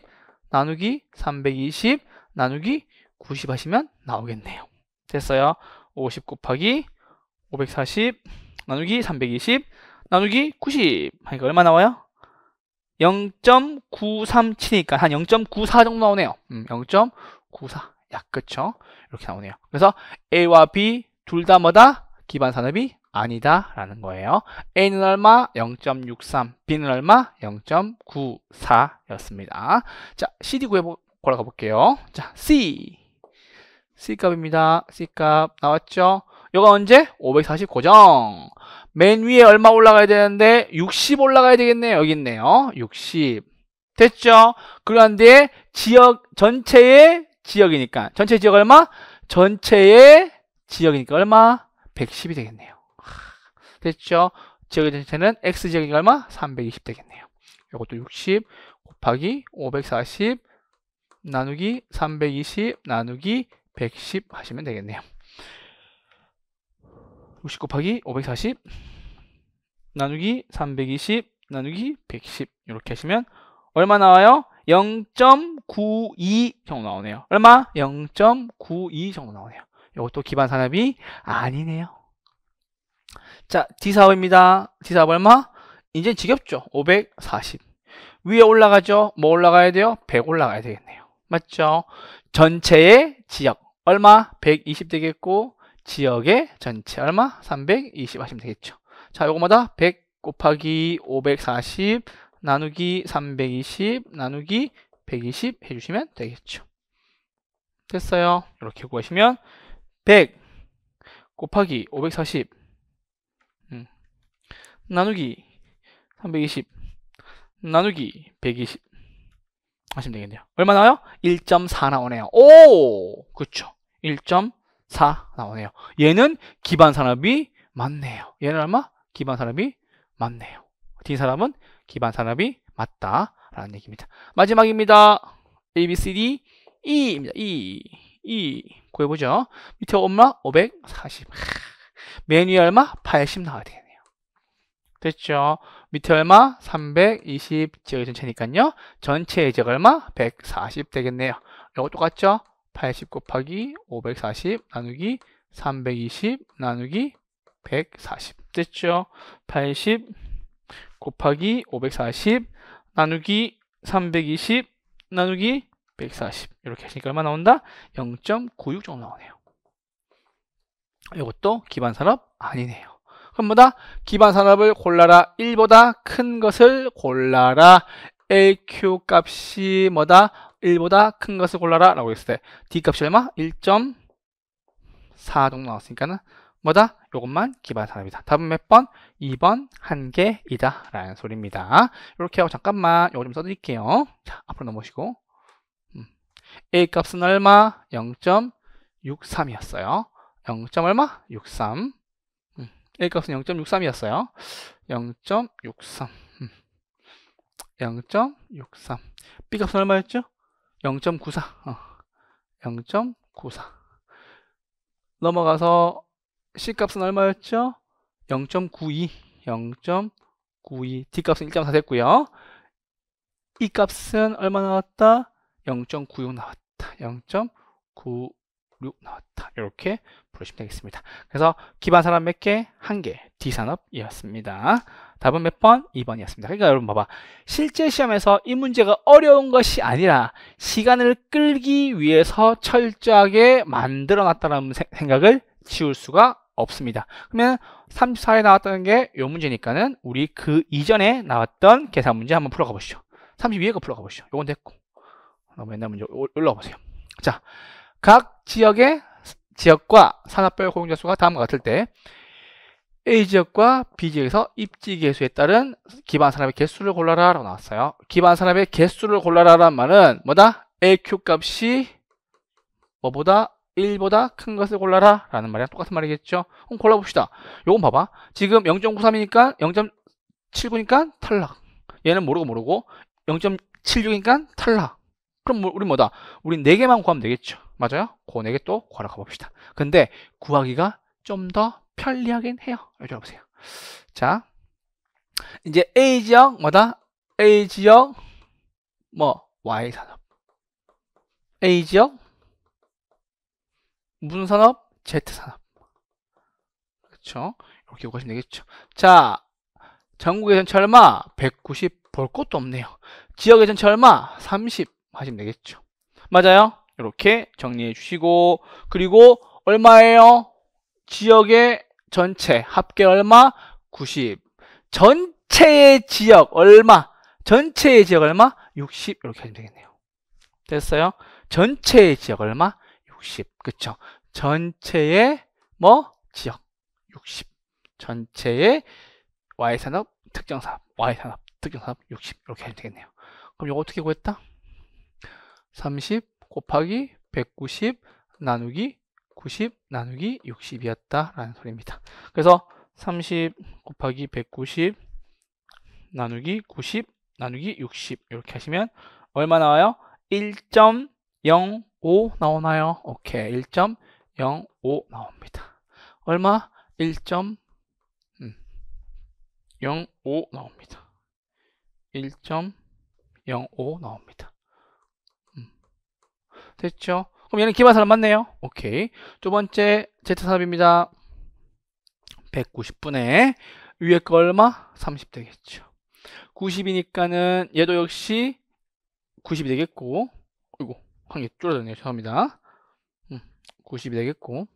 나누기 320 나누기 90 하시면 나오겠네요. 됐어요. 50 곱하기 540 나누기 320 나누기 90 하니까 얼마 나와요? 0.937이니까 한 0.94 정도 나오네요. 음, 0.94약 그쵸? 이렇게 나오네요. 그래서 A와 B 둘 다 뭐다? 기반 산업이 아니다라는 거예요. A는 얼마? 0.63, B는 얼마? 0.94였습니다. 자, CD 구해 보러 가볼게요. 자, C C값입니다. C값 나왔죠? 요거 언제? 540 고정. 맨 위에 얼마 올라가야 되는데 60 올라가야 되겠네요. 여기 있네요. 60. 됐죠? 그러한 뒤에 지역 전체의 지역이니까 전체 지역 얼마? 전체의 지역이니까 얼마? 110이 되겠네요. 됐죠? 지역 의 전체는 x 지역이니까 얼마? 320 되겠네요. 이것도 60 곱하기 540 나누기 320 나누기 110 하시면 되겠네요. 60 곱하기 540 나누기 320 나누기 110 이렇게 하시면 얼마 나와요? 0.92 정도 나오네요. 얼마? 0.92 정도 나오네요. 이것도 기반 산업이 아니네요. 자, D사업입니다. D사업 얼마? 이제 지겹죠? 540. 위에 올라가죠? 뭐 올라가야 돼요? 100 올라가야 되겠네요. 맞죠? 전체의 지역, 얼마? 120 되겠고 지역의 전체 얼마? 320 하시면 되겠죠. 자, 요거마다 100 곱하기 540 나누기 320 나누기 120 해주시면 되겠죠. 됐어요. 이렇게 구하시면 100 곱하기 540 음, 나누기 320 나누기 120 하시면 되겠네요. 얼마 나와요? 1.4 나오네요. 오! 그쵸. 1.4 나오네요. 얘는 기반 산업이 맞네요. 얘는 얼마? 기반 산업이 맞네요. 뒤 사람은 기반 산업이 맞다. 라는 얘기입니다. 마지막입니다. A, B, C, D, E입니다. E, E. 구해보죠. 밑에 얼마? 540. 메뉴얼마? 80 나와야 되네요. 됐죠? 밑에 얼마? 320 지역의 전체니까요. 전체 지역 얼마? 140 되겠네요. 이거 똑같죠? 80 곱하기 540 나누기 320 나누기 140 됐죠? 80 곱하기 540 나누기 320 나누기 140 이렇게 하시니까 얼마 나온다? 0.96 정도 나오네요. 이것도 기반 산업 아니네요. 그럼 뭐다? 기반 산업을 골라라. 1보다 큰 것을 골라라. AQ 값이 뭐다? 1보다 큰 것을 골라라 라고 했을 때 D 값이 얼마? 1.4 정도 나왔으니까는 뭐다? 이것만 기반 산업이다. 답은 몇 번? 2번 한 개이다 라는 소리입니다. 이렇게 하고 잠깐만 요거 좀 써드릴게요. 자 앞으로 넘어오시고 음. A 값은 얼마? 0.63이었어요. 0. 얼마? 63 A값은 0.63이었어요. 0.63 0.63 B값은 얼마였죠? 0.94 어. 0.94 넘어가서 C값은 얼마였죠? 0.92 0.92 D값은 1.4 됐고요. E값은 얼마 나왔다? 0.96 나왔다. 0.96 6 나왔다. 아, 이렇게 부르시면 되겠습니다. 그래서 기반 산업 몇 개? 한 개. D산업이었습니다. 답은 몇 번? 2번이었습니다. 그러니까 여러분 봐봐. 실제 시험에서 이 문제가 어려운 것이 아니라 시간을 끌기 위해서 철저하게 만들어 놨다는 생각을 지울 수가 없습니다. 그러면 34에 나왔던 게 이 문제니까는 우리 그 이전에 나왔던 계산 문제 한번 풀어가 보시죠. 32에 거 풀어가 보시죠. 요건 됐고. 맨날 먼저 올라와 보세요. 자, 각 지역의 지역과 산업별 고용자 수가 다음과 같을 때 A 지역과 B 지역에서 입지 개수에 따른 기반 산업의 개수를 골라라라고 나왔어요. 기반 산업의 개수를 골라라라는 말은 뭐다? AQ 값이 뭐보다 1보다 큰 것을 골라라 라는 말이랑 똑같은 말이겠죠 그럼 골라봅시다 요건 봐봐 지금 0.93이니까 0.79니까 탈락 얘는 모르고 모르고 0.76이니까 탈락 그럼 뭐 우리 뭐다 우리 4개만 구하면 되겠죠 맞아요? 고원에게 또 구하러 가봅시다. 근데 구하기가 좀 더 편리하긴 해요. 여기 보세요. 자, 이제 A 지역 뭐다? A 지역 뭐 Y 산업. A 지역 무슨 산업? Z 산업. 그렇죠? 이렇게 오가시면 되겠죠. 자, 전국의 전체 얼마? 190. 볼 것도 없네요. 지역의 전체 얼마? 30 하시면 되겠죠. 맞아요? 이렇게 정리해 주시고 그리고 얼마예요? 지역의 전체 합계 얼마? 90 전체의 지역 얼마? 전체의 지역 얼마? 60 이렇게 하면 되겠네요 됐어요? 전체의 지역 얼마? 60 그쵸? 전체의 뭐? 지역 60 전체의 Y산업 특정산업 Y산업 특정산업 60 이렇게 하면 되겠네요 그럼 이거 어떻게 구했다? 30 곱하기 190 나누기 90 나누기 60이었다 라는 소리입니다. 그래서 30 곱하기 190 나누기 90 나누기 60 이렇게 하시면 얼마 나와요? 1.05 나오나요? 오케이 1.05 나옵니다. 얼마? 1.05 음, 나옵니다. 1.05 나옵니다. 됐죠? 그럼 얘는 기반사람 맞네요. 오케이. 두 번째 Z산업입니다. 190분에 위에 거 얼마? 30 되겠죠. 90이니까는 얘도 역시 90이 되겠고 이거 한개 줄어졌네요. 죄송합니다. 90이 음, 되겠고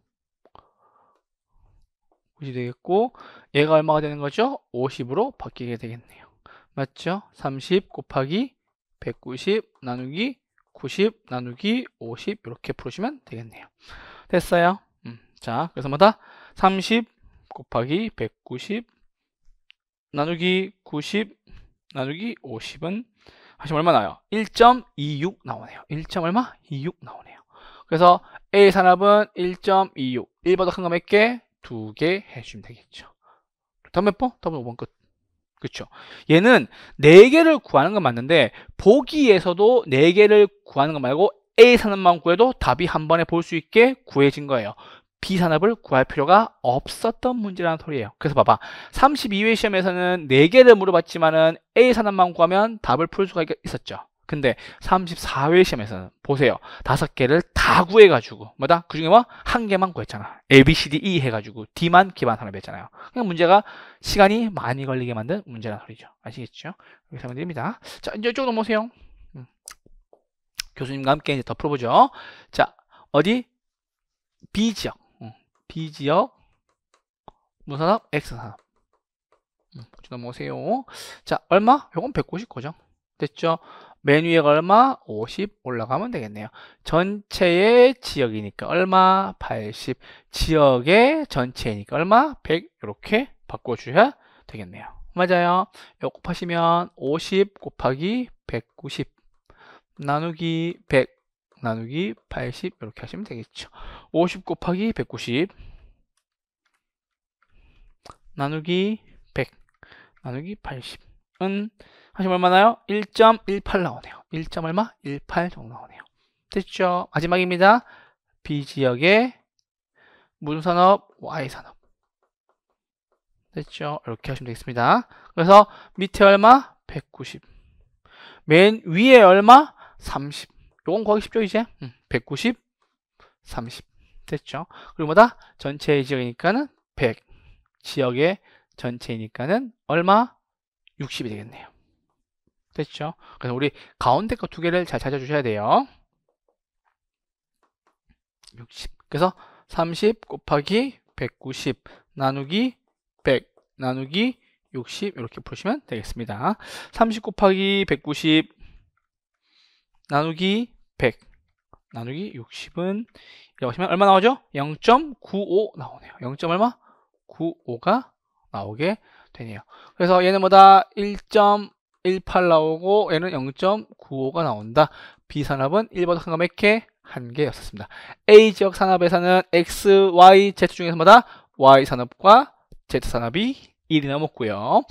90이 되겠고 얘가 얼마가 되는 거죠? 50으로 바뀌게 되겠네요. 맞죠? 30 곱하기 190 나누기 90 나누기 50 이렇게 풀으시면 되겠네요. 됐어요. 음, 자, 그래서 마다 30 곱하기 190 나누기 90 나누기 50은 하시면 얼마 나요? 1.26 나오네요. 1. 얼마? 26 나오네요. 그래서 A 산업은 1.26. 1보다 큰거몇 개? 두 개 해주시면 되겠죠. 다음 몇 뭐? 번? 다음 5번 끝. 그렇죠. 얘는 4개를 구하는 건 맞는데 보기에서도 4개를 구하는 거 말고 A 산업만 구해도 답이 한 번에 볼 수 있게 구해진 거예요. B 산업을 구할 필요가 없었던 문제라는 소리예요. 그래서 봐봐. 32회 시험에서는 4개를 물어봤지만은 A 산업만 구하면 답을 풀 수가 있었죠. 근데 34회 시험에서는 보세요. 다섯 개를 다 구해가지고 뭐다? 그 중에 뭐? 한 개만 구했잖아. A, B, C, D, E 해가지고 D만 기반 산업했잖아요. 그냥 문제가 시간이 많이 걸리게 만든 문제란 소리죠. 아시겠죠? 여기 설명 드립니다. 자, 이제 이쪽 넘어오세요. 음. 교수님과 함께 이제 더 풀어보죠. 자, 어디? B 지역. 음. B 지역. 무산업, X 산업. 음, 넘어오세요. 자, 얼마? 요건 190거죠. 됐죠? 맨 위에가 얼마? 50 올라가면 되겠네요. 전체의 지역이니까 얼마? 80. 지역의 전체니까 이 얼마? 100 이렇게 바꿔주셔야 되겠네요. 맞아요. 요 곱하시면 50 곱하기 190 나누기 100 나누기 80 이렇게 하시면 되겠죠. 50 곱하기 190 나누기 100 나누기 80은 하시면 얼마나요? 1.18 나오네요. 1. 얼마? 18 정도 나오네요. 됐죠? 마지막입니다. B지역의 무산업, Y산업. 됐죠? 이렇게 하시면 되겠습니다. 그래서 밑에 얼마? 190. 맨 위에 얼마? 30. 요건 거의 쉽죠, 이제? 음, 190, 30. 됐죠? 그리고 뭐다? 전체 지역이니까는 100. 지역의 전체이니까는 얼마? 60이 되겠네요. 됐죠? 그래서 우리 가운데 거 두 개를 잘 찾아주셔야 돼요. 60. 그래서 30 곱하기 190 나누기 100 나누기 60 이렇게 보시면 되겠습니다. 30 곱하기 190 나누기 100 나누기 60은 이라고 하시면 얼마 나오죠? 0.95 나오네요. 0. 얼마? 95가 나오게 되네요. 그래서 얘는 뭐다? 1. 0.18 나오고 N은 0.95가 나온다. B산업은 1번 상감액회 한 개였었습니다. A 지역 산업에서는 X, Y, Z 중에서마다 Y 산업과 Z 산업이 1이 넘었고요.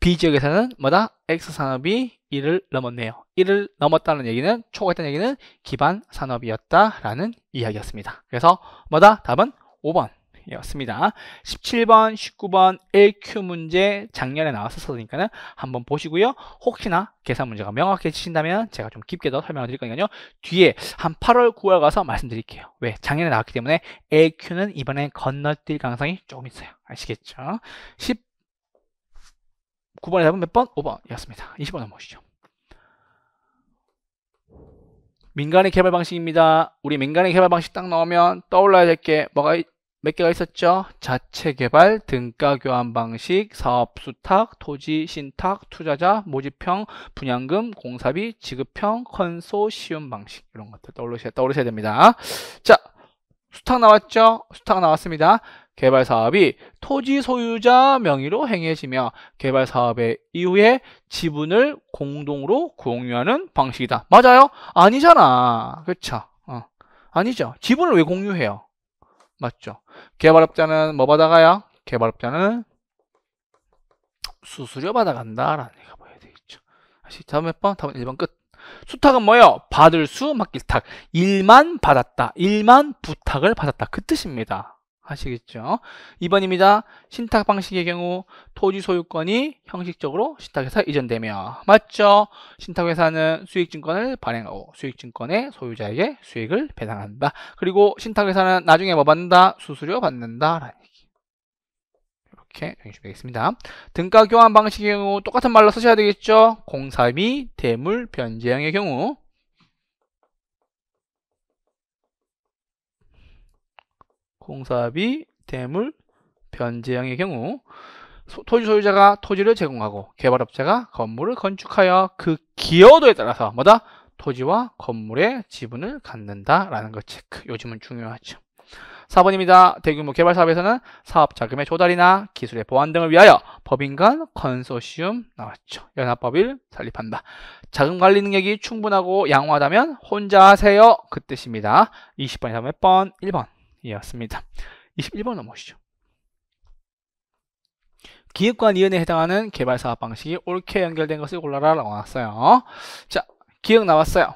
B 지역에서는 뭐다 X 산업이 1을 넘었네요. 1을 넘었다는 얘기는 초과했다는 얘기는 기반 산업이었다라는 이야기였습니다. 그래서 뭐다 답은 5번 이었습니다. 17번, 19번 LQ 문제 작년에 나왔었으니까는 한번 보시고요. 혹시나 계산 문제가 명확해지신다면 제가 좀 깊게 더 설명을 드릴 거니까요. 뒤에 한 8월, 9월 가서 말씀드릴게요. 왜? 작년에 나왔기 때문에 LQ는 이번에 건너뛸 가능성이 조금 있어요. 아시겠죠? 19번의 답은 몇 번? 5번이었습니다. 20번 넘어오시죠. 민간의 개발 방식입니다. 우리 민간의 개발 방식 딱넣으면 떠올라야 될 게 뭐가 몇 개가 있었죠? 자체 개발, 등가 교환 방식, 사업 수탁, 토지 신탁, 투자자, 모집형, 분양금, 공사비, 지급형, 컨소시움 방식 이런 것들 떠오르셔야, 떠오르셔야 됩니다. 자, 수탁 나왔죠? 수탁 나왔습니다. 개발 사업이 토지 소유자 명의로 행해지며 개발 사업의 이후에 지분을 공동으로 공유하는 방식이다. 맞아요? 아니잖아. 그렇죠? 어. 아니죠. 지분을 왜 공유해요? 맞죠? 개발업자는 뭐받아가요 개발업자는 수수료 받아간다라는 얘기가 보여야 되겠죠. 다시 다음 몇 번? 다음 1번 끝. 수탁은 뭐예요? 받을 수, 맡길 탁. 일만 받았다. 일만 부탁을 받았다. 그 뜻입니다. 하시겠죠. 2번입니다. 신탁 방식의 경우 토지 소유권이 형식적으로 신탁회사 이전되며 맞죠? 신탁회사는 수익증권을 발행하고 수익증권의 소유자에게 수익을 배당한다. 그리고 신탁회사는 나중에 뭐 받는다? 수수료 받는다. 이렇게 정리되겠습니다. 등가 교환 방식의 경우 똑같은 말로 쓰셔야 되겠죠? 공사비, 대물, 변제형의 경우 공사비, 대물, 변제형의 경우 토지 소유자가 토지를 제공하고 개발업자가 건물을 건축하여 그 기여도에 따라서 뭐다? 토지와 건물의 지분을 갖는다라는 것 체크. 요즘은 중요하죠. 4번입니다. 대규모 개발 사업에서는 사업 자금의 조달이나 기술의 보완 등을 위하여 법인 간 컨소시움 나왔죠. 연합법을 설립한다. 자금 관리 능력이 충분하고 양호하다면 혼자 하세요. 그 뜻입니다. 20번에서 몇 번? 1번. 이었습니다. 21번 넘어오시죠. 기획관위원에 해당하는 개발사업 방식이 옳게 연결된 것을 골라라 라고 나왔어요. 자, 기획 나왔어요.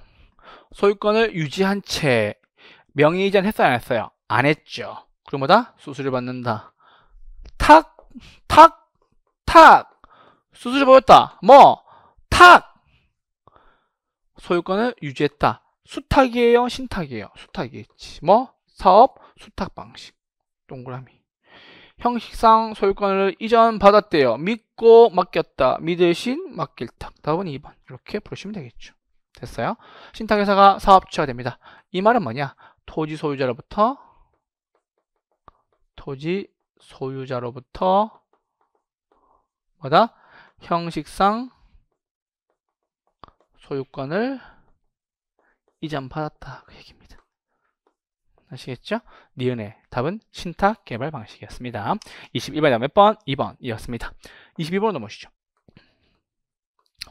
소유권을 유지한 채 명의 이전 했어요? 안 했어요? 안 했죠. 그럼 뭐다? 수수료 받는다. 탁, 탁, 탁. 수수료 보였다. 뭐? 탁. 소유권을 유지했다. 수탁이에요? 신탁이에요? 수탁이겠지. 뭐? 사업, 수탁 방식 동그라미 형식상 소유권을 이전 받았대요. 믿고 맡겼다. 믿으신 맡길 탁. 답은 2번. 이렇게 부르시면 되겠죠. 됐어요. 신탁회사가 사업주가 됩니다. 이 말은 뭐냐? 토지 소유자로부터 토지 소유자로부터 뭐다? 형식상 소유권을 이전받았다. 그 얘기입니다. 아시겠죠? 니은의 답은 신탁 개발 방식이었습니다. 21번이 다번 2번이었습니다. 22번으로 넘어오시죠.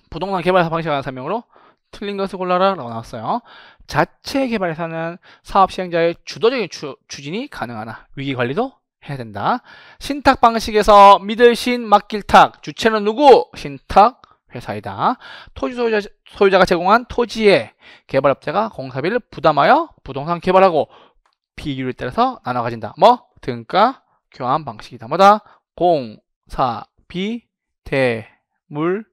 부동산 개발사 방식에 관한 설명으로 틀린 것을 골라라 라고 나왔어요. 자체 개발사는 사업 시행자의 주도적인 추, 추진이 가능하나 위기 관리도 해야 된다. 신탁 방식에서 믿을 신 맡길 탁 주체는 누구? 신탁 회사이다. 토지 소유자, 가 제공한 토지에 개발업자가 공사비를 부담하여 부동산 개발하고 비율에 따라서 나눠 가진다. 뭐? 등가 교환 방식이다. 뭐다? 공, 사, 비, 대, 물,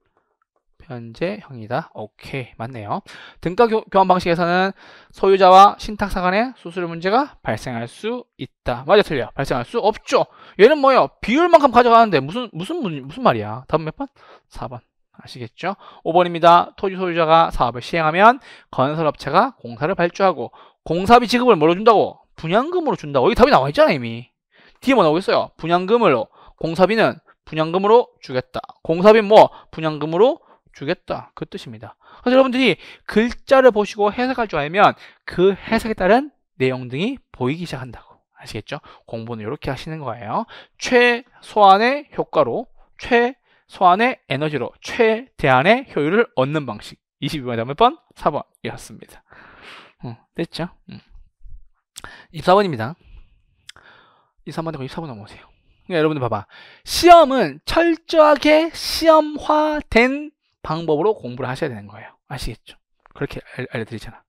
현제형이다 오케이. 맞네요. 등가 교환 방식에서는 소유자와 신탁사 간의 수수료 문제가 발생할 수 있다. 맞아 틀려. 발생할 수 없죠. 얘는 뭐예요? 비율만큼 가져가는데 무슨 무슨 무슨 말이야? 답은 몇 번? 4번. 아시겠죠? 5번입니다. 토지 소유자가 사업을 시행하면 건설업체가 공사를 발주하고 공사비 지급을 뭐로 준다고? 분양금으로 준다. 여기 답이 나와 있잖아 이미. 뒤에 뭐 나오겠어요? 분양금으로 공사비는 분양금으로 주겠다. 공사비는 뭐 분양금으로 주겠다. 그 뜻입니다. 그래서 여러분들이 글자를 보시고 해석할 줄 알면 그 해석에 따른 내용 등이 보이기 시작한다고. 아시겠죠? 공부는 이렇게 하시는 거예요. 최소한의 효과로, 최소한의 에너지로, 최대한의 효율을 얻는 방식. 22번, 다음에 번, 4번이었습니다. 음, 됐죠? 음. 24번입니다. 23번 되고 24번 넘어오세요. 그러니까 여러분들 봐봐. 시험은 철저하게 시험화된 방법으로 공부를 하셔야 되는 거예요. 아시겠죠? 그렇게 알, 려드리잖아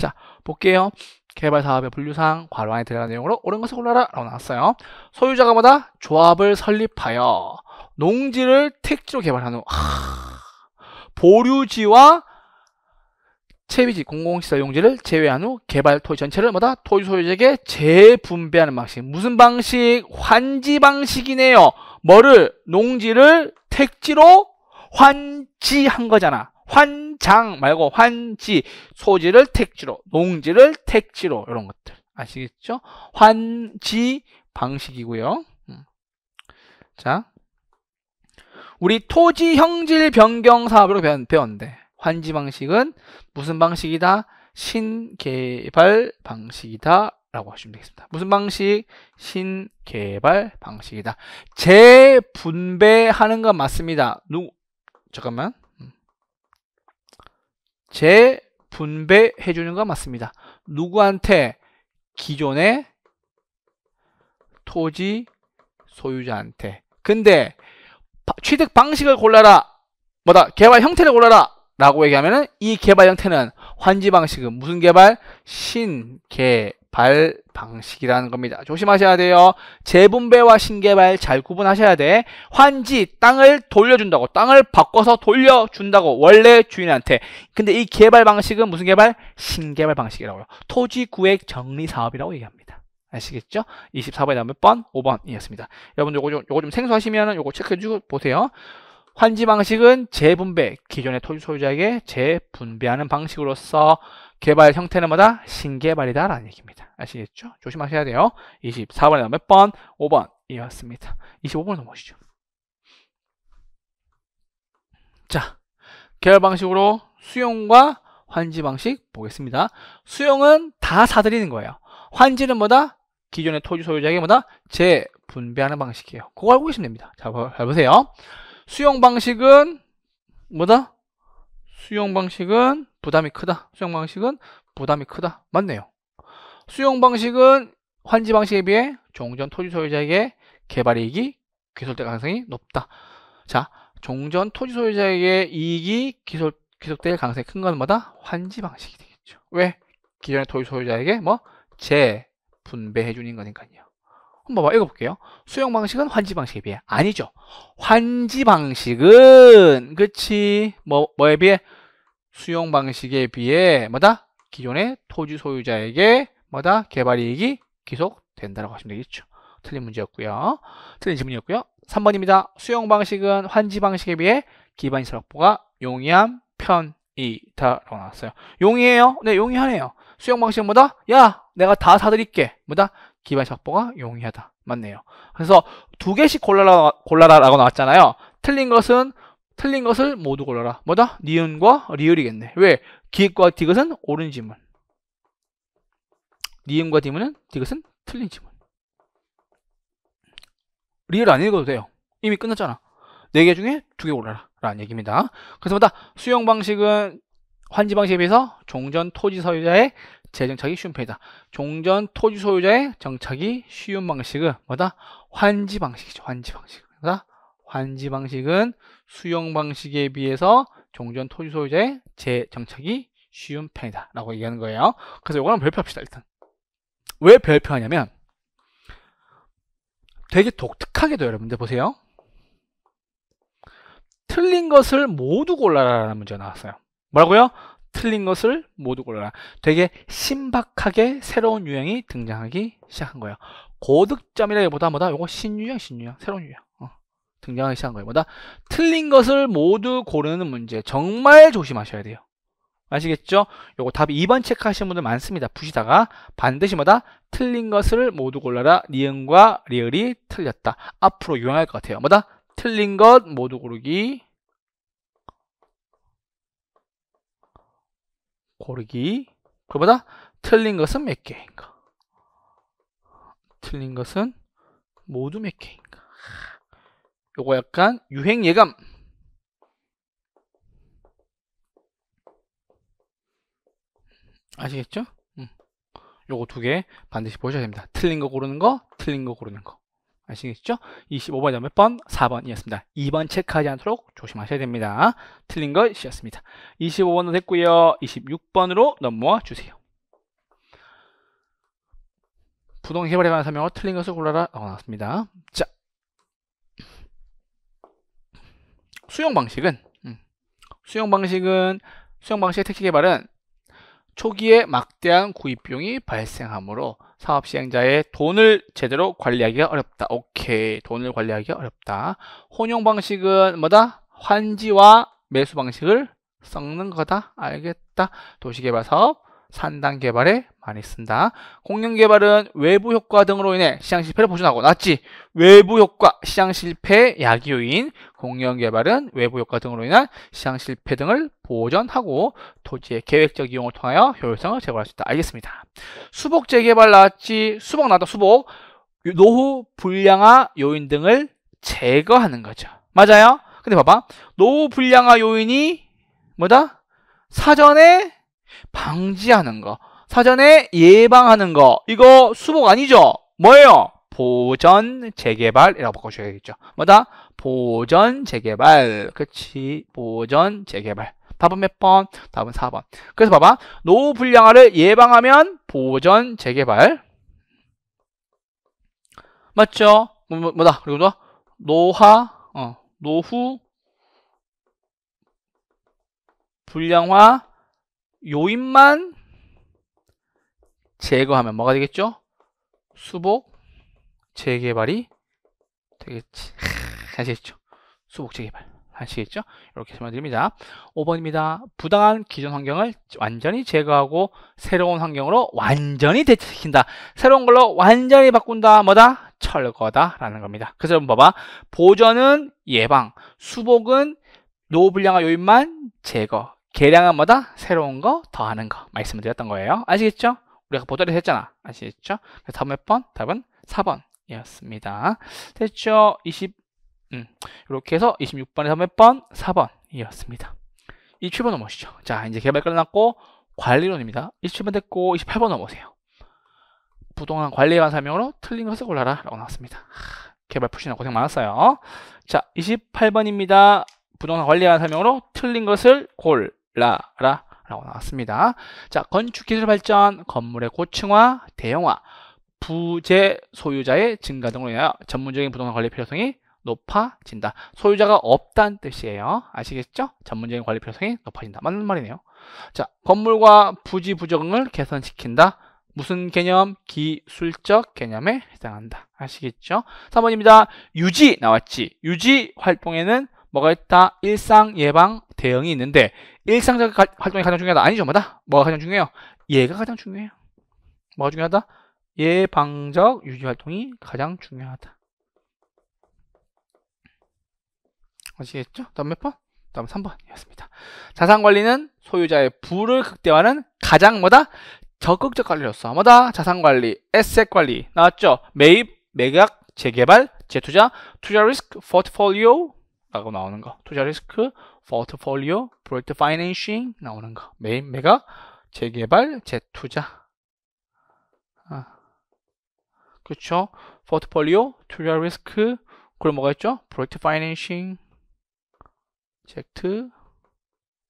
자, 볼게요. 개발 사업의 분류상 괄호 안에 들어간 내용으로 옳은 것을 골라라 라고 나왔어요. 소유자가 뭐다? 조합을 설립하여 농지를 택지로 개발한 후 하... 보류지와 채비지 공공시설 용지를 제외한 후 개발 토지 전체를 뭐다 토지 소유자에게 재분배하는 방식 무슨 방식 환지 방식이네요 뭐를 농지를 택지로 환지한 거잖아 환장 말고 환지 소지를 택지로 농지를 택지로 이런 것들 아시겠죠 환지 방식이고요 음. 자 우리 토지 형질 변경 사업으로 배웠는데 환지 방식은 무슨 방식이다? 신개발 방식이다. 라고 하시면 되겠습니다. 무슨 방식? 신개발 방식이다. 재분배하는 건 맞습니다. 누, 잠깐만. 음. 재분배해주는 건 맞습니다. 누구한테? 기존의 토지 소유자한테. 근데 취득 방식을 골라라. 뭐다? 개발 형태를 골라라. 라고 얘기하면은 이 개발 형태는 환지 방식은 무슨 개발? 신개발 방식이라는 겁니다. 조심하셔야 돼요. 재분배와 신개발 잘 구분하셔야 돼. 환지 땅을 돌려준다고 땅을 바꿔서 돌려준다고 원래 주인한테. 근데 이 개발 방식은 무슨 개발? 신개발 방식이라고요. 토지 구획 정리 사업이라고 얘기합니다. 아시겠죠? 24번에 나오 번, 5번이었습니다. 여러분 요거 좀, 요거 좀 생소하시면은 요거 체크해 주고 보세요. 환지 방식은 재분배, 기존의 토지 소유자에게 재분배하는 방식으로서 개발 형태는 뭐다? 신개발이다 라는 얘기입니다. 아시겠죠? 조심하셔야 돼요. 24번에 몇 번? 5번 이었습니다. 25번 넘어오시죠. 자, 개발 방식으로 수용과 환지 방식 보겠습니다. 수용은 다 사들이는 거예요. 환지는 뭐다? 기존의 토지 소유자에게 뭐다? 재분배하는 방식이에요. 그거 알고 계시면 됩니다. 자, 잘 보세요. 수용 방식은 뭐다? 수용 방식은 부담이 크다. 수용 방식은 부담이 크다. 맞네요. 수용 방식은 환지 방식에 비해 종전 토지 소유자에게 개발 이익이 귀속될 가능성이 높다. 자, 종전 토지 소유자에게 이익이 귀속, 귀속될 가능성이 큰 건 뭐다? 환지 방식이 되겠죠. 왜? 기존의 토지 소유자에게 뭐 재분배해 주는 거니까요. 한번 봐 읽어볼게요. 수용 방식은 환지 방식에 비해 아니죠. 환지 방식은 그치 뭐 뭐에 비해 수용 방식에 비해 뭐다 기존의 토지 소유자에게 뭐다 개발 이익이 기속된다라고 하시면 되겠죠. 틀린 문제였고요. 틀린 질문이었고요. 3번입니다. 수용 방식은 환지 방식에 비해 기반 시설 확보가 용이한 편이다라고 나왔어요. 용이에요? 네, 용이하네요. 수용 방식은 뭐다? 야, 내가 다 사드릴게. 뭐다? 기반 확보가 용이하다. 맞네요. 그래서 두 개씩 골라라, 골라라라고 나왔잖아요. 틀린 것은 틀린 것을 모두 골라라. 뭐다? 니은과 리을이겠네. 왜? 기획과 디귿은 옳은 지문. 니은과 디문은 디귿은 틀린 지문. 리을 안 읽어도 돼요. 이미 끝났잖아. 네 개 중에 두 개 골라라. 라는 얘기입니다. 그래서 뭐다 수용 방식은 환지 방식에 비해서 종전 토지 소유자의 재정착이 쉬운 편이다. 종전 토지 소유자의 정착이 쉬운 방식은 뭐다? 환지 방식이죠. 환지 방식. 뭐다? 그러니까 환지 방식은 수용 방식에 비해서 종전 토지 소유자의 재정착이 쉬운 편이다. 라고 얘기하는 거예요. 그래서 이거는 별표합시다, 일단. 왜 별표하냐면 되게 독특하게도 여러분들 보세요. 틀린 것을 모두 골라라는 문제가 나왔어요. 뭐라고요? 틀린 것을 모두 골라라. 되게 신박하게 새로운 유형이 등장하기 시작한 거예요. 고득점이라기보다 뭐다? 이거 신유형, 신유형, 새로운 유형. 어, 등장하기 시작한 거예요. 뭐다? 틀린 것을 모두 고르는 문제. 정말 조심하셔야 돼요. 아시겠죠? 요거 답 2번 체크하시는 분들 많습니다. 푸시다가 반드시 뭐다 틀린 것을 모두 골라라. 니은과 리을이 틀렸다. 앞으로 유용할 것 같아요. 뭐다? 틀린 것 모두 고르기 고르기 그보다 틀린 것은 몇 개인가 틀린 것은 모두 몇 개인가 요거 약간 유행 예감 아시겠죠? 음. 요거 두 개 반드시 보셔야 됩니다. 틀린 거 고르는 거, 틀린 거 고르는 거. 아시겠죠? 25번 이음에번 4번이었습니다. 2번 체크하지 않도록 조심하셔야 됩니다. 틀린 걸 C였습니다. 2 5번은 됐고요. 26번으로 넘어와 주세요. 부동해발에 관한 설명으로 틀린 것을 골라라 라고 나왔습니다. 자, 수용 방식은 음. 수용 방식은 수용 방식의 택시 개발은 초기에 막대한 구입비용이 발생하므로 사업 시행자의 돈을 제대로 관리하기가 어렵다. 오케이. 돈을 관리하기가 어렵다. 혼용 방식은 뭐다? 환지와 매수 방식을 섞는 거다. 알겠다. 도시개발 사업 산단 개발에 많이 쓴다. 공룡 개발은 외부 효과 등으로 인해 시장 실패를 보존하고 낫지 외부 효과, 시장 실패 야기 요인, 공룡 개발은 외부 효과 등으로 인한 시장 실패 등을 보존하고 토지의 계획적 이용을 통하여 효율성을 제고할 수 있다. 알겠습니다. 수복 재개발 낫지 수복 나다 수복 노후 불량화 요인 등을 제거하는 거죠. 맞아요? 근데 봐봐. 노후 불량화 요인이 뭐다? 사전에 방지하는 거. 사전에 예방하는 거. 이거 수복 아니죠? 뭐예요? 보전 재개발이라고 바꿔주셔야겠죠. 뭐다? 보전 재개발. 그치. 보전 재개발. 답은 몇 번? 답은 4번. 그래서 봐봐. 노후 불량화를 예방하면 보전 재개발. 맞죠? 뭐, 뭐 뭐다 그리고 또 노화, 어, 노후 불량화 요인만 제거하면 뭐가 되겠죠? 수복 재개발이 되겠지. 아시겠죠? 수복 재개발. 아시겠죠? 이렇게 설명드립니다. 5번입니다. 부당한 기존 환경을 완전히 제거하고 새로운 환경으로 완전히 대체시킨다. 새로운 걸로 완전히 바꾼다. 뭐다? 철거다. 라는 겁니다. 그래서 여러분 봐봐. 보전은 예방, 수복은 노후 불량화 요인만 제거, 계량함마다 새로운 거 더하는 거 말씀드렸던 거예요. 아시겠죠? 우리가 보따리 했잖아. 아시겠죠? 다음 몇 번? 답은 4번이었습니다. 됐죠? 20, 음, 이렇게 해서 26번에서 몇 번? 4번이었습니다. 27번 넘어오시죠. 자, 이제 개발 끝났고 관리론입니다. 27번 됐고 28번 넘어오세요. 부동산 관리에 관한 설명으로 틀린 것을 골라라 라고 나왔습니다. 개발 푸시는 고생 많았어요. 자, 28번입니다. 부동산 관리에 관한 설명으로 틀린 것을 골 라라 라고 나왔습니다. 자, 건축기술 발전, 건물의 고층화, 대형화, 부재 소유자의 증가 등으로 인하여 전문적인 부동산 관리 필요성이 높아진다. 소유자가 없다는 뜻이에요. 아시겠죠? 전문적인 관리 필요성이 높아진다. 맞는 말이네요. 자, 건물과 부지 부정을 개선시킨다. 무슨 개념? 기술적 개념에 해당한다. 아시겠죠? 3번입니다. 유지 나왔지. 유지 활동에는 뭐가 있다? 일상, 예방, 대응이 있는데 일상적 활동이 가장 중요하다? 아니죠. 뭐다? 뭐가 가장 중요해요? 얘가 가장 중요해요. 뭐가 중요하다? 예방적 유지 활동이 가장 중요하다. 아시겠죠? 다음 몇 번? 다음 3번이었습니다. 자산관리는 소유자의 부를 극대화하는 가장 뭐다? 적극적 관리로서 뭐다? 자산관리, 에셋관리 나왔죠? 매입, 매각, 재개발, 재투자, 투자 리스크, 포트폴리오, 라고 나오는 거 투자 리스크, 포트폴리오, 프로젝트 파이낸싱 나오는 거 메인 메가, 재개발, 재투자 아. 그쵸 포트폴리오, 투자 리스크 그럼 뭐가 있죠? 프로젝트 파이낸싱 젝트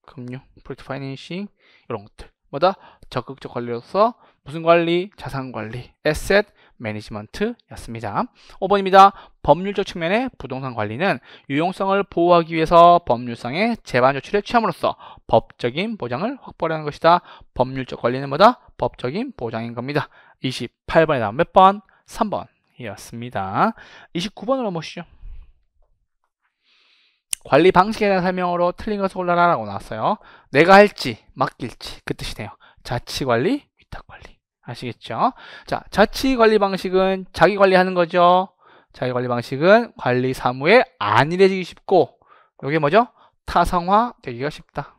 금융, 프로젝트 파이낸싱 이런 것들 뭐다? 적극적 관리로서 무슨 관리? 자산 관리, 에셋 매니지먼트였습니다. 5번입니다. 법률적 측면의 부동산 관리는 유용성을 보호하기 위해서 법률상의 제반 조치를 취함으로써 법적인 보장을 확보하는 것이다. 법률적 관리는 뭐다? 법적인 보장인 겁니다. 28번에 나온 몇 번? 3번이었습니다. 29번으로 넘어시죠 관리 방식에 대한 설명으로 틀린 것을 골라라라고 나왔어요. 내가 할지 맡길지 그 뜻이네요. 자치관리, 위탁관리 아시겠죠? 자, 자치관리 방식은 자기 관리하는 거죠. 자기 관리 방식은 관리 사무에 안일해지기 쉽고 이게 뭐죠? 타성화 되기가 쉽다.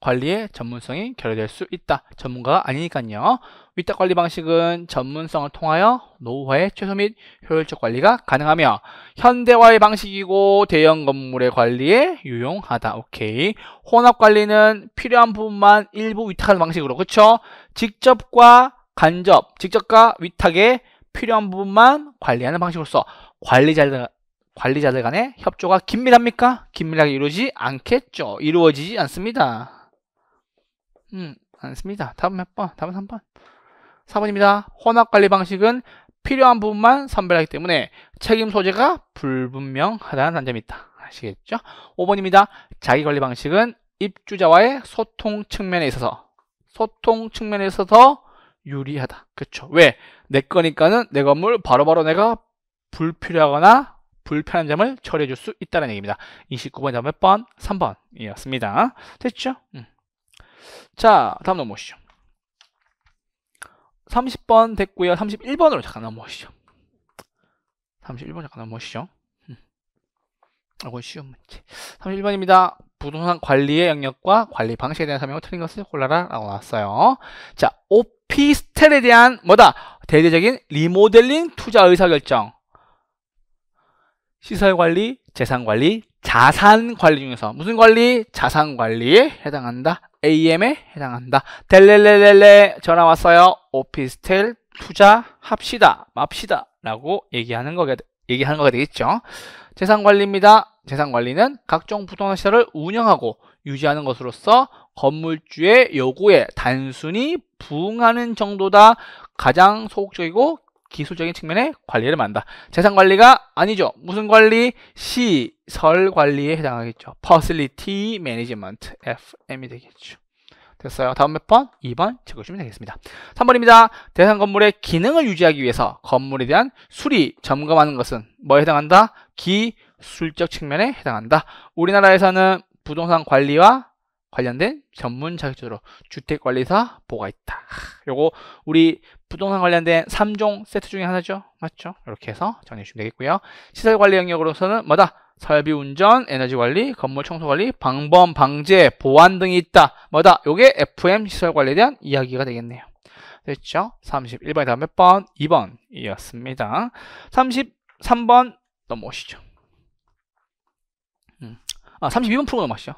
관리의 전문성이 결여될 수 있다. 전문가가 아니니까요. 위탁 관리 방식은 전문성을 통하여 노후화의 최소 및 효율적 관리가 가능하며 현대화의 방식이고 대형 건물의 관리에 유용하다. 오케이. 혼합 관리는 필요한 부분만 일부 위탁하는 방식으로 그렇죠? 직접과 간접, 직접과 위탁에 필요한 부분만 관리하는 방식으로서 관리자들 관리자들 간의 협조가 긴밀합니까? 긴밀하게 이루어지지 않겠죠. 이루어지지 않습니다. 음, 않습니다. 다음 몇 번? 다음 3번. 4번입니다. 혼합관리 방식은 필요한 부분만 선별하기 때문에 책임 소재가 불분명하다는 단점이 있다. 아시겠죠? 5번입니다. 자기관리 방식은 입주자와의 소통 측면에 있어서 소통 측면에 있어서 유리하다. 그렇 왜? 내 거니까는 내 건물 바로바로 바로 내가 불필요하거나 불편한 점을 처리해 줄 수 있다는 얘기입니다. 29번 다음 몇 번? 3번이었습니다. 됐죠? 음. 자, 다음 넘어오시죠. 30번 됐고요. 31번으로 잠깐 넘어오시죠. 31번 잠깐 넘어오시죠. 음. 이건 쉬운 문제. 31번입니다. 부동산 관리의 영역과 관리 방식에 대한 설명을 틀린 것을 골라라 라고 나왔어요. 자, 오피스텔에 대한 뭐다? 대대적인 리모델링 투자 의사결정. 시설관리, 재산관리, 자산관리 중에서 무슨 관리? 자산관리에 해당한다 AM에 해당한다. 델레레레레 전화 왔어요. 오피스텔 투자합시다. 맙시다. 라고 얘기하는 거가, 얘기하는 거가 되겠죠. 재산관리입니다. 재산관리는 각종 부동산 시설을 운영하고 유지하는 것으로서 건물주의 요구에 단순히 부응하는 정도다 가장 소극적이고 기술적인 측면의 관리를 만다. 재산 관리가 아니죠. 무슨 관리? 시설 관리에 해당하겠죠. Facility Management, FM이 되겠죠. 됐어요. 다음 몇 번? 2번 적어주시면 되겠습니다. 3번입니다. 대상 건물의 기능을 유지하기 위해서 건물에 대한 수리, 점검하는 것은 뭐에 해당한다? 기술적 측면에 해당한다. 우리나라에서는 부동산 관리와 관련된 전문 자격증으로 주택관리사 보가 있다. 요거 우리 부동산 관련된 3종 세트 중에 하나죠. 맞죠? 이렇게 해서 정리해 주시면 되겠고요. 시설 관리 영역으로서는 뭐다? 설비 운전, 에너지 관리, 건물 청소 관리, 방범, 방제, 보안 등이 있다. 뭐다? 요게 FM 시설 관리에 대한 이야기가 되겠네요. 됐죠? 31번이 다음 몇 번? 2번이었습니다. 33번 넘어오시죠. 음. 아, 32번 풀고 넘어가시죠.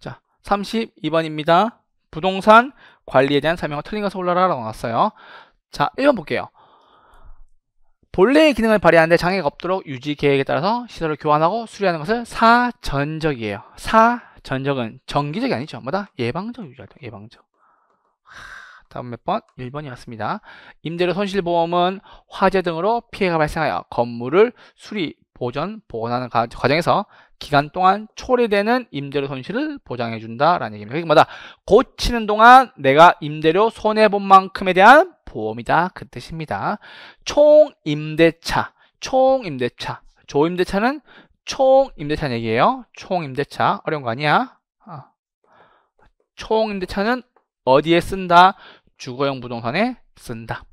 자, 32번입니다. 부동산 관리에 대한 설명을 틀린 것을 올라라라고 나왔어요. 자 1번 볼게요. 본래의 기능을 발휘하는데 장애가 없도록 유지 계획에 따라서 시설을 교환하고 수리하는 것을 사전적이에요. 사전적은 정기적이 아니죠. 뭐다? 예방적 유지활동, 예방적. 다음 몇 번? 1번이었습니다. 임대료 손실보험은 화재 등으로 피해가 발생하여 건물을 수리, 보전, 보관하는 과정에서 기간 동안 초래되는 임대료 손실을 보장해준다라는 얘기입니다. 그러니까 뭐다? 고치는 동안 내가 임대료 손해본 만큼에 대한 보험이다 그 뜻입니다. 총임대차, 총임대차, 조임대차는 총임대차 얘기예요. 총임대차 어려운 거 아니야? 아. 총임대차는 어디에 쓴다? 주거용 부동산에 쓴다.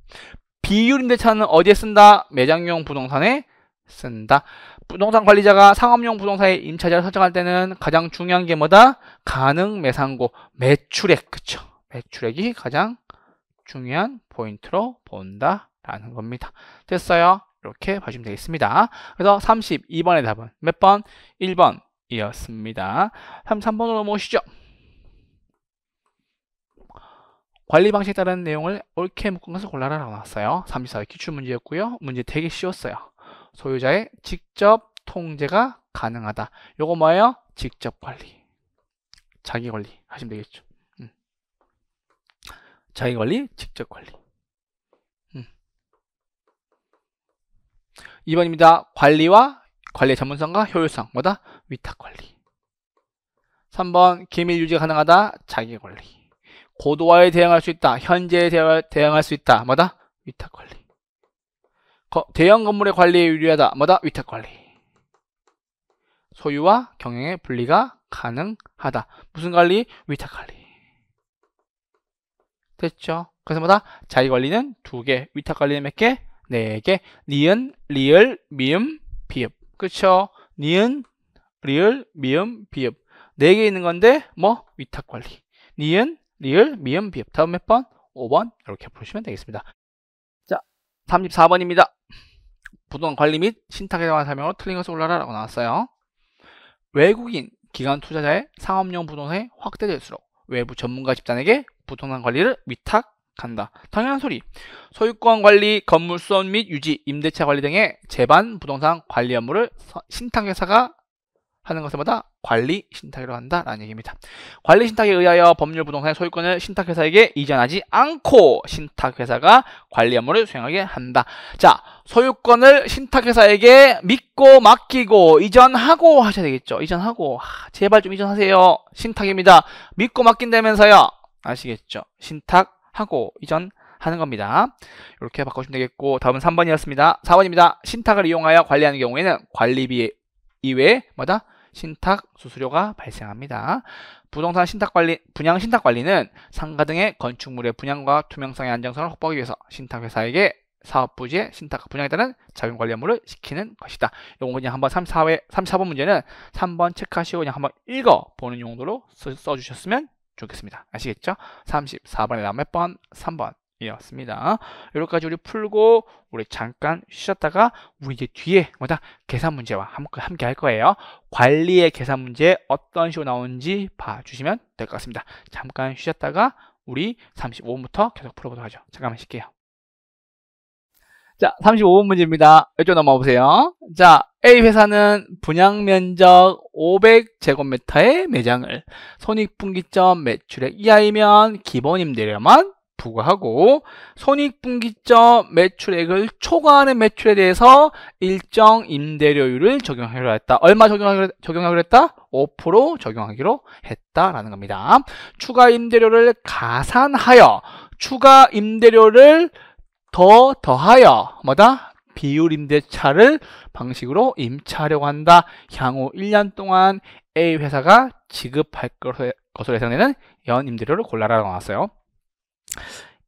비율임대차는 어디에 쓴다? 매장용 부동산에 쓴다. 부동산 관리자가 상업용 부동산의 임차자를 설정할 때는 가장 중요한 게 뭐다? 가능 매상고, 매출액, 그쵸? 매출액이 가장 중요한 포인트로 본다라는 겁니다. 됐어요? 이렇게 보시면 되겠습니다. 그래서 32번의 답은 몇 번? 1번 이었습니다. 33번으로 모시죠. 관리 방식에 따른 내용을 옳게 묶은 것을 골라라 라고 나왔어요. 34의 기출문제였고요. 문제 되게 쉬웠어요. 소유자의 직접 통제가 가능하다. 요거 뭐예요? 직접 관리. 자기 관리 하시면 되겠죠. 자기관리, 직접관리. 음. 2번입니다. 관리와 관리 전문성과 효율성. 뭐다? 위탁관리. 3번 기밀 유지 가능하다. 자기관리. 고도화에 대응할 수 있다. 현재에 대응할 수 있다. 뭐다? 위탁관리. 대형 건물의 관리에 유리하다. 뭐다? 위탁관리. 소유와 경영의 분리가 가능하다. 무슨 관리? 위탁관리. 됐죠? 그래서 뭐다? 자기 관리는 두개 위탁 관리는 몇 개? 네개 니은, 리을, 미음, 비읍 그쵸? 니은, 리을, 미음, 비읍 네 개 있는 건데 뭐? 위탁 관리 니은, 리을, 미음, 비읍 다음 몇 번? 5번 이렇게 보시면 되겠습니다 자 34번입니다 부동산 관리 및 신탁에 관한 설명으로 틀린 것을 골라라라고 나왔어요 외국인 기관 투자자의 상업용 부동산이 확대될수록 외부 전문가 집단에게 부동산 관리를 위탁한다. 당연한 소리. 소유권 관리, 건물 수원 및 유지, 임대차 관리 등의 재반 부동산 관리 업무를 신탁회사가 하는 것마다 에 관리 신탁이라고 한다라는 얘기입니다. 관리 신탁에 의하여 법률 부동산의 소유권을 신탁회사에게 이전하지 않고 신탁회사가 관리 업무를 수행하게 한다. 자, 소유권을 신탁회사에게 믿고 맡기고 이전하고 하셔야 되겠죠. 이전하고 아, 제발 좀 이전하세요. 신탁입니다. 믿고 맡긴다면서요. 아시겠죠? 신탁하고 이전 하는 겁니다. 이렇게 바꿔주면 되겠고 다음은 3번이었습니다. 4번입니다. 신탁을 이용하여 관리하는 경우에는 관리비 이외에 뭐다? 신탁 수수료가 발생합니다. 부동산 신탁 관리, 분양 신탁 관리는 상가 등의 건축물의 분양과 투명성의 안정성을 확보하기 위해서 신탁 회사에게 사업 부지의 신탁 분양에 따른 자금 관리 업무를 시키는 것이다. 이거 그냥 한번 34회, 34번 문제는 3번 체크하시고 그냥 한번 읽어 보는 용도로 써, 주셨으면 좋겠습니다. 아시겠죠? 34번에 다몇 번? 3번. 이었습니다. 여기까지 우리 풀고 우리 잠깐 쉬었다가 우리 이제 뒤에 뭐다 계산 문제와 함께 할 거예요. 관리의 계산 문제 어떤 식으로 나오는지 봐주시면 될 것 같습니다. 잠깐 쉬었다가 우리 35분부터 계속 풀어보도록 하죠. 잠깐만 쉴게요. 자, 35번 문제입니다. 이쪽 넘어와 보세요. 자, A 회사는 분양 면적 500제곱미터의 매장을 손익분기점 매출액 이하이면 기본 임대료만 부과하고 손익분기점 매출액을 초과하는 매출에 대해서 일정 임대료율을 적용하기로 했다. 얼마 적용하기로, 적용하기로 했다? 5% 적용하기로 했다라는 겁니다. 추가 임대료를 가산하여 추가 임대료를 더 더하여 뭐다? 비율 임대차를 방식으로 임차하려고 한다. 향후 1년 동안 A 회사가 지급할 것으로 예상되는 연 임대료를 골라라 고 나왔어요.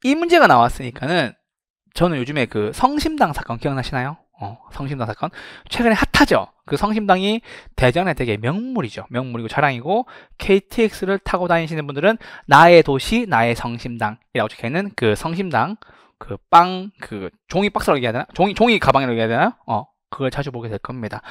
이 문제가 나왔으니까는 저는 요즘에 그 성심당 사건 기억나시나요? 어, 성심당 사건 최근에 핫하죠. 그 성심당이 대전에 되게 명물이죠. 명물이고 자랑이고 KTX를 타고 다니시는 분들은 나의 도시 나의 성심당이라고 적혀있는 그 성심당 그 빵, 그 종이 박스라고 얘기해야 되나? 종이, 종이 가방이라고 얘기해야 되나요? 어, 그걸 자주 보게 될 겁니다.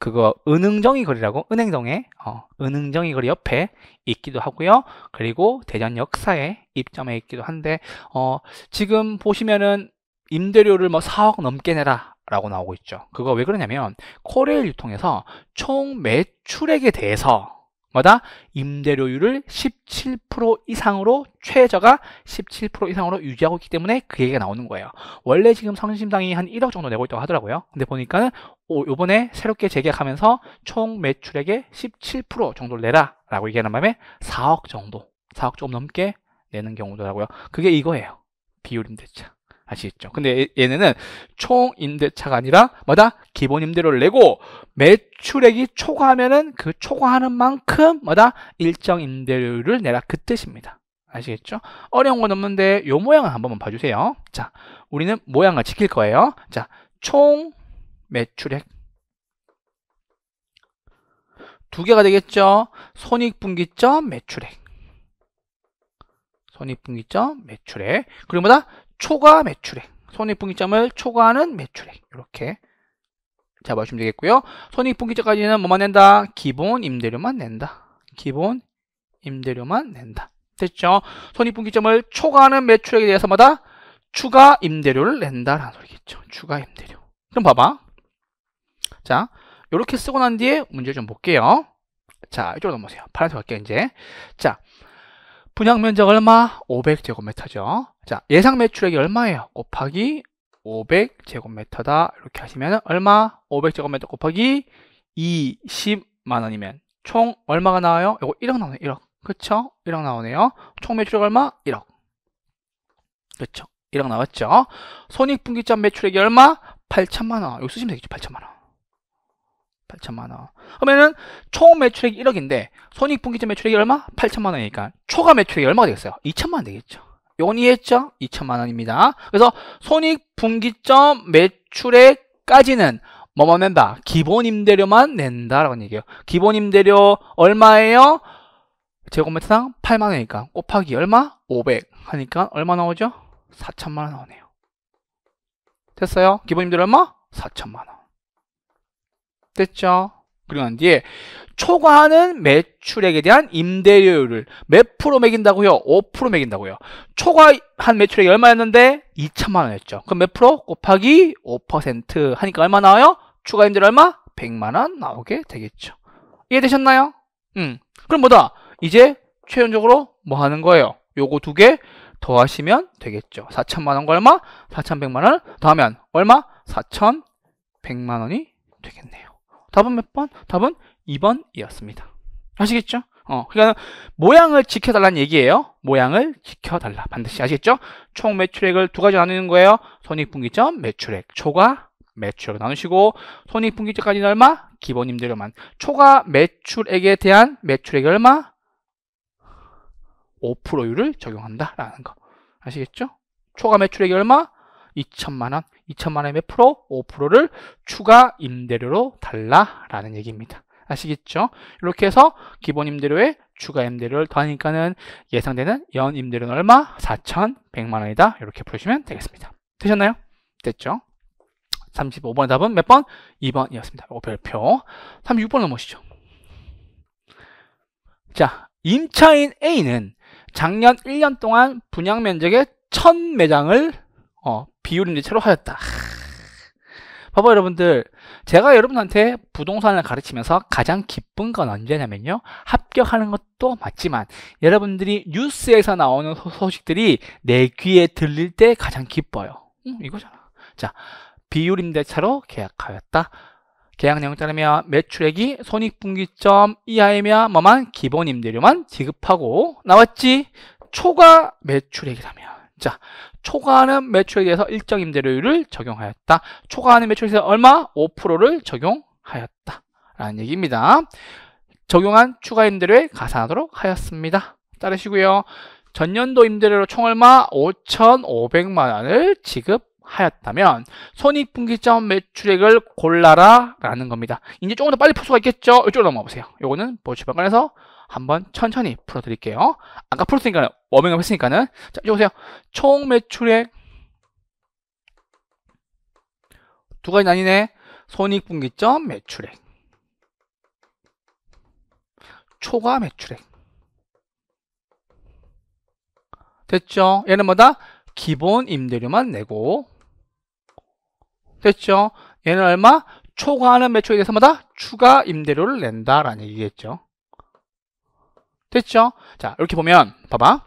그거 은흥정이 거리라고 은행동에 어, 은흥정이 거리 옆에 있기도 하고요. 그리고 대전 역사에 입점해 있기도 한데 어, 지금 보시면은 임대료를 뭐 4억 넘게 내라 라고 나오고 있죠. 그거 왜 그러냐면 코레일 유통에서 총 매출액에 대해서 마다 임대료율을 17% 이상으로 최저가 17% 이상으로 유지하고 있기 때문에 그 얘기가 나오는 거예요. 원래 지금 성심당이 한 1억 정도 내고 있다고 하더라고요. 근데 보니까는 요번에 새롭게 재계약하면서 총 매출액의 17% 정도를 내라 라고 얘기하는 밤에 4억 정도 4억 조금 넘게 내는 경우더라고요. 그게 이거예요. 비율임대차. 아시겠죠? 근데 얘네는 총 임대차가 아니라 뭐다? 기본 임대료를 내고 매출액이 초과하면은 그 초과하는 만큼 뭐다? 일정 임대료를 내라 그 뜻입니다. 아시겠죠? 어려운 건 없는데 요 모양을 한번 봐주세요. 자, 우리는 모양을 지킬 거예요. 자, 총 매출액 두 개가 되겠죠? 손익분기점 매출액 손익분기점 매출액 그리고 뭐다? 초과 매출액. 손익분기점을 초과하는 매출액. 이렇게 잡아주시면 되겠고요. 손익분기점까지는 뭐만 낸다? 기본 임대료만 낸다. 기본 임대료만 낸다. 됐죠? 손익분기점을 초과하는 매출액에 대해서마다 추가 임대료를 낸다라는 소리겠죠. 추가 임대료. 그럼 봐봐. 자, 이렇게 쓰고 난 뒤에 문제 좀 볼게요. 자, 이쪽으로 넘어오세요. 파란색 갈게요, 이제. 자, 분양 면적 얼마? 500제곱미터죠. 자, 예상 매출액이 얼마예요? 곱하기 500제곱미터다. 이렇게 하시면 얼마? 500제곱미터 곱하기 20만 원이면 총 얼마가 나와요? 이거 1억 나오네요. 1억. 그쵸? 1억 나오네요. 총 매출액 얼마? 1억. 그쵸? 1억 나왔죠? 손익분기점 매출액이 얼마? 8천만 원. 이거 쓰시면 되겠죠? 8천만 원. 8천만 원. 그러면은 총 매출액이 1억인데 손익분기점 매출액이 얼마? 8천만 원이니까 초과 매출액이 얼마가 되겠어요? 2천만 원 되겠죠? 연이했죠? 2천만 원입니다. 그래서 손익 분기점 매출액까지는 뭐뭐 낸다? 기본 임대료만 낸다라는 얘기예요. 기본 임대료 얼마예요? 제곱미터당 8만 원이니까 곱하기 얼마? 500 하니까 얼마 나오죠? 4천만 원 나오네요. 됐어요? 기본 임대료 얼마? 4천만 원. 됐죠? 그리고 난 뒤에 초과하는 매출액에 대한 임대료율을 몇 프로 매긴다고요? 5% 매긴다고요. 초과한 매출액이 얼마였는데? 2천만 원이었죠. 그럼 몇 프로? 곱하기 5% 하니까 얼마 나와요? 추가 임대료 얼마? 100만 원 나오게 되겠죠. 이해되셨나요? 음. 그럼 뭐다? 이제 최종적으로 뭐 하는 거예요? 요거 두 개 더하시면 되겠죠. 4천만 원과 얼마? 4,100만 원 더하면 얼마? 4,100만 원이 되겠네요. 답은 몇 번? 답은 2번이었습니다. 아시겠죠? 어, 그러니까 모양을 지켜달라는 얘기예요. 모양을 지켜달라. 반드시 아시겠죠? 총 매출액을 두 가지 나누는 거예요. 손익분기점, 매출액, 초과, 매출액 나누시고 손익분기점까지는 얼마? 기본 임대료만. 초과 매출액에 대한 매출액이 얼마? 5%율을 적용한다라는 거. 아시겠죠? 초과 매출액이 얼마? 2천만 원. 2천만 원에 몇 프로? 5%를 추가 임대료로 달라라는 얘기입니다. 아시겠죠? 이렇게 해서 기본 임대료에 추가 임대료를 더하니까는 예상되는 연 임대료는 얼마? 4,100만 원이다. 이렇게 풀 보시면 되겠습니다. 되셨나요? 됐죠? 35번 의 답은 몇 번? 2번이었습니다. 이거 별표. 36번 넘어시죠. 자, 임차인 A는 작년 1년 동안 분양 면적의 1000매장을 어, 비율인 채로 하였다. 봐봐 여러분들 제가 여러분한테 부동산을 가르치면서 가장 기쁜 건 언제냐면요 합격하는 것도 맞지만 여러분들이 뉴스에서 나오는 소식들이 내 귀에 들릴 때 가장 기뻐요 음, 이거잖아 자 비율임대차로 계약하였다 계약 내용 따르면 매출액이 손익분기점 이하이며 뭐만 기본임대료만 지급하고 나왔지 초과 매출액이라면 자 초과하는 매출에 대해서 일정 임대료율을 적용하였다. 초과하는 매출에 대해서 얼마? 5%를 적용하였다. 라는 얘기입니다. 적용한 추가 임대료에 가산하도록 하였습니다. 따르시고요. 전년도 임대료로 총 얼마? 5,500만 원을 지급하였다면 손익분기점 매출액을 골라라 라는 겁니다. 이제 조금 더 빨리 풀 수가 있겠죠? 이쪽으로 넘어가 보세요. 요거는 보시방관에서 한번 천천히 풀어드릴게요. 아까 풀었으니까 워밍업 했으니까는 자, 이제 보세요. 총 매출액 두 가지 나뉘네. 손익분기점 매출액 초과 매출액 됐죠? 얘는 뭐다? 기본 임대료만 내고 됐죠? 얘는 얼마? 초과하는 매출에 대해서 마다 추가 임대료를 낸다라는 얘기겠죠. 됐죠? 자, 이렇게 보면 봐봐.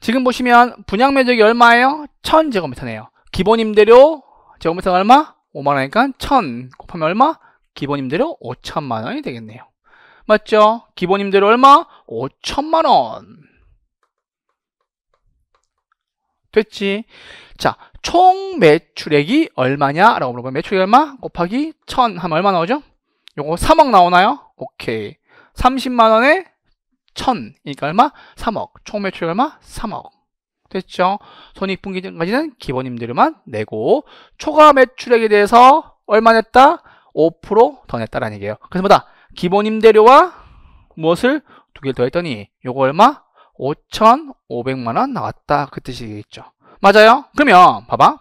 지금 보시면 분양 면적이 얼마예요? 1000제곱미터네요. 기본 임대료 제곱미터가 얼마? 5만원이니까 1000 곱하면 얼마? 기본 임대료 5천만원이 되겠네요. 맞죠? 기본 임대료 얼마? 5천만원. 됐지? 자, 총 매출액이 얼마냐? 라고 물어보면 매출액 얼마? 곱하기 1000 하면 얼마 나오죠? 요거 3억 나오나요? 오케이. 30만원에 1 0 0 그러니까 얼마? 3억. 총 매출 얼마? 3억. 됐죠? 손익분기점까지는 기본임대료만 내고 초과 매출액에 대해서 얼마 냈다? 5%더 냈다라는 얘기예요. 그래서 뭐다? 기본임대료와 무엇을 두 개를 더했더니 요거 얼마? 5,500만원 나왔다 그 뜻이겠죠. 맞아요? 그러면 봐봐.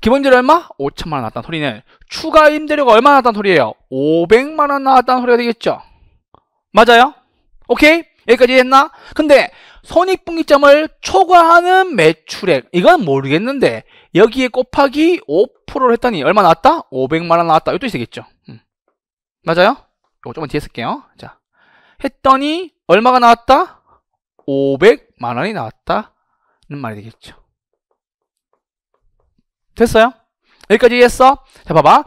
기본임대료 얼마? 5천만원 나왔다는 소리는 추가임대료가 얼마 나왔다는 소리예요? 500만원 나왔다는 소리가 되겠죠. 맞아요? 오케이? 여기까지 했나? 근데 손익분기점을 초과하는 매출액 이건 모르겠는데 여기에 곱하기 5%를 했더니 얼마 나왔다? 500만원 나왔다 이것도 있겠죠 음. 맞아요? 이거 조금 뒤에 쓸게요 자 했더니 얼마가 나왔다? 500만원이 나왔다는 말이 되겠죠 됐어요? 여기까지 했어? 자 봐봐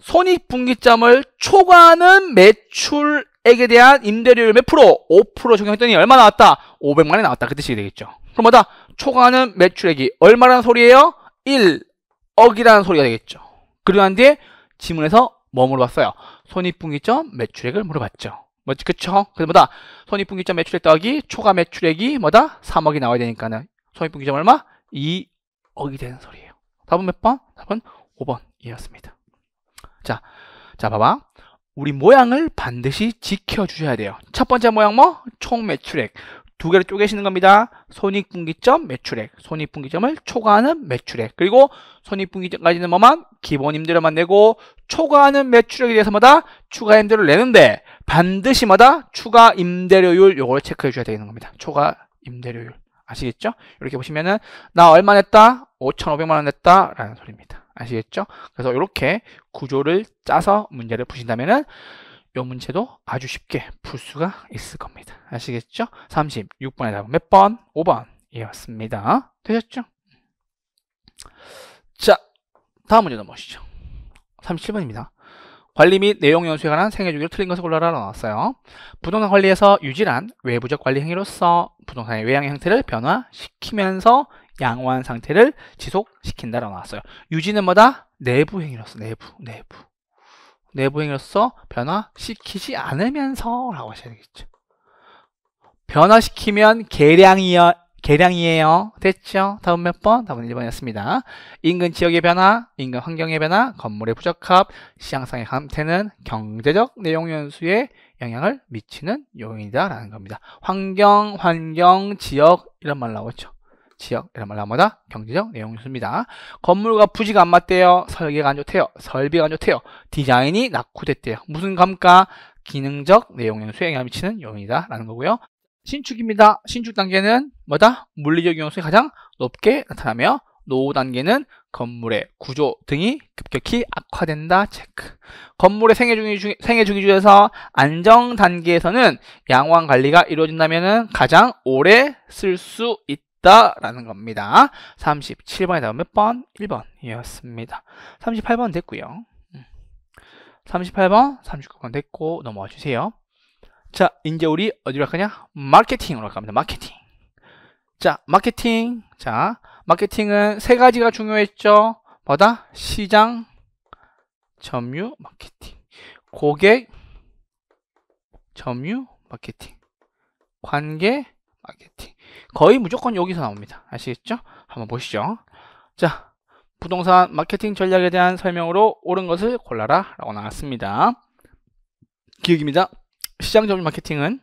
손익분기점을 초과하는 매출 액에 대한 임대료율 몇 프로? 5% 적용했더니 얼마 나왔다? 500만 이 나왔다. 그 뜻이 되겠죠. 그럼 뭐다? 초과하는 매출액이 얼마라는 소리예요? 1억이라는 소리가 되겠죠. 그러한 뒤에 지문에서 뭐 물어봤어요? 손익분기점 매출액을 물어봤죠. 뭐지? 그쵸? 그래 뭐다? 손익분기점 매출액 더하기 초과 매출액이 뭐다? 3억이 나와야 되니까는 손익분기점 얼마? 2억이 되는 소리예요. 답은 몇 번? 답은 5번이었습니다. 자, 자 봐봐. 우리 모양을 반드시 지켜주셔야 돼요. 첫 번째 모양 뭐? 총 매출액. 두 개를 쪼개시는 겁니다. 손익분기점 매출액, 손익분기점을 초과하는 매출액. 그리고 손익분기점까지는 뭐만? 기본 임대료만 내고 초과하는 매출액에 대해서마다 추가 임대료를 내는데 반드시마다 추가 임대료율 요걸 체크해 주셔야 되는 겁니다. 초과 임대료율. 아시겠죠? 이렇게 보시면은 나 얼마 냈다? 5,500만 원 냈다 라는 소리입니다. 아시겠죠? 그래서 이렇게 구조를 짜서 문제를 푸신다면은 이 문제도 아주 쉽게 풀 수가 있을 겁니다. 아시겠죠? 3 6번에 답은 몇 번? 5번이었습니다. 예, 되셨죠? 자, 다음 문제 넘어오시죠. 37번입니다. 관리 및 내용 연수에 관한 생애 주기로 틀린 것을 골라라 나왔어요. 부동산 관리에서 유지한 외부적 관리 행위로서 부동산의 외양의 형태를 변화시키면서 양호한 상태를 지속시킨다라고 나왔어요. 유지는 뭐다? 내부 행위로서 내부 내부 내부 행위로서 변화시키지 않으면서 라고 하셔야 되겠죠. 변화시키면 계량이요, 계량이에요. 됐죠? 다음 몇 번? 다음은 1번이었습니다. 인근 지역의 변화, 인근 환경의 변화, 건물의 부적합, 시향상의 감퇴는 경제적 내용 연수에 영향을 미치는 요인이다라는 겁니다. 환경, 환경, 지역 이런 말 나오죠. 지역 이런 말마라마다 경제적 내용수입니다. 건물과 부지가 안 맞대요. 설계가 안 좋대요. 설비가 안 좋대요. 디자인이 낙후됐대요. 무슨 감가? 기능적 내용연수에 영향 미치는 요인이다 라는 거고요. 신축입니다. 신축 단계는 뭐다? 물리적 영향수가 가장 높게 나타나며 노후 단계는 건물의 구조 등이 급격히 악화된다 체크 건물의 생애 주기, 중, 생애 주기 중에서 안정 단계에서는 양호한 관리가 이루어진다면 가장 오래 쓸 수 있다 있다라는 겁니다. 37번에 답은 몇 번? 1번이었습니다. 38번 됐고요. 38번, 음. 39번 됐고 넘어와 주세요. 자, 이제 우리 어디로 갈까냐 마케팅으로 갈 겁니다. 마케팅. 자, 마케팅. 자, 마케팅은 세 가지가 중요했죠. 뭐다? 시장, 점유, 마케팅. 고객, 점유, 마케팅. 관계, 마케팅. 거의 무조건 여기서 나옵니다. 아시겠죠? 한번 보시죠. 자, 부동산 마케팅 전략에 대한 설명으로 옳은 것을 골라라 라고 나왔습니다. 기획입니다. 시장 점유 마케팅은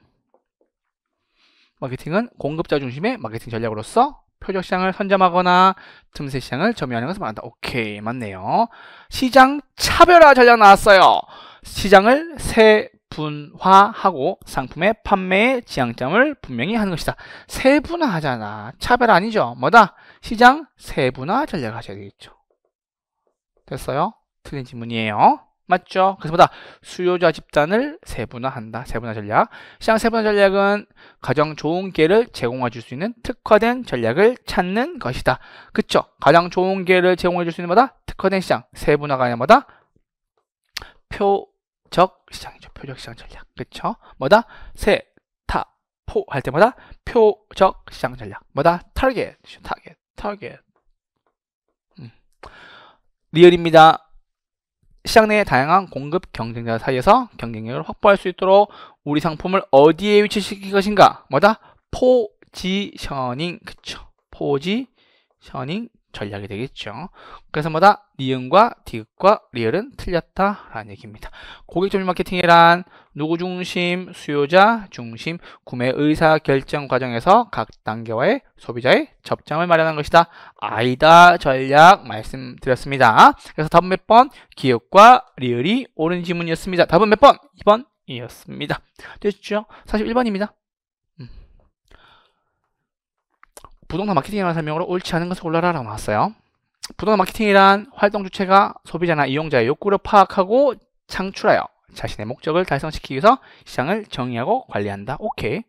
마케팅은 공급자 중심의 마케팅 전략으로서 표적 시장을 선점하거나 틈새 시장을 점유하는 것을 말한다. 오케이 맞네요. 시장 차별화 전략 나왔어요. 시장을 세 분화하고 상품의 판매의 지향점을 분명히 하는 것이다. 세분화하잖아. 차별 아니죠. 뭐다? 시장 세분화 전략하셔야 되겠죠. 됐어요? 틀린 질문이에요. 맞죠? 그래서 뭐다 수요자 집단을 세분화한다. 세분화 전략. 시장 세분화 전략은 가장 좋은 개를 제공해 줄 수 있는 특화된 전략을 찾는 것이다. 그쵸? 가장 좋은 개를 제공해 줄 수 있는 뭐다? 특화된 시장. 세분화가 아니라 뭐다? 표, 적 시장이죠. 표적 시장 전략. 그쵸? 뭐다? 세, 타, 포 할 때마다 표적 시장 전략. 뭐다? 타겟, 타겟, 타겟. 음. 리얼입니다. 시장 내 다양한 공급 경쟁자 사이에서 경쟁력을 확보할 수 있도록 우리 상품을 어디에 위치시킬 것인가? 뭐다? 포지셔닝. 그쵸? 포지셔닝 전략이 되겠죠. 그래서 뭐다? 니은과 디귿과 리을은 틀렸다라는 얘기입니다. 고객 점유 마케팅이란 누구 중심, 수요자 중심, 구매 의사 결정 과정에서 각 단계와의 소비자의 접점을 마련한 것이다. 아이다 전략 말씀드렸습니다. 그래서 답은 몇 번? 기억과 리을이 옳은 지문이었습니다. 답은 몇 번? 2번이었습니다. 됐죠? 4 1번입니다. 부동산 마케팅이라는 설명으로 옳지 않은 것을 골라라라고 나왔어요. 부동산 마케팅이란 활동 주체가 소비자나 이용자의 욕구를 파악하고 창출하여 자신의 목적을 달성시키기 위해서 시장을 정의하고 관리한다. 오케이.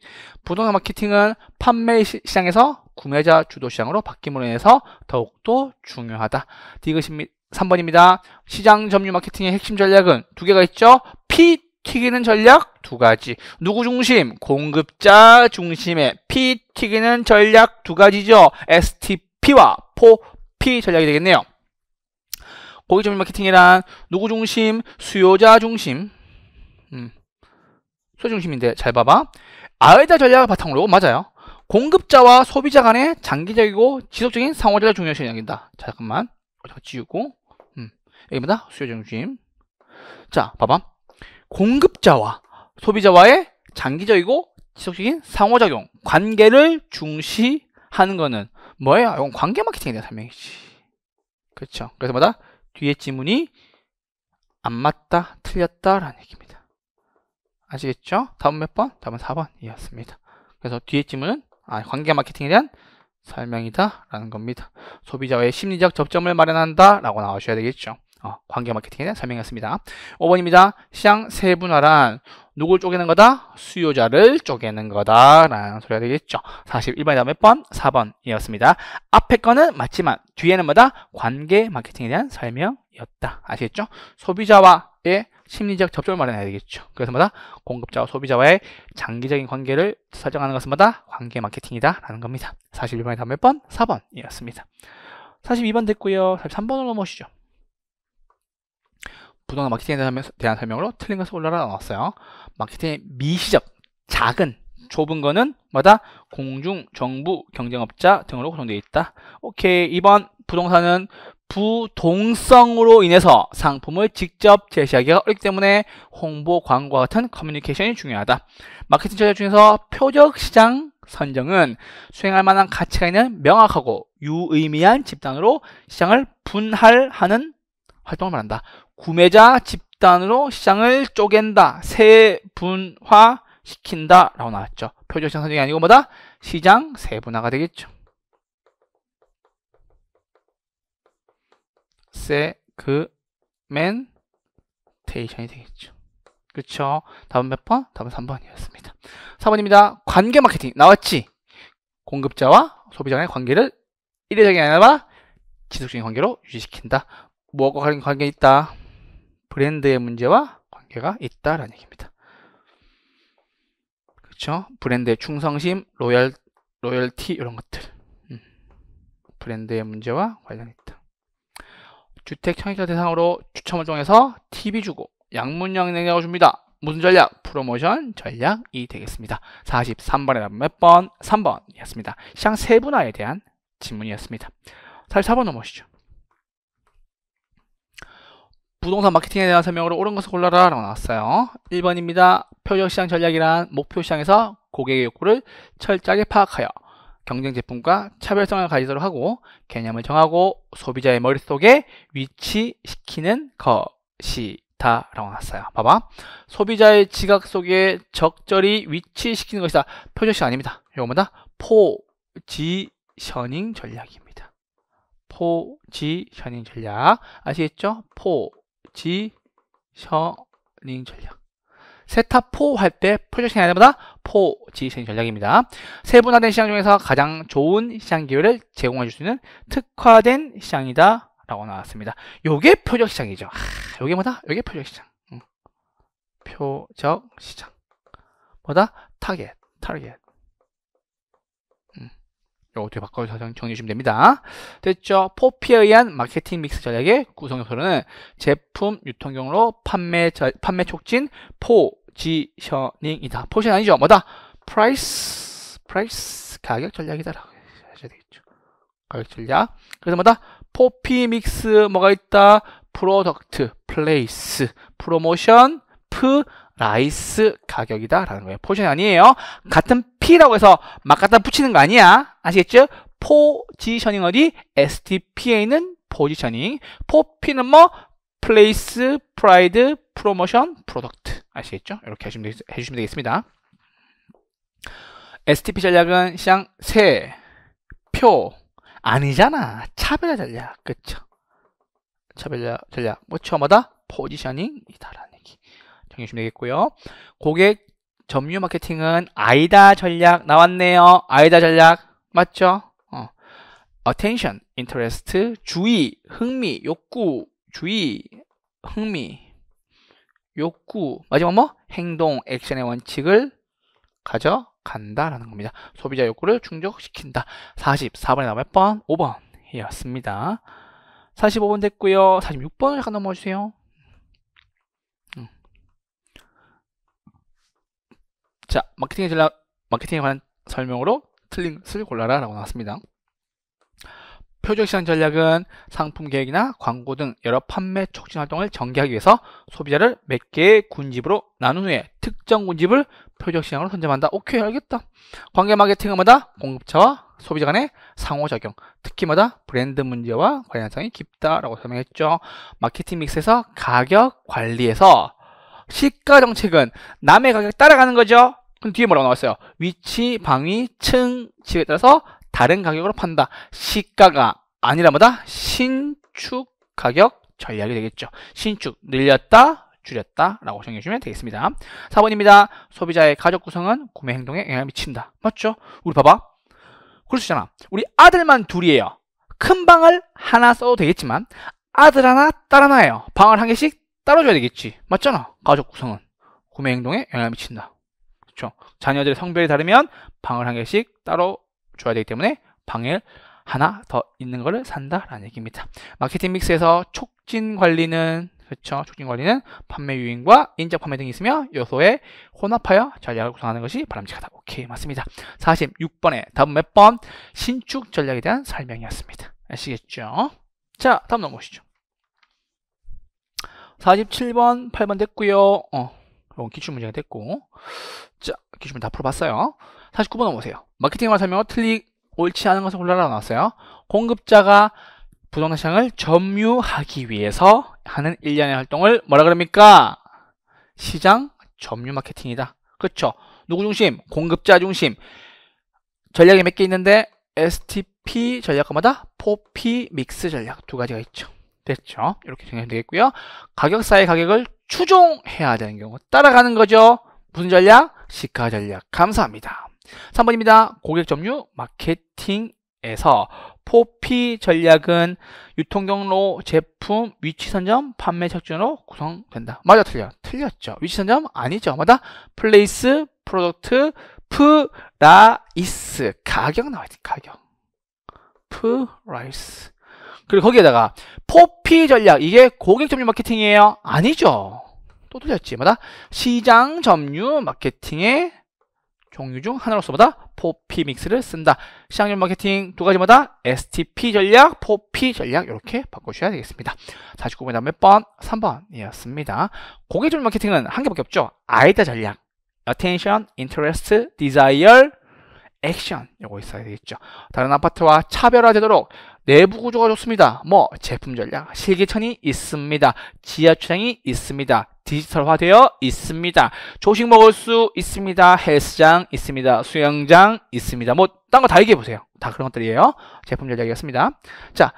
부동산 마케팅은 판매 시장에서 구매자 주도 시장으로 바뀜으로 인해서 더욱더 중요하다. 디귿입니다. 3번입니다. 시장 점유 마케팅의 핵심 전략은 두 개가 있죠. P 튀기는 전략 두 가지. 누구 중심? 공급자 중심의 P 튀기는 전략 두 가지죠. STP와 4P 전략이 되겠네요. 고객 점심 마케팅이란 누구 중심? 수요자 중심. 음. 수요 중심인데 잘 봐봐. 아이다 전략을 바탕으로 맞아요. 공급자와 소비자 간의 장기적이고 지속적인 상호작용을 중요시 여긴다. 잠깐만. 어, 지우고. 음. 여기보다 수요 자 중심. 자, 봐봐. 공급자와 소비자와의 장기적이고 지속적인 상호작용, 관계를 중시하는 거는 뭐예요? 아, 이건 관계 마케팅에 대한 설명이지. 그렇죠. 그래서 뭐다? 뒤에 지문이 안 맞다, 틀렸다라는 얘기입니다. 아시겠죠? 다음 몇 번? 다음은 4번이었습니다. 그래서 뒤에 지문은 아, 관계 마케팅에 대한 설명이다라는 겁니다. 소비자와의 심리적 접점을 마련한다라고 나오셔야 되겠죠. 어, 관계 마케팅에 설명했습니다. 5번입니다. 시장 세분화란 누굴 쪼개는 거다? 수요자를 쪼개는 거다. 라는 소리가 되겠죠. 41번이다. 몇 번? 4번이었습니다. 앞에 거는 맞지만 뒤에는 뭐다? 관계 마케팅에 대한 설명이었다. 아시겠죠? 소비자와의 심리적 접점을 마련해야 되겠죠. 그래서 뭐다? 공급자와 소비자와의 장기적인 관계를 설정하는 것은 뭐다? 관계 마케팅이다. 라는 겁니다. 41번이다. 몇 번? 4번이었습니다. 42번 됐고요. 43번으로 넘어오시죠. 부동산 마케팅에 대한 설명으로 틀린 것을 올라라 나왔어요. 마케팅의 미시적, 작은, 좁은 거는 마다 공중, 정부, 경쟁업자 등으로 구성되어 있다. 오케이. 이번 부동산은 부동성으로 인해서 상품을 직접 제시하기가 어렵기 때문에 홍보, 광고와 같은 커뮤니케이션이 중요하다. 마케팅 전략 중에서 표적 시장 선정은 수행할 만한 가치가 있는 명확하고 유의미한 집단으로 시장을 분할하는 활동을 말한다. 구매자 집단으로 시장을 쪼갠다, 세분화시킨다 라고 나왔죠. 표적시장 선정이 아니고 뭐다? 시장 세분화가 되겠죠. 세그멘테이션이 되겠죠. 그렇죠 답은 몇 번? 다음 3번이었습니다. 4번입니다. 관계 마케팅 나왔지? 공급자와 소비자 간의 관계를 일회적인 아니라 지속적인 관계로 유지시킨다. 뭐가 관계 있다? 브랜드의 문제와 관계가 있다라는 얘기입니다. 그렇죠? 브랜드의 충성심, 로열, 로열티 이런 것들. 음. 브랜드의 문제와 관련 있다. 주택 청약자 대상으로 추첨을 통해서 TV 주고 양문형 냉장 줍니다. 무슨 전략? 프로모션 전략이 되겠습니다. 43번의 몇 번? 3번이었습니다. 시장 세분화에 대한 질문이었습니다. 44번 넘어오시죠. 부동산 마케팅에 대한 설명으로 옳은 것을 골라라 라고 나왔어요. 1번입니다. 표적시장 전략이란 목표시장에서 고객의 욕구를 철저하게 파악하여 경쟁 제품과 차별성을 가지도록 하고 개념을 정하고 소비자의 머릿속에 위치시키는 것이다 라고 나왔어요. 봐봐. 소비자의 지각 속에 적절히 위치시키는 것이다. 표적시장 아닙니다. 이거 뭐다? 포지셔닝 전략입니다. 포지셔닝 전략 아시겠죠? 포 포지셔닝 전략. 세타 포할때 프로젝션이 아니라 포지셔닝 전략입니다. 세분화된 시장 중에서 가장 좋은 시장 기회를 제공해 줄 수 있는 특화된 시장이다 라고 나왔습니다. 요게 표적 시장이죠. 아, 요게 뭐다? 요게 표적 시장. 음. 표적 시장. 뭐다? 타겟, 타겟. 이렇게 바꿔서 정리해주시면 됩니다. 됐죠? 포피에 의한 마케팅 믹스 전략의 구성 요소로는 제품, 유통 경로, 판매, 판매 촉진, 포지셔닝이다. 포지셔 아니죠? 뭐다? 프라이스, 프라이스, 가격 전략이다라고 하셔야 되겠죠. 가격 전략. 그래서 뭐다? 포피 믹스 뭐가 있다? 프로덕트, 플레이스, 프로모션, 프, 라이스 가격이다 라는 거예요. 포션이 아니에요. 같은 P라고 해서 막 갖다 붙이는 거 아니야. 아시겠죠? 포지셔닝 어디? STPA는 포지셔닝, 포피는 뭐? 플레이스, 프라이드, 프로모션, 프로덕트 아시겠죠? 이렇게 해주시면, 되겠, 습니다 STP 전략은 시장 세, 표 아니잖아. 차별 전략 그쵸? 차별 전략 뭐 처음마다 포지셔닝이다라는 중요시면 되겠고요. 고객 점유 마케팅은 아이다 전략 나왔네요. 아이다 전략 맞죠? 어. attention, interest, 주의, 흥미, 욕구, 주의, 흥미, 욕구 마지막 뭐? 행동, 액션의 원칙을 가져간다라는 겁니다. 소비자 욕구를 충족시킨다. 44번에 나와 몇 번? 5번이었습니다. 45번 됐고요. 46번 을 잠깐 넘어주세요. 자, 마케팅의 전략, 마케팅에 관한 설명으로 틀린 것을 골라라 라고 나왔습니다. 표적 시장 전략은 상품 계획이나 광고 등 여러 판매 촉진 활동을 전개하기 위해서 소비자를 몇 개의 군집으로 나눈 후에 특정 군집을 표적 시장으로 선점한다. 오케이, 알겠다. 관계 마케팅은 마다 공급처와 소비자 간의 상호작용, 특히마다 브랜드 문제와 관련성이 깊다라고 설명했죠. 마케팅 믹스에서 가격 관리에서 시가 정책은 남의 가격 따라가는 거죠. 그럼 뒤에 뭐라고 나왔어요? 위치, 방위, 층, 집에 따라서 다른 가격으로 판다. 시가가 아니라 뭐다? 신축 가격 전략이 되겠죠. 신축 늘렸다, 줄였다 라고 정해주면 되겠습니다. 4번입니다. 소비자의 가족 구성은 구매 행동에 영향을 미친다. 맞죠? 우리 봐봐. 그럴 수 있잖아. 우리 아들만 둘이에요. 큰 방을 하나 써도 되겠지만 아들 하나, 딸 하나예요. 방을 한 개씩 따로 줘야 되겠지. 맞잖아. 가족 구성은 구매 행동에 영향을 미친다. 그렇죠? 자녀들의 성별이 다르면 방을 한 개씩 따로 줘야 되기 때문에 방을 하나 더 있는 거를 산다라는 얘기입니다. 마케팅 믹스에서 촉진 관리는 그렇죠. 촉진 관리는 판매 유인과 인적 판매 등이 있으며 요소에 혼합하여 전략을 구성하는 것이 바람직하다. 오케이, 맞습니다. 46번에 다음 몇 번? 신축 전략에 대한 설명이었습니다. 아시겠죠? 자, 다음 넘어오시죠. 47번, 8번 됐고요. 어, 어, 기출 문제가 됐고 자 기출 문제 다 풀어봤어요 49번 넘어보세요 마케팅과 설명어 틀리 옳지 않은 것을 골라라 나왔어요 공급자가 부동산 시장을 점유하기 위해서 하는 일련의 활동을 뭐라 그럽니까? 시장 점유 마케팅이다 그렇죠 누구 중심? 공급자 중심 전략이 몇 개 있는데 STP 전략과마다 포피 믹스 전략 두 가지가 있죠. 됐죠? 이렇게 정리하면 되겠고요. 가격사의 가격을 추종해야 되는 경우 따라가는 거죠. 무슨 전략? 시가 전략. 감사합니다. 3번입니다. 고객 점유 마케팅에서 포피 전략은 유통 경로, 제품, 위치 선점, 판매 적준으로 구성된다. 맞아 틀려? 틀렸죠. 위치 선점 아니죠. 맞아? 플레이스, 프로덕트, 프라이스 가격 나와야 돼. 가격. 프라이스. 그리고 거기에다가 포피 전략 이게 고객 점유 마케팅이에요? 아니죠. 또 틀렸지. 마다 시장 점유 마케팅의 종류 중 하나로서마다 포피 믹스를 쓴다. 시장 점유 마케팅 두 가지마다 STP 전략, 포피 전략 이렇게 바꿔주셔야 되겠습니다. 49번 다음에 번 3번이었습니다. 고객 점유 마케팅은 한 개밖에 없죠. 아이다 전략, attention, interest, desire, 액션 이거 있어야 되겠죠. 다른 아파트와 차별화되도록 내부 구조가 좋습니다. 뭐 제품 전략, 실기천이 있습니다. 지하 차량이 있습니다. 디지털화되어 있습니다. 조식 먹을 수 있습니다. 헬스장 있습니다. 수영장 있습니다. 뭐딴 거 다 얘기해 보세요. 다 그런 것들이에요. 제품 전략이었습니다. 자,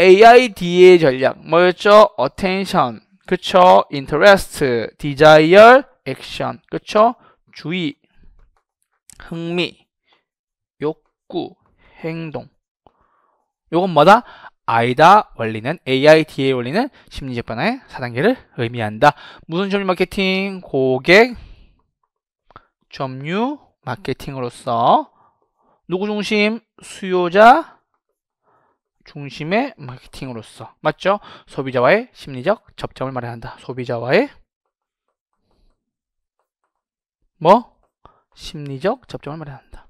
AIDA 전략 뭐였죠? Attention, 그쵸? Interest, Desire, Action, 그쵸? 주의, 흥미, 욕구, 행동. 이건 뭐다? 아이다 원리는 AIDA 원리는 심리적 변화의 4단계를 의미한다. 무슨 점유 마케팅? 고객 점유 마케팅으로서 누구 중심? 수요자 중심의 마케팅으로서 맞죠? 소비자와의 심리적 접점을 마련 한다. 소비자와의 뭐? 심리적 접점을 마련 한다.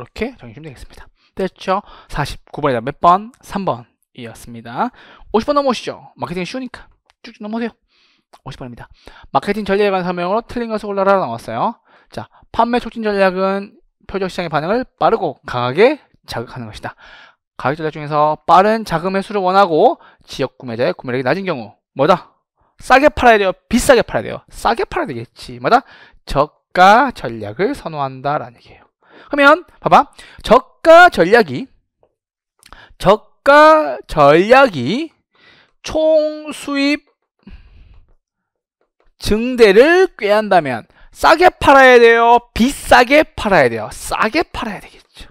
이렇게 정해주면 리 되겠습니다. 됐죠? 49번이다. 몇 번? 3번이었습니다. 50번 넘어오시죠. 마케팅 쉬우니까 쭉쭉 넘어오세요. 50번입니다. 마케팅 전략에 관한 설명으로 틀린 것을 골라라 나왔어요. 자, 판매 촉진 전략은 표적 시장의 반응을 빠르고 강하게 자극하는 것이다. 가격 전략 중에서 빠른 자금 회수를 원하고 지역 구매자의 구매력이 낮은 경우 뭐다? 싸게 팔아야 돼요? 비싸게 팔아야 돼요? 싸게 팔아야 되겠지. 뭐다 저가 전략을 선호한다라는 얘기예요. 하면 봐봐 저가 전략이 저가 전략이 총 수입 증대를 꾀한다면 싸게 팔아야 돼요 비싸게 팔아야 돼요 싸게 팔아야 되겠죠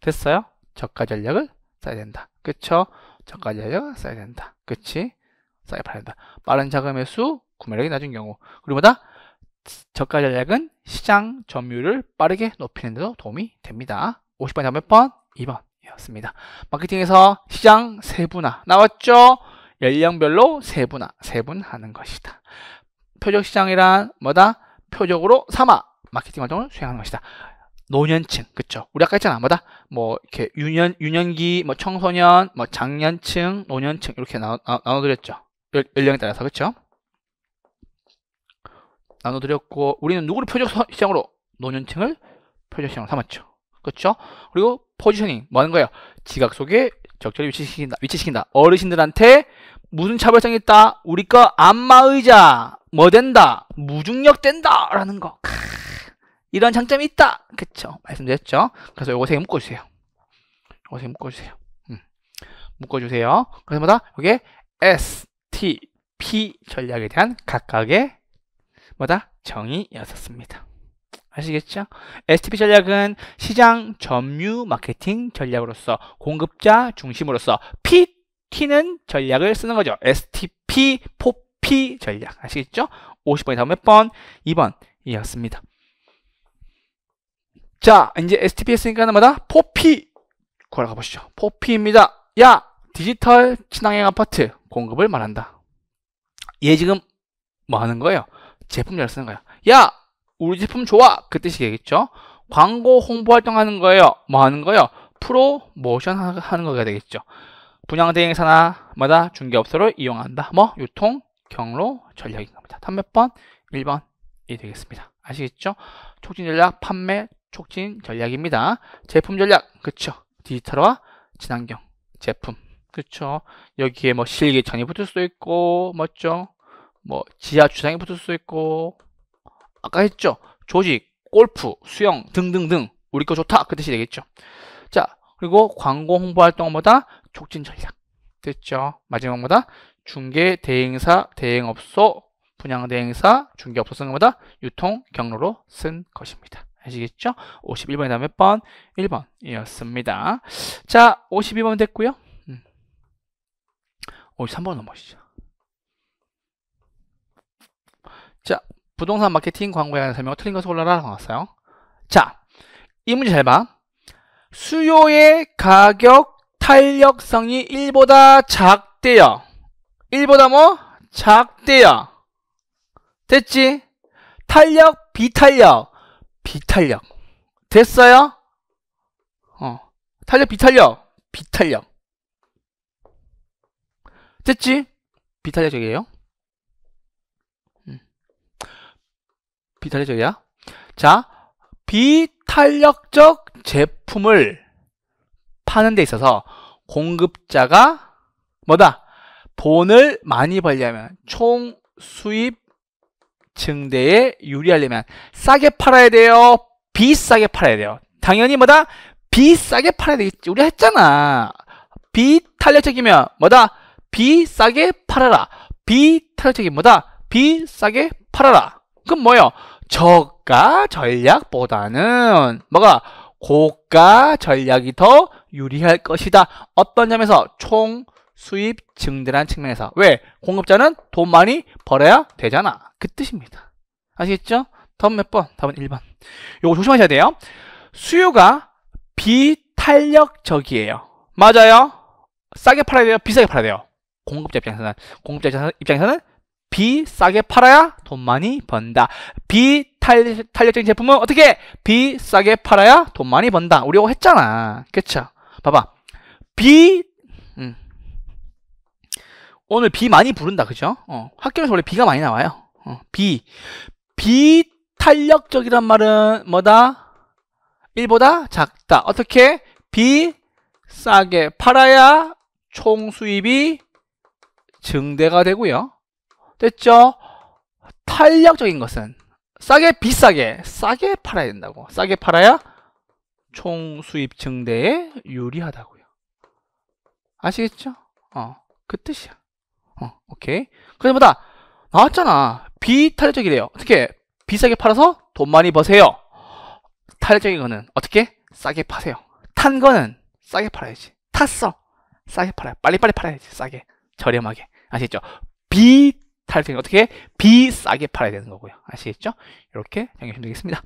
됐어요 저가 전략을 써야 된다 그쵸 저가 전략을 써야 된다 그치 싸게 팔아야 된다 빠른 자금의 수 구매력이 낮은 경우 그리고 뭐다 저가 전략은 시장 점유율을 빠르게 높이는 데도 도움이 됩니다. 50번 답몇 번? 2번 이었습니다. 마케팅에서 시장 세분화 나왔죠? 연령별로 세분화, 세분하는 것이다. 표적 시장이란 뭐다? 표적으로 삼아 마케팅 활동을 수행하는 것이다. 노년층, 그쵸? 우리 아까 했잖아, 뭐다? 뭐, 이렇게 유년, 유년기, 뭐 청소년, 뭐 장년층, 노년층 이렇게 나눠드렸죠. 연령에 따라서, 그쵸? 나눠드렸고 우리는 누구를 표적 시장으로 노년층을 표적 시장으로 삼았죠. 그렇죠? 그리고 포지셔닝 뭐 하는 거예요? 지각 속에 적절히 위치시킨다. 위치시킨다. 어르신들한테 무슨 차별성이 있다? 우리 거 안마의자 뭐 된다? 무중력 된다라는 거. 캬, 이런 장점이 있다. 그쵸 말씀드렸죠? 그래서 요거 세개 묶어주세요. 요거 세개 묶어주세요. 음. 묶어주세요. 그래서 뭐다? 이게 S, T, P 전략에 대한 각각의 뭐다? 정의였었습니다. 아시겠죠? STP 전략은 시장 점유 마케팅 전략으로서 공급자 중심으로서 P 튀는 전략을 쓰는 거죠. STP 포피 전략 아시겠죠? 50번이 다음 몇 번? 2번 이었습니다. 자 이제 STP 했으니까 는 뭐다? 포피 구하러 가보시죠. 포피입니다. 야 디지털 친환경 아파트 공급을 말한다. 얘 지금 뭐 하는 거예요? 제품이라고 쓰는 거야. 야! 우리 제품 좋아! 그 뜻이겠죠? 광고 홍보 활동하는 거예요. 뭐 하는 거예요? 프로모션 하는 거가 되겠죠. 분양 대행 사나마다 중개업소를 이용한다. 뭐 유통, 경로, 전략인 겁니다. 답몇 번? 1번이 되겠습니다. 아시겠죠? 촉진 전략, 판매, 촉진 전략입니다. 제품 전략, 그쵸? 디지털화, 친환경, 제품, 그쵸? 여기에 뭐 실기 전이 붙을 수도 있고, 뭐죠 뭐 지하 주상에 붙을 수 있고 아까 했죠 조직 골프 수영 등등등 우리 거 좋다 그 뜻이 되겠죠 자 그리고 광고 홍보 활동마다 촉진 전략 됐죠 마지막마다 중개 대행사 대행업소 분양 대행사 중개업소 쓰는 것마다 유통 경로로 쓴 것입니다 아시겠죠 51번에 다음 몇 번? 1번 이었습니다 자 52번 됐고요 53번 음. 넘어시죠 자, 부동산 마케팅 광고에 대한 설명 틀린 것을 골라라 나왔어요. 자, 이 문제 잘 봐. 수요의 가격 탄력성이 1보다 작대요. 1보다 뭐? 작대요. 됐지? 탄력, 비탄력. 비탄력. 됐어요? 어. 탄력, 비탄력. 비탄력. 됐지? 비탄력적이에요. 비탄력적이야. 자, 비탄력적 제품을 파는 데 있어서 공급자가 뭐다? 돈을 많이 벌려면 총 수입 증대에 유리하려면 싸게 팔아야 돼요. 비싸게 팔아야 돼요. 당연히 뭐다? 비싸게 팔아야 되겠지. 우리 했잖아. 비탄력적이면 뭐다? 비싸게 팔아라. 비탄력적이 뭐다? 비싸게 팔아라. 그럼 뭐예요? 저가 전략보다는 뭐가 고가 전략이 더 유리할 것이다. 어떤 점에서 총 수입 증대란 측면에서 왜 공급자는 돈 많이 벌어야 되잖아. 그 뜻입니다. 아시겠죠? 답은 몇 번? 답은 1번. 요거 조심하셔야 돼요. 수요가 비탄력적이에요. 맞아요. 싸게 팔아야 돼요. 비싸게 팔아야 돼요. 공급자 입장에서는 공급자 입장에서는 B 싸게 팔아야 돈 많이 번다. B 탈, 력 탄력적인 제품은 어떻게? 해? B 싸게 팔아야 돈 많이 번다. 우리 이거 했잖아. 그쵸? 봐봐. B 음. 오늘 비 많이 부른다. 그죠? 어. 학교에서 원래 비가 많이 나와요. 어. B B 탄력적이란 말은 뭐다? 1보다 작다. 어떻게? B 싸게 팔아야 총 수입이 증대가 되고요. 됐죠? 탄력적인 것은 싸게 비싸게 싸게 팔아야 된다고 싸게 팔아야 총 수입 증대에 유리하다고요 아시겠죠? 어그 뜻이야 어 오케이 그래서 보다 나왔잖아 비탄력적이래요 어떻게 비싸게 팔아서 돈 많이 버세요 탄력적인 거는 어떻게 싸게 파세요 탄 거는 싸게 팔아야지 탔어 싸게 팔아요 빨리빨리 팔아야지 싸게 저렴하게 아시겠죠? 비 탈퇴는 어떻게 비싸게 팔아야 되는 거고요. 아시겠죠? 이렇게 정리하시면 되겠습니다.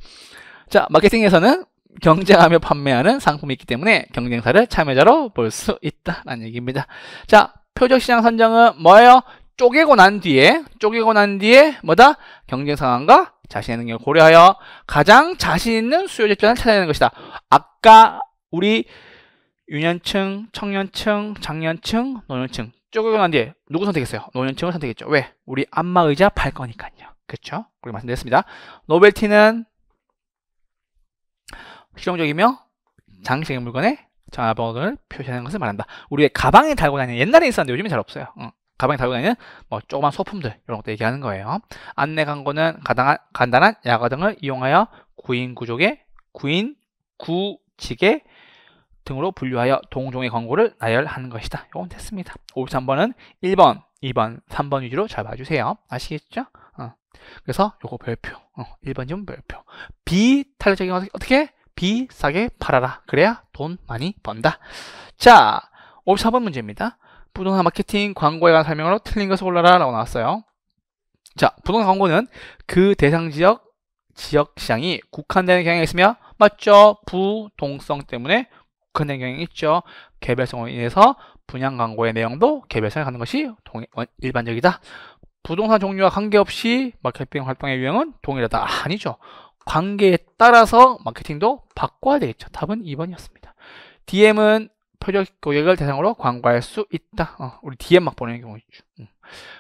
자, 마케팅에서는 경쟁하며 판매하는 상품이 있기 때문에 경쟁사를 참여자로 볼 수 있다라는 얘기입니다. 자, 표적시장 선정은 뭐예요? 쪼개고 난 뒤에, 쪼개고 난 뒤에 뭐다? 경쟁 상황과 자신의 능력을 고려하여 가장 자신 있는 수요 집단을 찾아내는 것이다. 아까 우리 유년층, 청년층, 장년층, 노년층 쪼 적용한 뒤에 누구 선택했어요? 노년층을 선택했죠. 왜? 우리 안마의자 팔 거니까요. 그렇죠? 그렇게 말씀드렸습니다. 노벨티는 실용적이며 장식적물건에 전화번호를 표시하는 것을 말한다. 우리의 가방에 달고 다니는 옛날에 있었는데 요즘은 잘 없어요. 응. 가방에 달고 다니는 뭐 조그만 소품들 이런 것도 얘기하는 거예요. 안내 광고는 가당한, 간단한 야과 등을 이용하여 구인 구족의 구인 구직의 등으로 분류하여 동종의 광고를 나열하는 것이다. 이건 됐습니다. 53번은 1번, 2번, 3번 위주로 잘 봐주세요. 아시겠죠? 어. 그래서 요거 별표. 어, 1번좀 별표. 비탄력적인 건 어떻게? 비싸게 팔아라. 그래야 돈 많이 번다. 자, 54번 문제입니다. 부동산 마케팅 광고에 관한 설명으로 틀린 것을 골라라 라고 나왔어요. 자, 부동산 광고는 그 대상 지역, 지역 시장이 국한되는 경향이 있으며 맞죠? 부동성 때문에 큰 행경이 있죠. 개별성으로 인해서 분양 광고의 내용도 개별성에 가는 것이 동일, 반적이다 부동산 종류와 관계없이 마케팅 활동의 유형은 동일하다. 아, 니죠 관계에 따라서 마케팅도 바꿔야 되겠죠. 답은 2번이었습니다. DM은 표적 고객을 대상으로 광고할 수 있다. 어, 우리 DM 막 보내는 경우죠. 음.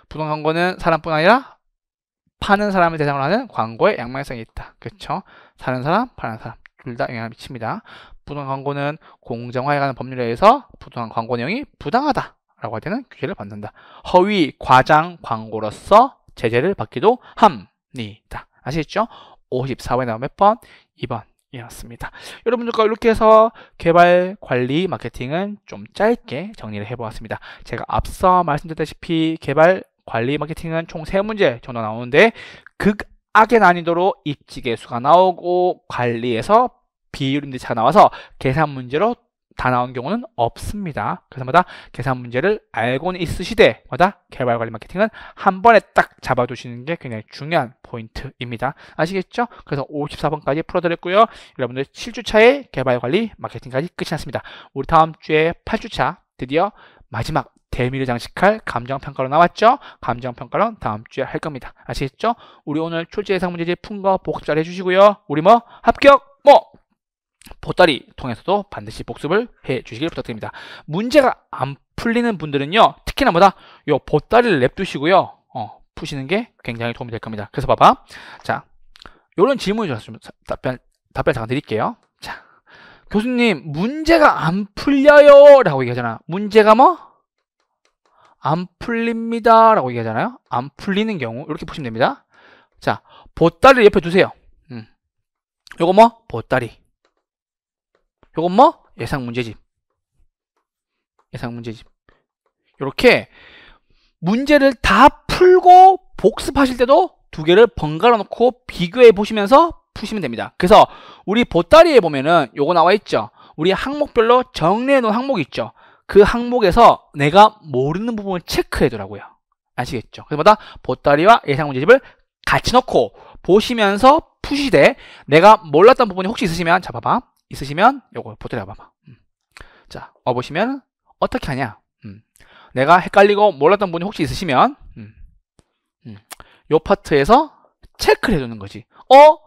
부동산 광고는 사람뿐 아니라 파는 사람을 대상으로 하는 광고의 양면성이 있다. 그렇죠? 사는 사람, 파는 사람 둘 다 영향을 미칩니다. 부당 광고는 공정화에 관한 법률에 의해서 부당 광고 내용이 부당하다 라고 할 때는 규제를 받는다. 허위, 과장 광고로서 제재를 받기도 합니다. 아시겠죠? 54회 나온 몇 번? 2번. 이었습니다. 여러분들과 이렇게 해서 개발, 관리, 마케팅은 좀 짧게 정리를 해보았습니다. 제가 앞서 말씀드렸다시피 개발, 관리, 마케팅은 총 3문제 정도 나오는데 극악의 난이도로 입지 개수가 나오고 관리에서 비율인데 잘 나와서 계산 문제로 다 나온 경우는 없습니다. 그래서마다 계산 문제를 알고는 있으시되마다 개발 관리 마케팅은 한 번에 딱 잡아두시는 게 굉장히 중요한 포인트입니다. 아시겠죠? 그래서 54번까지 풀어드렸고요. 여러분들 7주차에 개발 관리 마케팅까지 끝이 났습니다. 우리 다음 주에 8주차 드디어 마지막 대미를 장식할 감정평가로 나왔죠? 감정평가로 다음 주에 할 겁니다. 아시겠죠? 우리 오늘 출제 예상 문제집 푼 거 복습 잘 해주시고요. 우리 뭐 합격! 뭐! 보따리 통해서도 반드시 복습을 해 주시길 부탁드립니다. 문제가 안 풀리는 분들은요. 특히나 뭐다? 요 보따리를 냅두시고요. 어, 푸시는 게 굉장히 도움이 될 겁니다. 그래서 봐봐. 자, 요런 질문이 좋았으면 답변, 답변 잠깐 드릴게요. 자, 교수님 문제가 안 풀려요 라고 얘기하잖아. 문제가 뭐? 안 풀립니다 라고 얘기하잖아요. 안 풀리는 경우 이렇게 보시면 됩니다. 자, 보따리를 옆에 두세요. 음. 요거 뭐? 보따리. 요건 뭐? 예상 문제집. 예상 문제집. 이렇게 문제를 다 풀고 복습하실 때도 두 개를 번갈아 놓고 비교해 보시면서 푸시면 됩니다. 그래서 우리 보따리에 보면은 요거 나와 있죠. 우리 항목별로 정리해 놓은 항목이 있죠. 그 항목에서 내가 모르는 부분을 체크해 두라고요. 아시겠죠? 그래서마다 보따리와 예상 문제집을 같이 넣고 보시면서 푸시되 내가 몰랐던 부분이 혹시 있으시면 잡아봐. 있으시면 요거 보드려 봐봐. 음. 자, 와 보시면 어떻게 하냐? 음. 내가 헷갈리고 몰랐던 분이 혹시 있으시면 음. 음. 요 파트에서 체크를 해주는 거지. 어?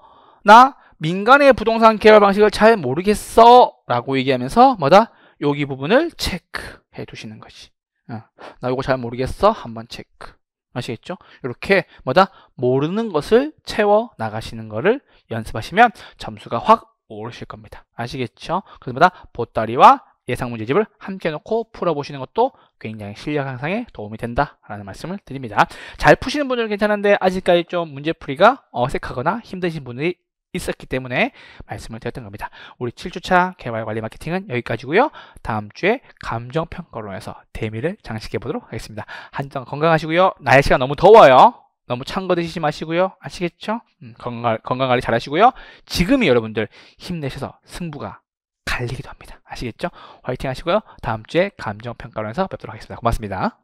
나 민간의 부동산 개발 방식을 잘 모르겠어 라고 얘기하면서 뭐다? 여기 부분을 체크해 두시는 거지. 어. 나 이거 잘 모르겠어 한번 체크. 아시겠죠? 이렇게 뭐다 모르는 것을 채워 나가시는 거를 연습하시면 점수가 확 오르실 겁니다. 아시겠죠? 그래서마다 보따리와 예상 문제집을 함께 놓고 풀어보시는 것도 굉장히 실력 향상에 도움이 된다라는 말씀을 드립니다. 잘 푸시는 분들은 괜찮은데 아직까지 좀 문제풀이가 어색하거나 힘드신 분들이 있었기 때문에 말씀을 드렸던 겁니다. 우리 7주차 개발 관리 마케팅은 여기까지고요. 다음 주에 감정평가로해서 대미를 장식해 보도록 하겠습니다. 한정 건강하시고요. 날씨가 너무 더워요. 너무 찬 거 드시지 마시고요. 아시겠죠? 음, 건강, 건강관리 잘 하시고요. 지금이 여러분들 힘내셔서 승부가 갈리기도 합니다. 아시겠죠? 화이팅 하시고요. 다음 주에 감정평가로해서 뵙도록 하겠습니다. 고맙습니다.